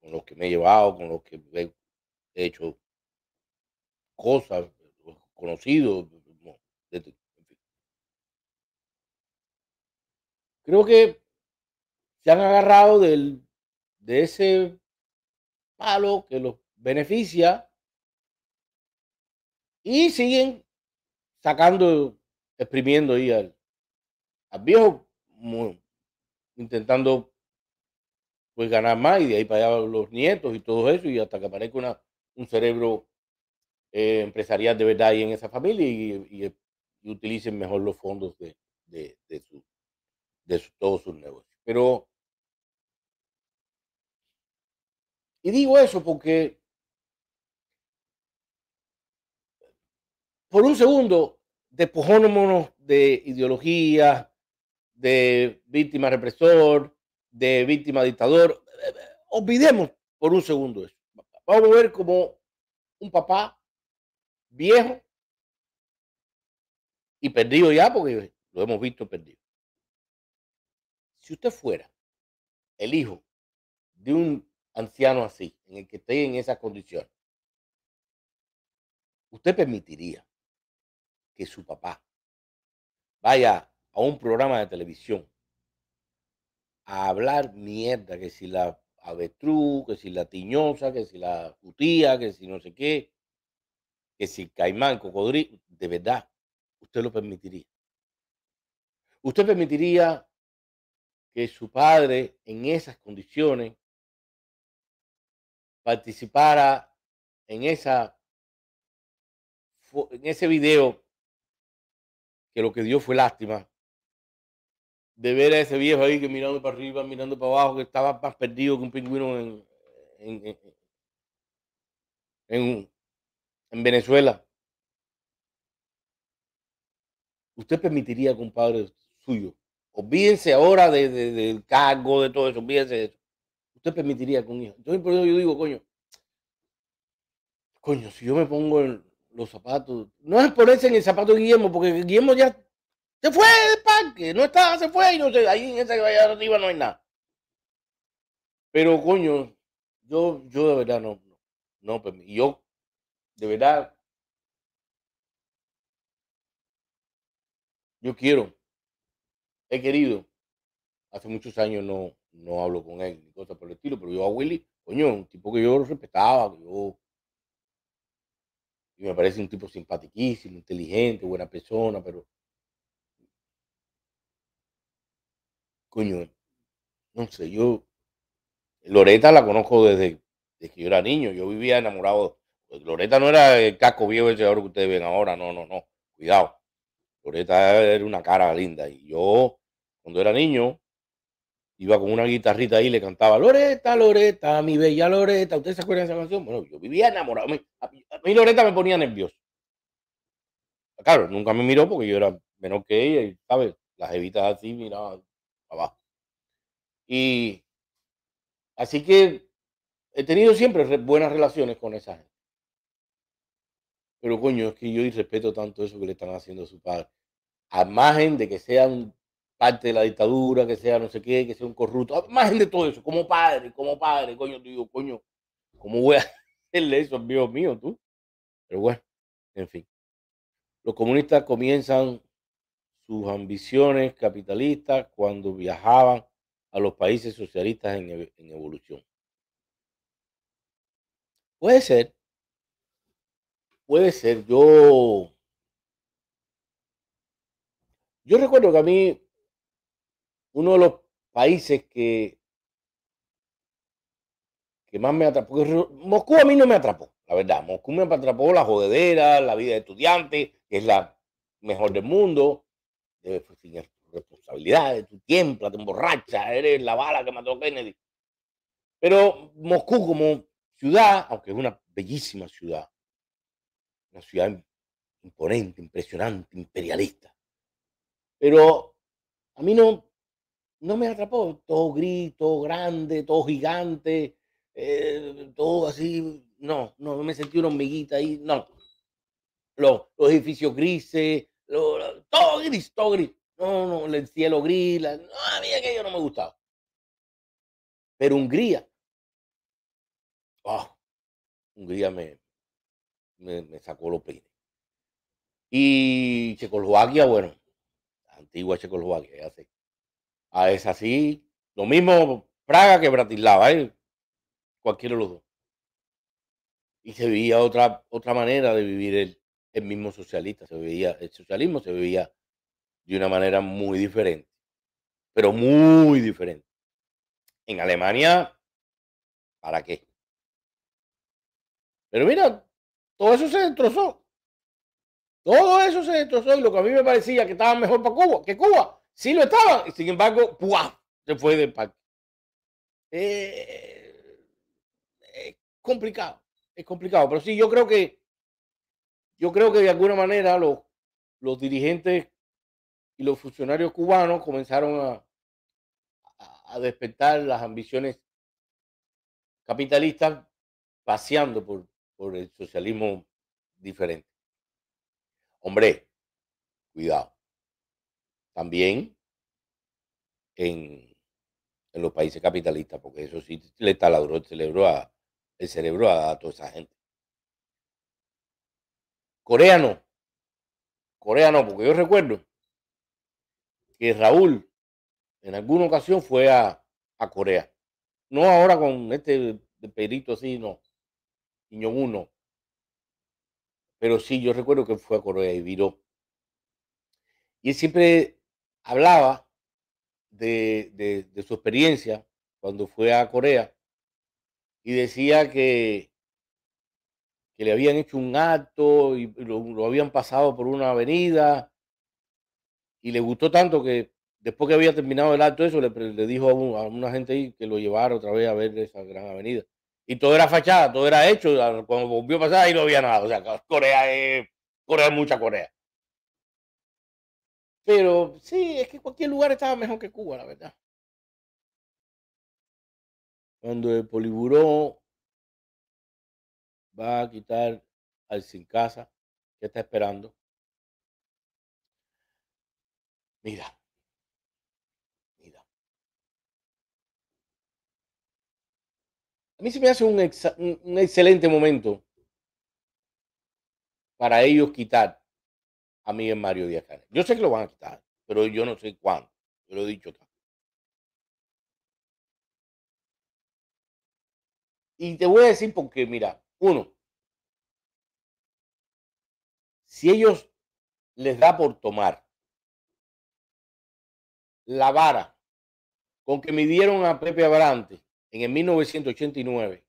con los que me he llevado, con los que he, hecho cosas, conocidos. Creo que se han agarrado del, de ese palo que los beneficia y siguen sacando exprimiendo ahí al, viejo, intentando pues ganar más y de ahí para allá los nietos y todo eso y hasta que aparezca un cerebro eh, empresarial de verdad ahí en esa familia y, utilicen mejor los fondos de, todos sus negocios. Pero, y digo eso porque por un segundo despojémonos de ideología, de víctima represor, de víctima dictador. Olvidemos por un segundo eso. Vamos a ver como un papá viejo y perdido ya, porque lo hemos visto perdido. Si usted fuera el hijo de un anciano así, en el que esté en esas condiciones, usted permitiría su papá vaya a un programa de televisión a hablar mierda, que si la avestruz, que si la tiñosa, que si la cutía que si no sé qué, que si caimán, cocodrilo, de verdad, usted lo permitiría. Usted permitiría que su padre en esas condiciones participara en esa en ese video que lo que dio fue lástima. De ver a ese viejo ahí que mirando para arriba, mirando para abajo, que estaba más perdido que un pingüino en, en, Venezuela. ¿Usted permitiría, padre suyo, olvídense ahora del cargo, de todo eso, olvídense de eso, usted permitiría con hijo? Entonces, por eso yo digo, coño, coño, si yo me pongo en, los zapatos. No es ponerse en el zapato de Guillermo, porque Guillermo ya se fue del parque, no estaba, se fue y no sé, ahí en esa que vaya arriba no hay nada. Pero coño, yo, yo de verdad no, no, no pues, yo de verdad, yo quiero, he querido, hace muchos años no, no hablo con él ni cosas por el estilo, pero yo a Willy, coño, un tipo que yo respetaba, que yo me parece un tipo simpatiquísimo, inteligente, buena persona, pero coño, no sé, yo Loreta la conozco desde, que yo era niño, yo vivía enamorado. Loreta no era el casco viejo ese ahora que ustedes ven ahora, no, no, no, cuidado. Loreta era una cara linda y yo cuando era niño iba con una guitarrita ahí y le cantaba Loreta, Loreta, mi bella Loreta. ¿Ustedes se acuerdan de esa canción? Bueno, yo vivía enamorado. A mí, Loreta me ponía nervioso. Claro, nunca me miró porque yo era menor que ella y, ¿sabes? Las evitas así miraba abajo. Y así que he tenido siempre buenas relaciones con esa gente. Pero coño, es que yo respeto tanto eso que le están haciendo a su padre. A margen de que sea un parte de la dictadura, que sea no sé qué, que sea un corrupto. Ah, más de todo eso, como padre, como padre, coño, digo, coño, ¿cómo voy a hacerle eso al mío mío, tú? Pero bueno, en fin. Los comunistas comienzan sus ambiciones capitalistas cuando viajaban a los países socialistas en evolución. Puede ser, puede ser, yo... Yo recuerdo que a mí uno de los países que, que más me atrapó, Moscú a mí no me atrapó, la verdad. Moscú me atrapó la jodedera, la vida de estudiante, que es la mejor del mundo, debes eh, pues, tus responsabilidades, tu tiempo, te emborracha, eres la bala que mató Kennedy. Pero Moscú como ciudad, aunque es una bellísima ciudad, una ciudad imponente, impresionante, imperialista, pero a mí no, no me atrapó. Todo gris, todo grande, todo gigante, eh, todo así. No, no, me sentí una hormiguita ahí. No. Los, edificios grises, todo gris, todo gris. No, no, el cielo gris. La, no, a yo no me gustaba. Pero Hungría. Oh, Hungría me, me, sacó los peines. Y Checoslovaquia, bueno, antigua Checoslovaquia, ya sé. Ah, es así. Lo mismo Praga que Bratislava, ¿eh? cualquiera de los dos. Y se veía otra, otra manera de vivir el, el mismo socialista. Se veía, el socialismo se veía de una manera muy diferente, pero muy diferente. En Alemania, ¿para qué? Pero mira, todo eso se destrozó. Todo eso se destrozó y lo que a mí me parecía que estaba mejor para Cuba, que Cuba, Sí lo estaba, sin embargo, ¡buah! se fue del parque. es eh, eh, complicado, es complicado, pero sí, yo creo que yo creo que de alguna manera los, los dirigentes y los funcionarios cubanos comenzaron a, a, a despertar las ambiciones capitalistas paseando por, por el socialismo diferente. Hombre, cuidado también en, los países capitalistas, porque eso sí le taladró el cerebro a, el cerebro a toda esa gente. Coreano, coreano, porque yo recuerdo que Raúl en alguna ocasión fue a, Corea. No ahora con este perito así, no. Niño uno. Pero sí, yo recuerdo que fue a Corea y viró. Y siempre hablaba de, su experiencia cuando fue a Corea y decía que, que le habían hecho un acto y lo, habían pasado por una avenida y le gustó tanto que después que había terminado el acto eso le, dijo a, una gente ahí que lo llevara otra vez a ver esa gran avenida y todo era fachada, todo era hecho cuando volvió a pasar ahí no había nada, o sea, Corea es, Corea es mucha Corea pero sí, es que cualquier lugar estaba mejor que Cuba, la verdad. Cuando el poliburó va a quitar al sin casa, que está esperando. Mira, mira. A mí se me hace un excelente momento para ellos quitar a mí en Mario Díaz Yo sé que lo van a quitar, pero yo no sé cuándo. Yo lo he dicho acá. Y te voy a decir porque, mira, uno, si ellos les da por tomar la vara con que me dieron a Pepe Abrante en el 1989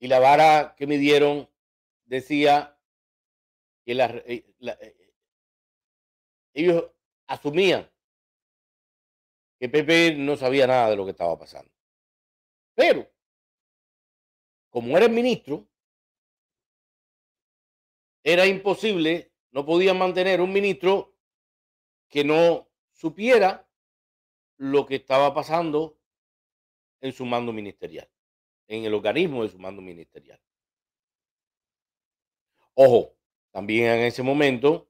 y la vara que me dieron decía la, eh, eh, ellos asumían que Pepe no sabía nada de lo que estaba pasando. Pero, como era el ministro, era imposible, no podía mantener un ministro que no supiera lo que estaba pasando en su mando ministerial, en el organismo de su mando ministerial. Ojo, también en ese momento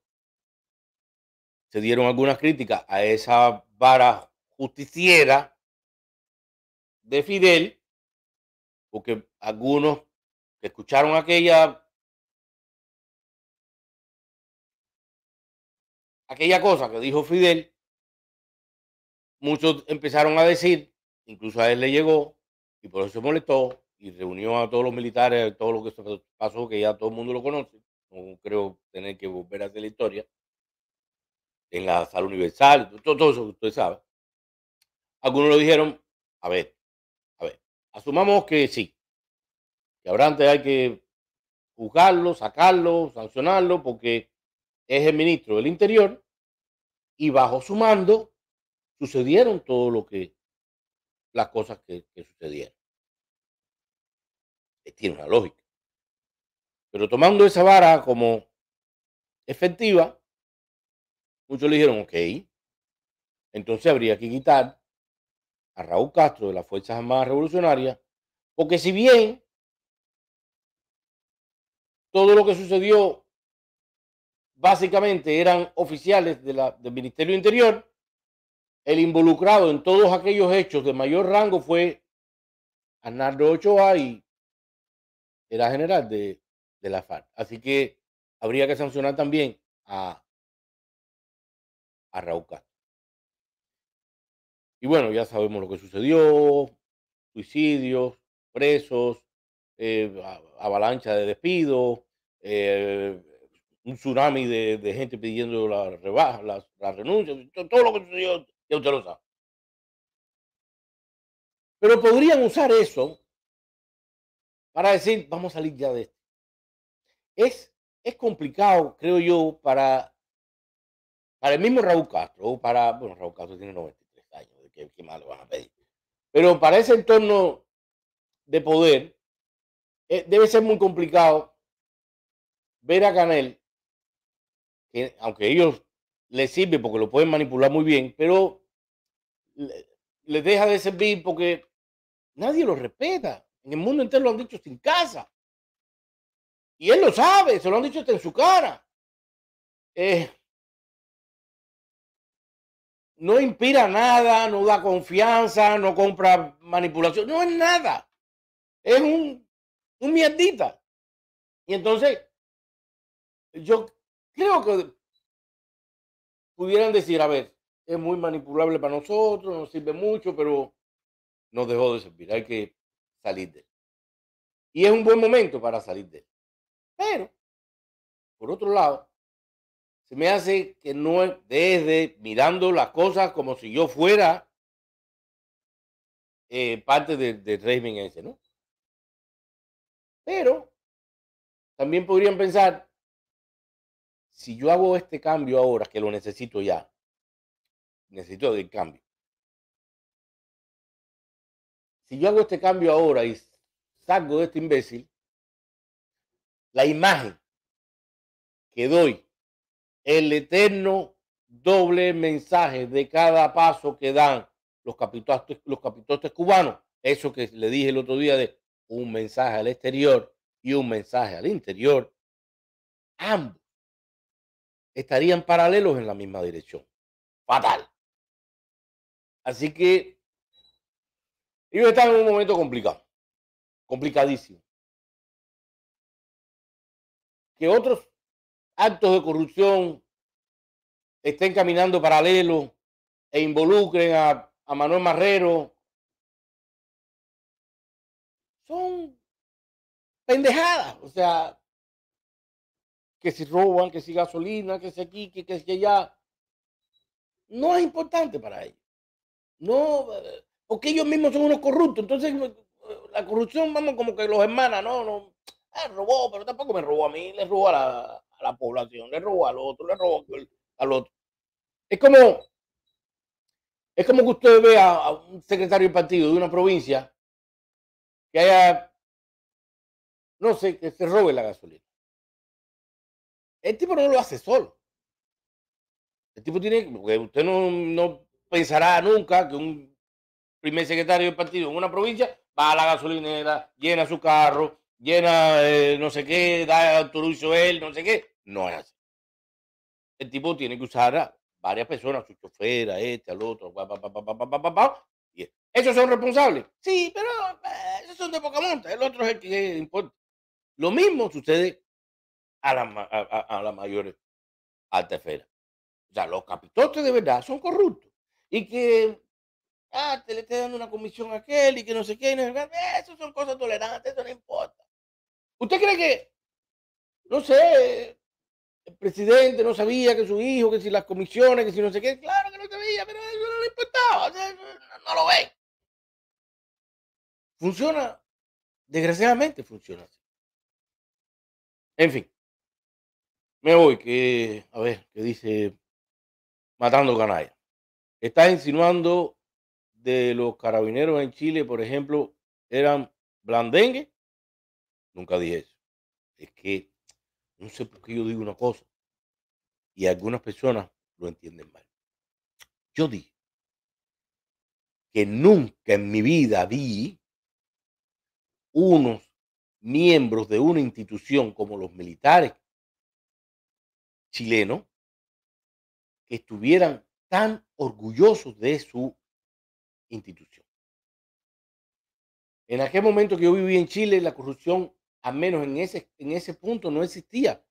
se dieron algunas críticas a esa vara justiciera de Fidel, porque algunos que escucharon aquella aquella cosa que dijo Fidel, muchos empezaron a decir, incluso a él le llegó, y por eso se molestó, y reunió a todos los militares, todo lo que pasó, que ya todo el mundo lo conoce no creo tener que volver a hacer la historia, en la sala universal, todo, eso que usted sabe. Algunos lo dijeron, a ver, a ver, asumamos que sí, que habrá antes hay que juzgarlo, sacarlo, sancionarlo, porque es el ministro del Interior y bajo su mando sucedieron todo lo que, las cosas que, que sucedieron. Eh, tiene una lógica. Pero tomando esa vara como efectiva, muchos le dijeron, ok, entonces habría que quitar a Raúl Castro de las Fuerzas Armadas Revolucionarias, porque si bien todo lo que sucedió básicamente eran oficiales de la, del Ministerio Interior, el involucrado en todos aquellos hechos de mayor rango fue Arnaldo Ochoa y era general de, de la Así que habría que sancionar también a, a Y bueno, ya sabemos lo que sucedió, suicidios, presos, eh, avalancha de despidos, eh, un tsunami de, gente pidiendo la rebaja, las la, renuncia, todo lo que sucedió, ya usted lo sabe. Pero podrían usar eso para decir, vamos a salir ya de esto es, complicado, creo yo, para, para el mismo Raúl Castro, para, bueno, Raúl Castro tiene 93 años, ¿qué, qué más le van a pedir? Pero para ese entorno de poder, eh, debe ser muy complicado ver a Canel, que aunque ellos le sirve porque lo pueden manipular muy bien, pero les le deja de servir porque nadie lo respeta. En el mundo entero lo han dicho sin casa. Y él lo sabe, se lo han dicho hasta en su cara. Eh, no inspira nada, no da confianza, no compra manipulación, no es nada. Es un, un mierdita. Y entonces, yo creo que pudieran decir, a ver, es muy manipulable para nosotros, nos sirve mucho, pero nos dejó de servir, hay que salir de él. Y es un buen momento para salir de él. Pero, por otro lado, se me hace que no es desde mirando las cosas como si yo fuera eh, parte del de régimen ese, ¿no? Pero también podrían pensar, si yo hago este cambio ahora, que lo necesito ya, necesito el cambio. Si yo hago este cambio ahora y salgo de este imbécil, la imagen que doy, el eterno doble mensaje de cada paso que dan los capitostes, los cubanos, eso que le dije el otro día de un mensaje al exterior y un mensaje al interior, ambos estarían paralelos en la misma dirección. Fatal. Así que yo están en un momento complicado, complicadísimo que otros actos de corrupción estén caminando paralelo e involucren a, Manuel Marrero. Son pendejadas, o sea, que si roban, que si gasolina, que si aquí, que, que si allá. No es importante para ellos. No, eh, porque ellos mismos son unos corruptos. Entonces, eh, la corrupción, vamos, como que los hermanas, no, no. Eh, robó, pero tampoco me robó a mí, le robó a la, población, le robó al otro, le robó al otro. Es como, es como que usted vea a un secretario de partido de una provincia que haya, no sé, que se robe la gasolina. El tipo no lo hace solo. El tipo tiene, porque usted no, no pensará nunca que un primer secretario de partido en una provincia va a la gasolinera, llena su carro, llena no sé qué, da autorizo él, no sé qué. No es así. El tipo tiene que usar a varias personas, su chofera, a este, al otro, pa, pa, pa, y ¿Esos son responsables? Sí, pero eh, esos son de poca monta, el otro es el que importa. Lo mismo sucede a las a, a mayores alta esferas. O sea, los capitotes de verdad son corruptos. Y que ah, te le está dando una comisión a aquel y que no sé qué, no sé Eso son cosas tolerantes, eso no importa. ¿Usted cree que, no sé, el presidente no sabía que su hijo, que si las comisiones, que si no sé qué? Claro que no sabía, pero eso no he importaba, no lo ve. Funciona, desgraciadamente funciona así. En fin, me voy, que, a ver, que dice, matando canalla. Estás insinuando de los carabineros en Chile, por ejemplo, eran blandengue. Nunca dije eso. Es que no sé por qué yo digo una cosa y algunas personas lo entienden mal. Yo dije que nunca en mi vida vi unos miembros de una institución como los militares chilenos que estuvieran tan orgullosos de su institución. En aquel momento que yo viví en Chile, la corrupción al menos en ese, en ese punto no existía.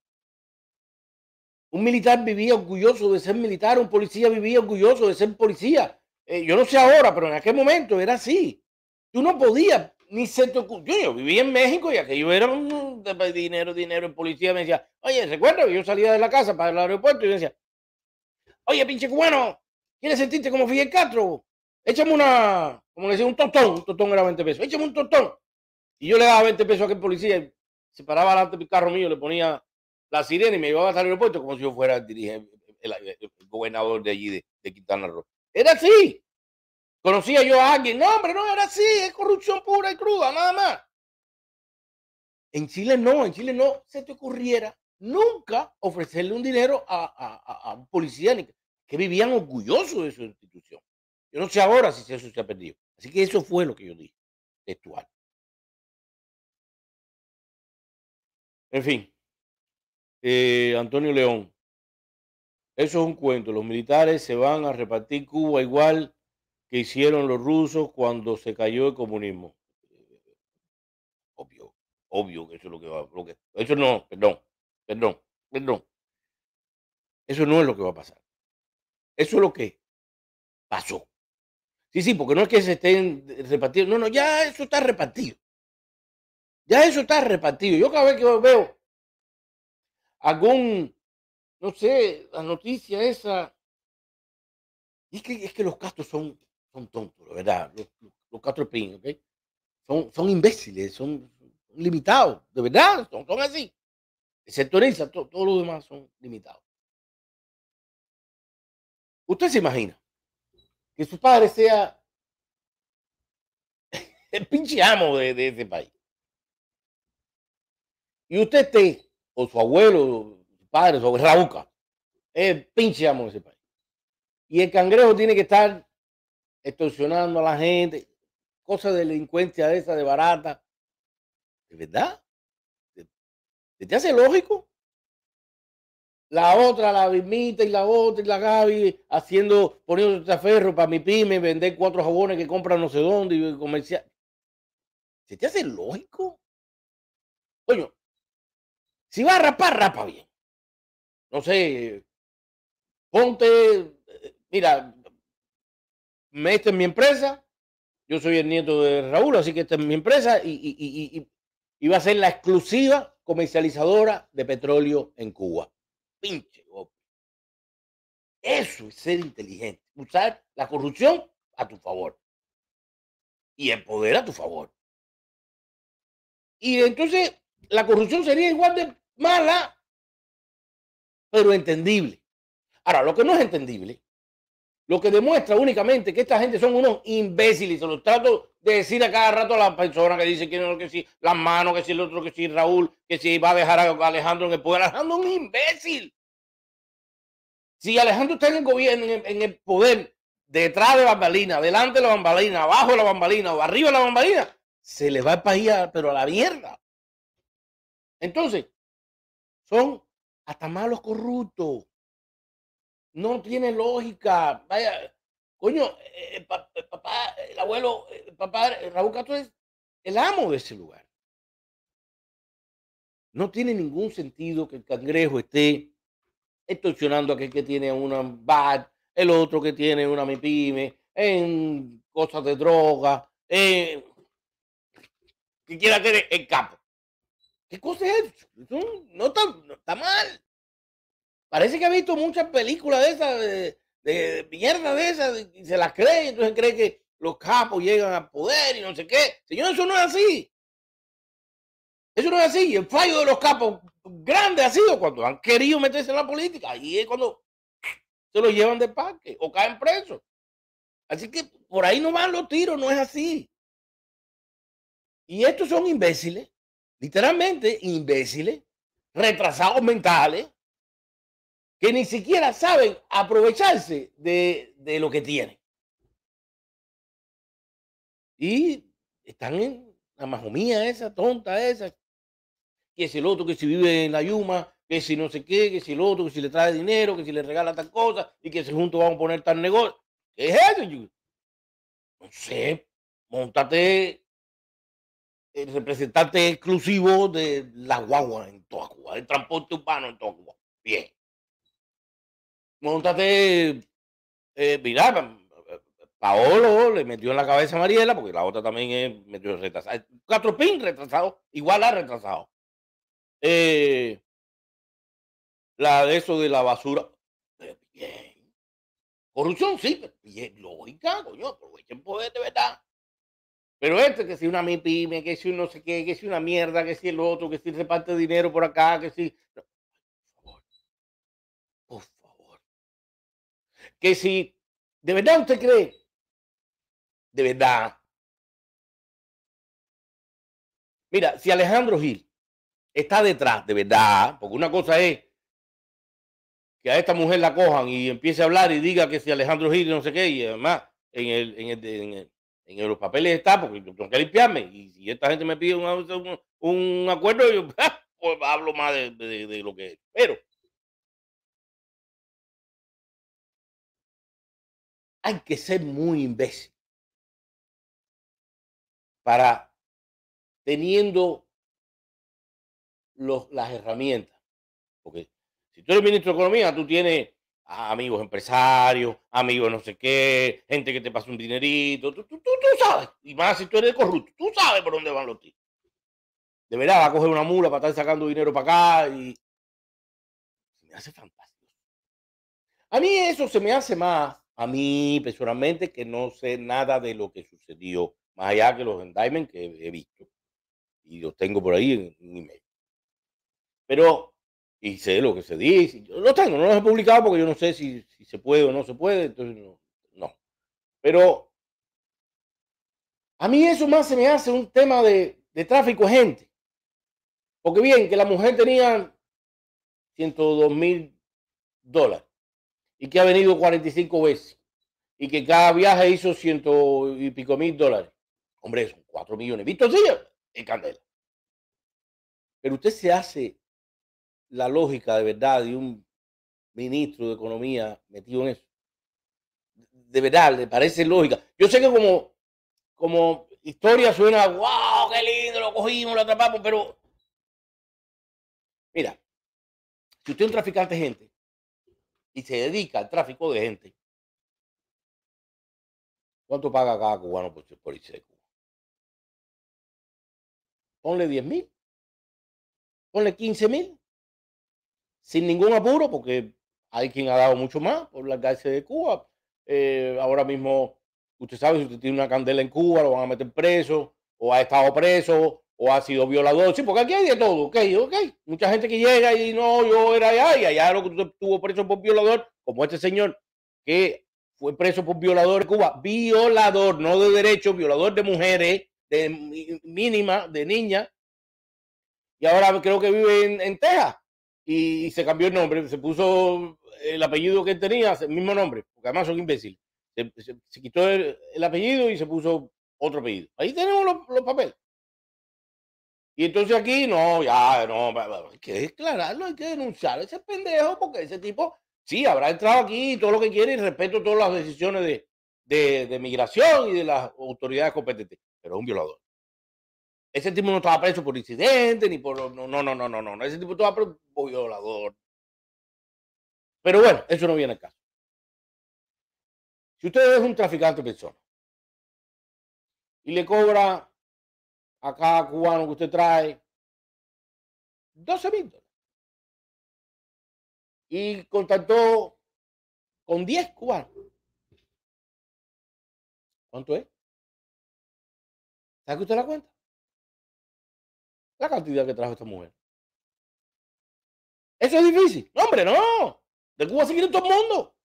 Un militar vivía orgulloso de ser militar, un policía vivía orgulloso de ser policía. Eh, yo no sé ahora, pero en aquel momento era así. Tú no podías, ni se te Yo, vivía en México y aquello era un pues, dinero, dinero. en policía me decía, oye, ¿recuerdas? Yo salía de la casa para el aeropuerto y me decía, oye, pinche cubano, ¿quieres sentirte como Fidel Castro? Échame una, como le decía, un tostón. Un tostón era 20 pesos. Échame un tostón. Y yo le daba 20 pesos a aquel policía se paraba delante mi carro mío, le ponía la sirena y me llevaba salir el puesto como si yo fuera el, gobernador de allí, de, de Quintana Roo. Era así. Conocía yo a alguien. No, hombre, no era así. Es corrupción pura y cruda, nada más. En Chile no, en Chile no se te ocurriera nunca ofrecerle un dinero a, un policía que vivían orgullosos de su institución. Yo no sé ahora si eso se ha perdido. Así que eso fue lo que yo dije, textual. En fin, eh, Antonio León, eso es un cuento. Los militares se van a repartir Cuba igual que hicieron los rusos cuando se cayó el comunismo. Obvio, obvio que eso es lo que va a pasar. Eso no, perdón, perdón, perdón. Eso no es lo que va a pasar. Eso es lo que pasó. Sí, sí, porque no es que se estén repartiendo. No, no, ya eso está repartido. Ya eso está repartido. Yo cada vez que veo algún, no sé, la noticia esa, es que, es que los castros son, son tontos, verdad. Los, los castros ¿ok? Son, son imbéciles, son, limitados, de verdad, son, así. Excepto Elisa, todos los demás son limitados. Usted se imagina que su padre sea el pinche amo de ese país y usted esté, o su abuelo, su padre, su rauca, es pinche amo de ese país. Y el cangrejo tiene que estar extorsionando a la gente, cosas de delincuencia esa de barata. ¿De verdad? ¿Se te hace lógico? La otra, la vimita y la otra y la Gaby haciendo, poniendo traferro para mi pyme, vender cuatro jabones que compran no sé dónde y comercial. ¿Se te hace lógico? Coño, si va a rapar, rapa bien. No sé, ponte, eh, mira, esta es mi empresa, yo soy el nieto de Raúl, así que esta es mi empresa y, va a ser la exclusiva comercializadora de petróleo en Cuba. Pinche Eso es ser inteligente, usar la corrupción a tu favor y el poder a tu favor. Y entonces la corrupción sería igual de mala, pero entendible. Ahora, lo que no es entendible, lo que demuestra únicamente que esta gente son unos imbéciles, se los trato de decir a cada rato a la persona que dice que no, que sí, las manos, que sí, el otro, que sí, Raúl, que sí, va a dejar a Alejandro en el poder. Alejandro es un imbécil. Si Alejandro está en el gobierno, en el, poder, detrás de la bambalina, delante de la bambalina, abajo de la bambalina o arriba de la bambalina, se le va el país, pero a la mierda. Entonces, son hasta malos corruptos. No tiene lógica. Vaya, coño, el eh, eh, eh, papá, el abuelo, el papá, Raúl Castro es el amo de ese lugar. No tiene ningún sentido que el cangrejo esté extorsionando a aquel que tiene una bad, el otro que tiene una MIPIME, en cosas de droga, en que quiera tener el capo. ¿Qué cosa es eso? no, está, no está mal. Parece que ha visto muchas películas de esas, de, mierda de esas, y se las cree, entonces cree que los capos llegan al poder y no sé qué. Señor, eso no es así. Eso no es así. El fallo de los capos grande ha sido cuando han querido meterse en la política. Ahí es cuando se los llevan de parque o caen presos. Así que por ahí no van los tiros, no es así. Y estos son imbéciles literalmente imbéciles, retrasados mentales, que ni siquiera saben aprovecharse de, de lo que tienen. Y están en la majomía esa, tonta esa, que si el otro que si vive en la Yuma, que si no sé qué, que si el otro, que si le trae dinero, que si le regala tal cosa, y que si juntos vamos a poner tal negocio. es eso? Yo, no sé, montate el representante exclusivo de la guagua en toda Cuba, el transporte urbano en toda Cuba. Bien. Montate, eh, mira, eh, Paolo le metió en la cabeza a Mariela, porque la otra también es metió retrasado. Cuatro pin retrasados, igual ha retrasado. Eh, la de eso de la basura. Pues bien. Corrupción, sí, pero pues, bien, lógica, coño, aprovechen poder de verdad. Pero este, que si una mipime, que si un no sé qué, que si una mierda, que si el otro, que si reparte dinero por acá, que si. Por favor. Por favor. Que si. ¿De verdad usted cree? De verdad. Mira, si Alejandro Gil está detrás, de verdad, porque una cosa es que a esta mujer la cojan y empiece a hablar y diga que si Alejandro Gil no sé qué, y además en el, en el en los papeles está, porque yo tengo que limpiarme. Y si esta gente me pide un, acuerdo, yo ah, pues hablo más de, lo que es. Pero hay que ser muy imbécil para teniendo las herramientas. Porque si tú eres ministro de Economía, tú tienes amigos empresarios, amigos no sé qué, gente que te pasa un dinerito, tú, sabes, y más si tú eres corrupto, tú sabes por dónde van los tíos. De verdad, va a coger una mula para estar sacando dinero para acá y... Se me hace fantástico. A mí eso se me hace más, a mí personalmente, que no sé nada de lo que sucedió, más allá que los indictments que he visto. Y los tengo por ahí en, mi email. Pero y sé lo que se dice. Yo lo tengo, no lo he publicado porque yo no sé si, se puede o no se puede, entonces no, Pero a mí eso más se me hace un tema de, tráfico de gente. Porque bien, que la mujer tenía 102 mil dólares y que ha venido 45 veces y que cada viaje hizo ciento y pico mil dólares. Hombre, son 4 millones. Visto, día? en candela. Pero usted se hace la lógica de verdad de un ministro de Economía metido en eso. De verdad, le parece lógica. Yo sé que como, como historia suena, wow, qué lindo, lo cogimos, lo atrapamos, pero mira, si usted es un traficante de gente y se dedica al tráfico de gente, ¿cuánto paga cada cubano por ser policía de Cuba? Ponle 10 mil, ponle 15 mil sin ningún apuro, porque hay quien ha dado mucho más por la calle de Cuba. Eh, ahora mismo, usted sabe, si usted tiene una candela en Cuba, lo van a meter preso, o ha estado preso, o ha sido violador. Sí, porque aquí hay de todo, ok, ok. Mucha gente que llega y no, yo era allá, y allá lo que tuvo preso por violador, como este señor que fue preso por violador de Cuba, violador, no de derechos, violador de mujeres, de mínima, de niña. y ahora creo que vive en Texas y, se cambió el nombre, se puso el apellido que tenía, el mismo nombre, porque además son imbéciles. Se, se, quitó el, apellido y se puso otro apellido. Ahí tenemos los, papeles. Y entonces aquí, no, ya, no, hay que declararlo, hay que denunciar ese pendejo, porque ese tipo, sí, habrá entrado aquí todo lo que quiere y respeto todas las decisiones de, de migración y de las autoridades competentes, pero es un violador. Ese tipo no estaba preso por incidente, ni por... No, no, no, no, no, no. Ese tipo estaba preso por violador. Pero bueno, eso no viene al caso. Si usted es un traficante de personas y le cobra a cada cubano que usted trae 12 mil dólares y contactó con 10 cubanos, ¿cuánto es? ¿Sabe usted la cuenta? la cantidad que trajo esta mujer. Eso es difícil. No, hombre, no. De Cuba se quiere todo el mundo.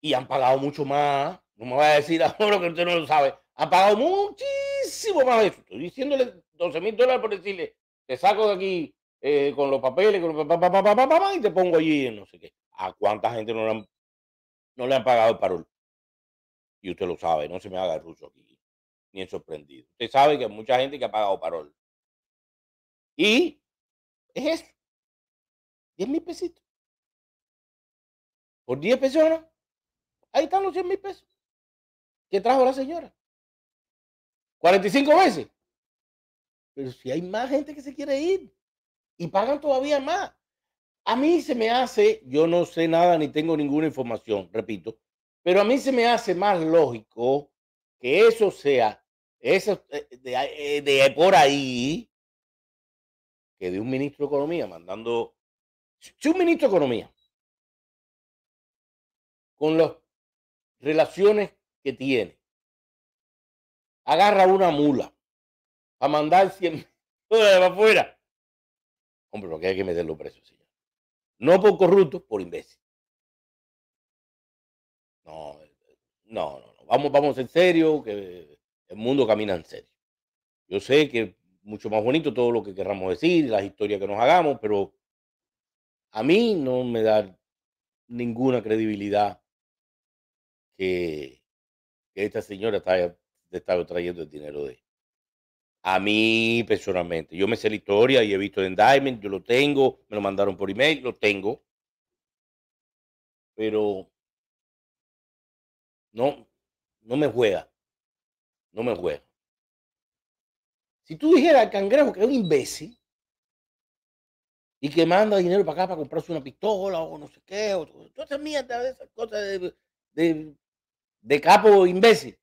Y han pagado mucho más. No me voy a decir ahora que usted no lo sabe. Han pagado muchísimo más eso. Estoy diciéndole 12 mil dólares por decirle, te saco de aquí eh, con los papeles con los papá, y te pongo allí en no sé qué. ¿A cuánta gente no le han, no le han pagado el parol? Y usted lo sabe, no se me haga el ruso aquí ni sorprendido. Usted sabe que hay mucha gente que ha pagado parol. Y es esto. 10 mil pesitos. Por 10 personas. Ahí están los 100 mil pesos que trajo la señora. 45 veces. Pero si hay más gente que se quiere ir y pagan todavía más. A mí se me hace, yo no sé nada ni tengo ninguna información, repito, pero a mí se me hace más lógico que eso sea eso, eh, eh, de, por ahí, que de un ministro de Economía mandando. Si un ministro de Economía, con las relaciones que tiene, agarra una mula a mandar 100 dólares para afuera. Hombre, porque hay que meterlo preso, señor. No por corrupto, por imbécil. No, eh, no, no. Vamos, vamos en serio, que el mundo camina en serio. Yo sé que es mucho más bonito todo lo que querramos decir, las historias que nos hagamos, pero a mí no me da ninguna credibilidad que, esta señora está, estado trayendo el dinero de A mí personalmente, yo me sé la historia y he visto en Diamond, yo lo tengo, me lo mandaron por email, lo tengo. Pero no, no me juega no me juego. Si tú dijeras al cangrejo que es un imbécil y que manda dinero para acá para comprarse una pistola o no sé qué, o todas esas esas cosas de, capo imbécil.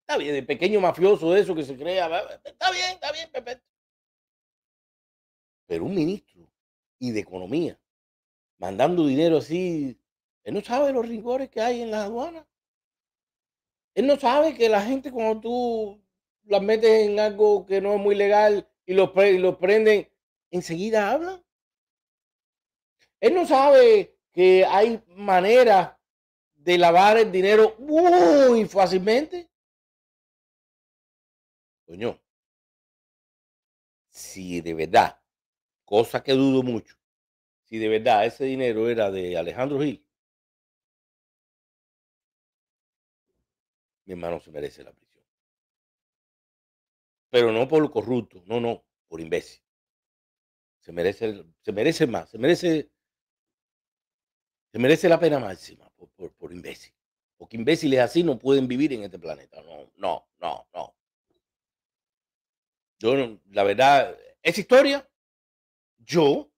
Está bien, de pequeño mafioso de eso que se crea. Está bien, está bien, Pepe. Pero un ministro y de economía mandando dinero así, él no sabe los rigores que hay en las aduanas. Él no sabe que la gente cuando tú la metes en algo que no es muy legal y lo, prenden, enseguida hablan. Él no sabe que hay manera de lavar el dinero muy fácilmente. Coño, si de verdad, cosa que dudo mucho, si de verdad ese dinero era de Alejandro Gil, mi hermano se merece la prisión. Pero no por lo corrupto, no, no, por imbécil. Se merece, se merece más, se merece, se merece la pena máxima por, por, por imbécil. Porque imbéciles así no pueden vivir en este planeta. No, no, no, no. Yo, la verdad, esa historia, yo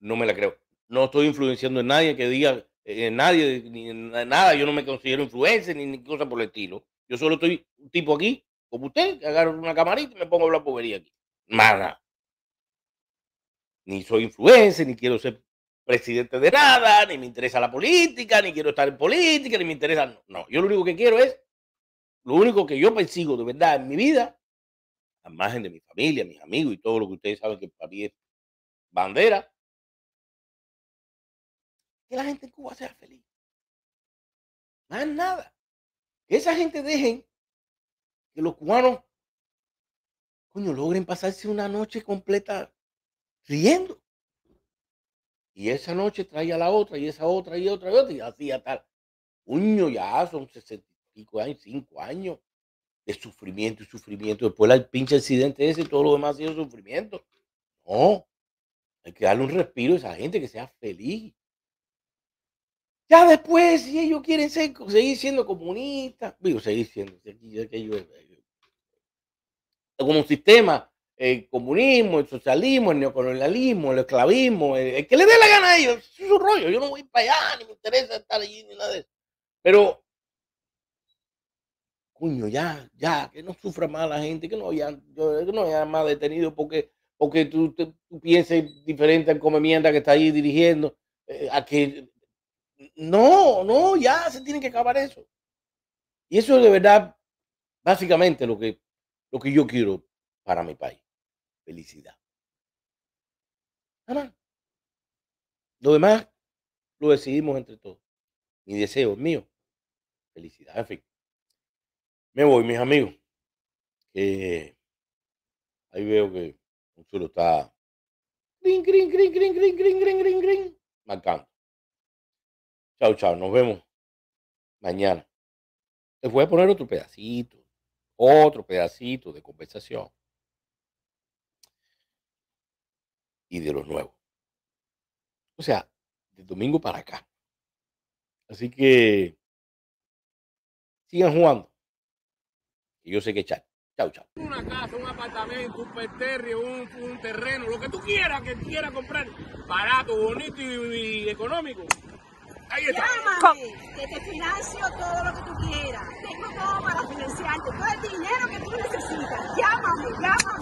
no me la creo. No estoy influenciando en nadie que diga eh, eh, nadie, ni, nada, yo no me considero influencer ni, ni, cosa por el estilo. Yo solo estoy un tipo aquí, como usted, que agarro una camarita y me pongo a hablar povería aquí. Nada. Ni soy influencer, ni quiero ser presidente de nada, ni me interesa la política, ni quiero estar en política, ni me interesa. No, yo lo único que quiero es, lo único que yo persigo de verdad en mi vida, a margen de mi familia, mis amigos y todo lo que ustedes saben que para mí es bandera, que la gente en Cuba sea feliz. Más nada. Que esa gente dejen que los cubanos, coño, logren pasarse una noche completa riendo. Y esa noche trae a la otra, y esa otra, y otra, y otra, y así a tal. Coño, ya son 65 años, cinco años de sufrimiento y sufrimiento. Después el pinche accidente ese y todo lo demás ha sido sufrimiento. No, hay que darle un respiro a esa gente que sea feliz. Ya después, si ellos quieren seguir siendo comunistas, digo, seguir siendo, eh, como un sistema, el eh, comunismo, el socialismo, el neocolonialismo, el esclavismo, el, que le dé la gana a ellos, es su rollo, yo no voy para allá, ni me interesa estar allí, ni nada de eso. Pero, cuño, ya, ya, que no sufra más la gente, que no haya, que no haya más detenido porque, porque tú, pienses diferente al comemienda que está ahí dirigiendo, eh, a que no, no, ya se tiene que acabar eso. Y eso es de verdad, básicamente lo que, lo que yo quiero para mi país. Felicidad. Nada más. Lo demás lo decidimos entre todos. Mi deseo es mío. Felicidad. En fin. Me voy, mis amigos. Eh, ahí veo que un suelo está. Marcando. Chao, chao. Nos vemos mañana. Les voy a poner otro pedacito, otro pedacito de conversación. Y de lo nuevo. O sea, de domingo para acá. Así que sigan jugando. Y yo sé que chao, chao, chao. Una casa, un apartamento, un perterrio, un, terreno, lo que tú quieras, que quieras comprar, barato, bonito y económico Llámame, que te financio todo lo que tú quieras. Tengo todo para financiarte, todo el dinero que tú necesitas. Llámame, llámame.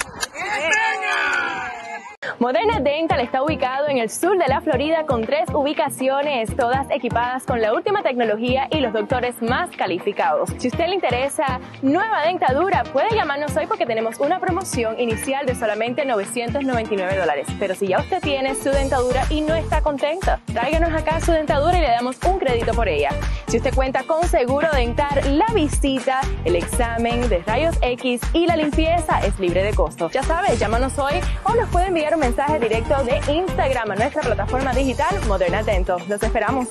Moderna Dental está ubicado en el sur de la Florida con tres ubicaciones, todas equipadas con la última tecnología y los doctores más calificados. Si a usted le interesa nueva dentadura, puede llamarnos hoy porque tenemos una promoción inicial de solamente 999 dólares. Pero si ya usted tiene su dentadura y no está contenta, tráiganos acá su dentadura y le damos un crédito por ella. Si usted cuenta con seguro dental, la visita, el examen de rayos X y la limpieza es libre de costo. Ya sabe, llámanos hoy o nos puede enviar un mensaje directo de Instagram a nuestra plataforma digital Moderna Atento. Los esperamos.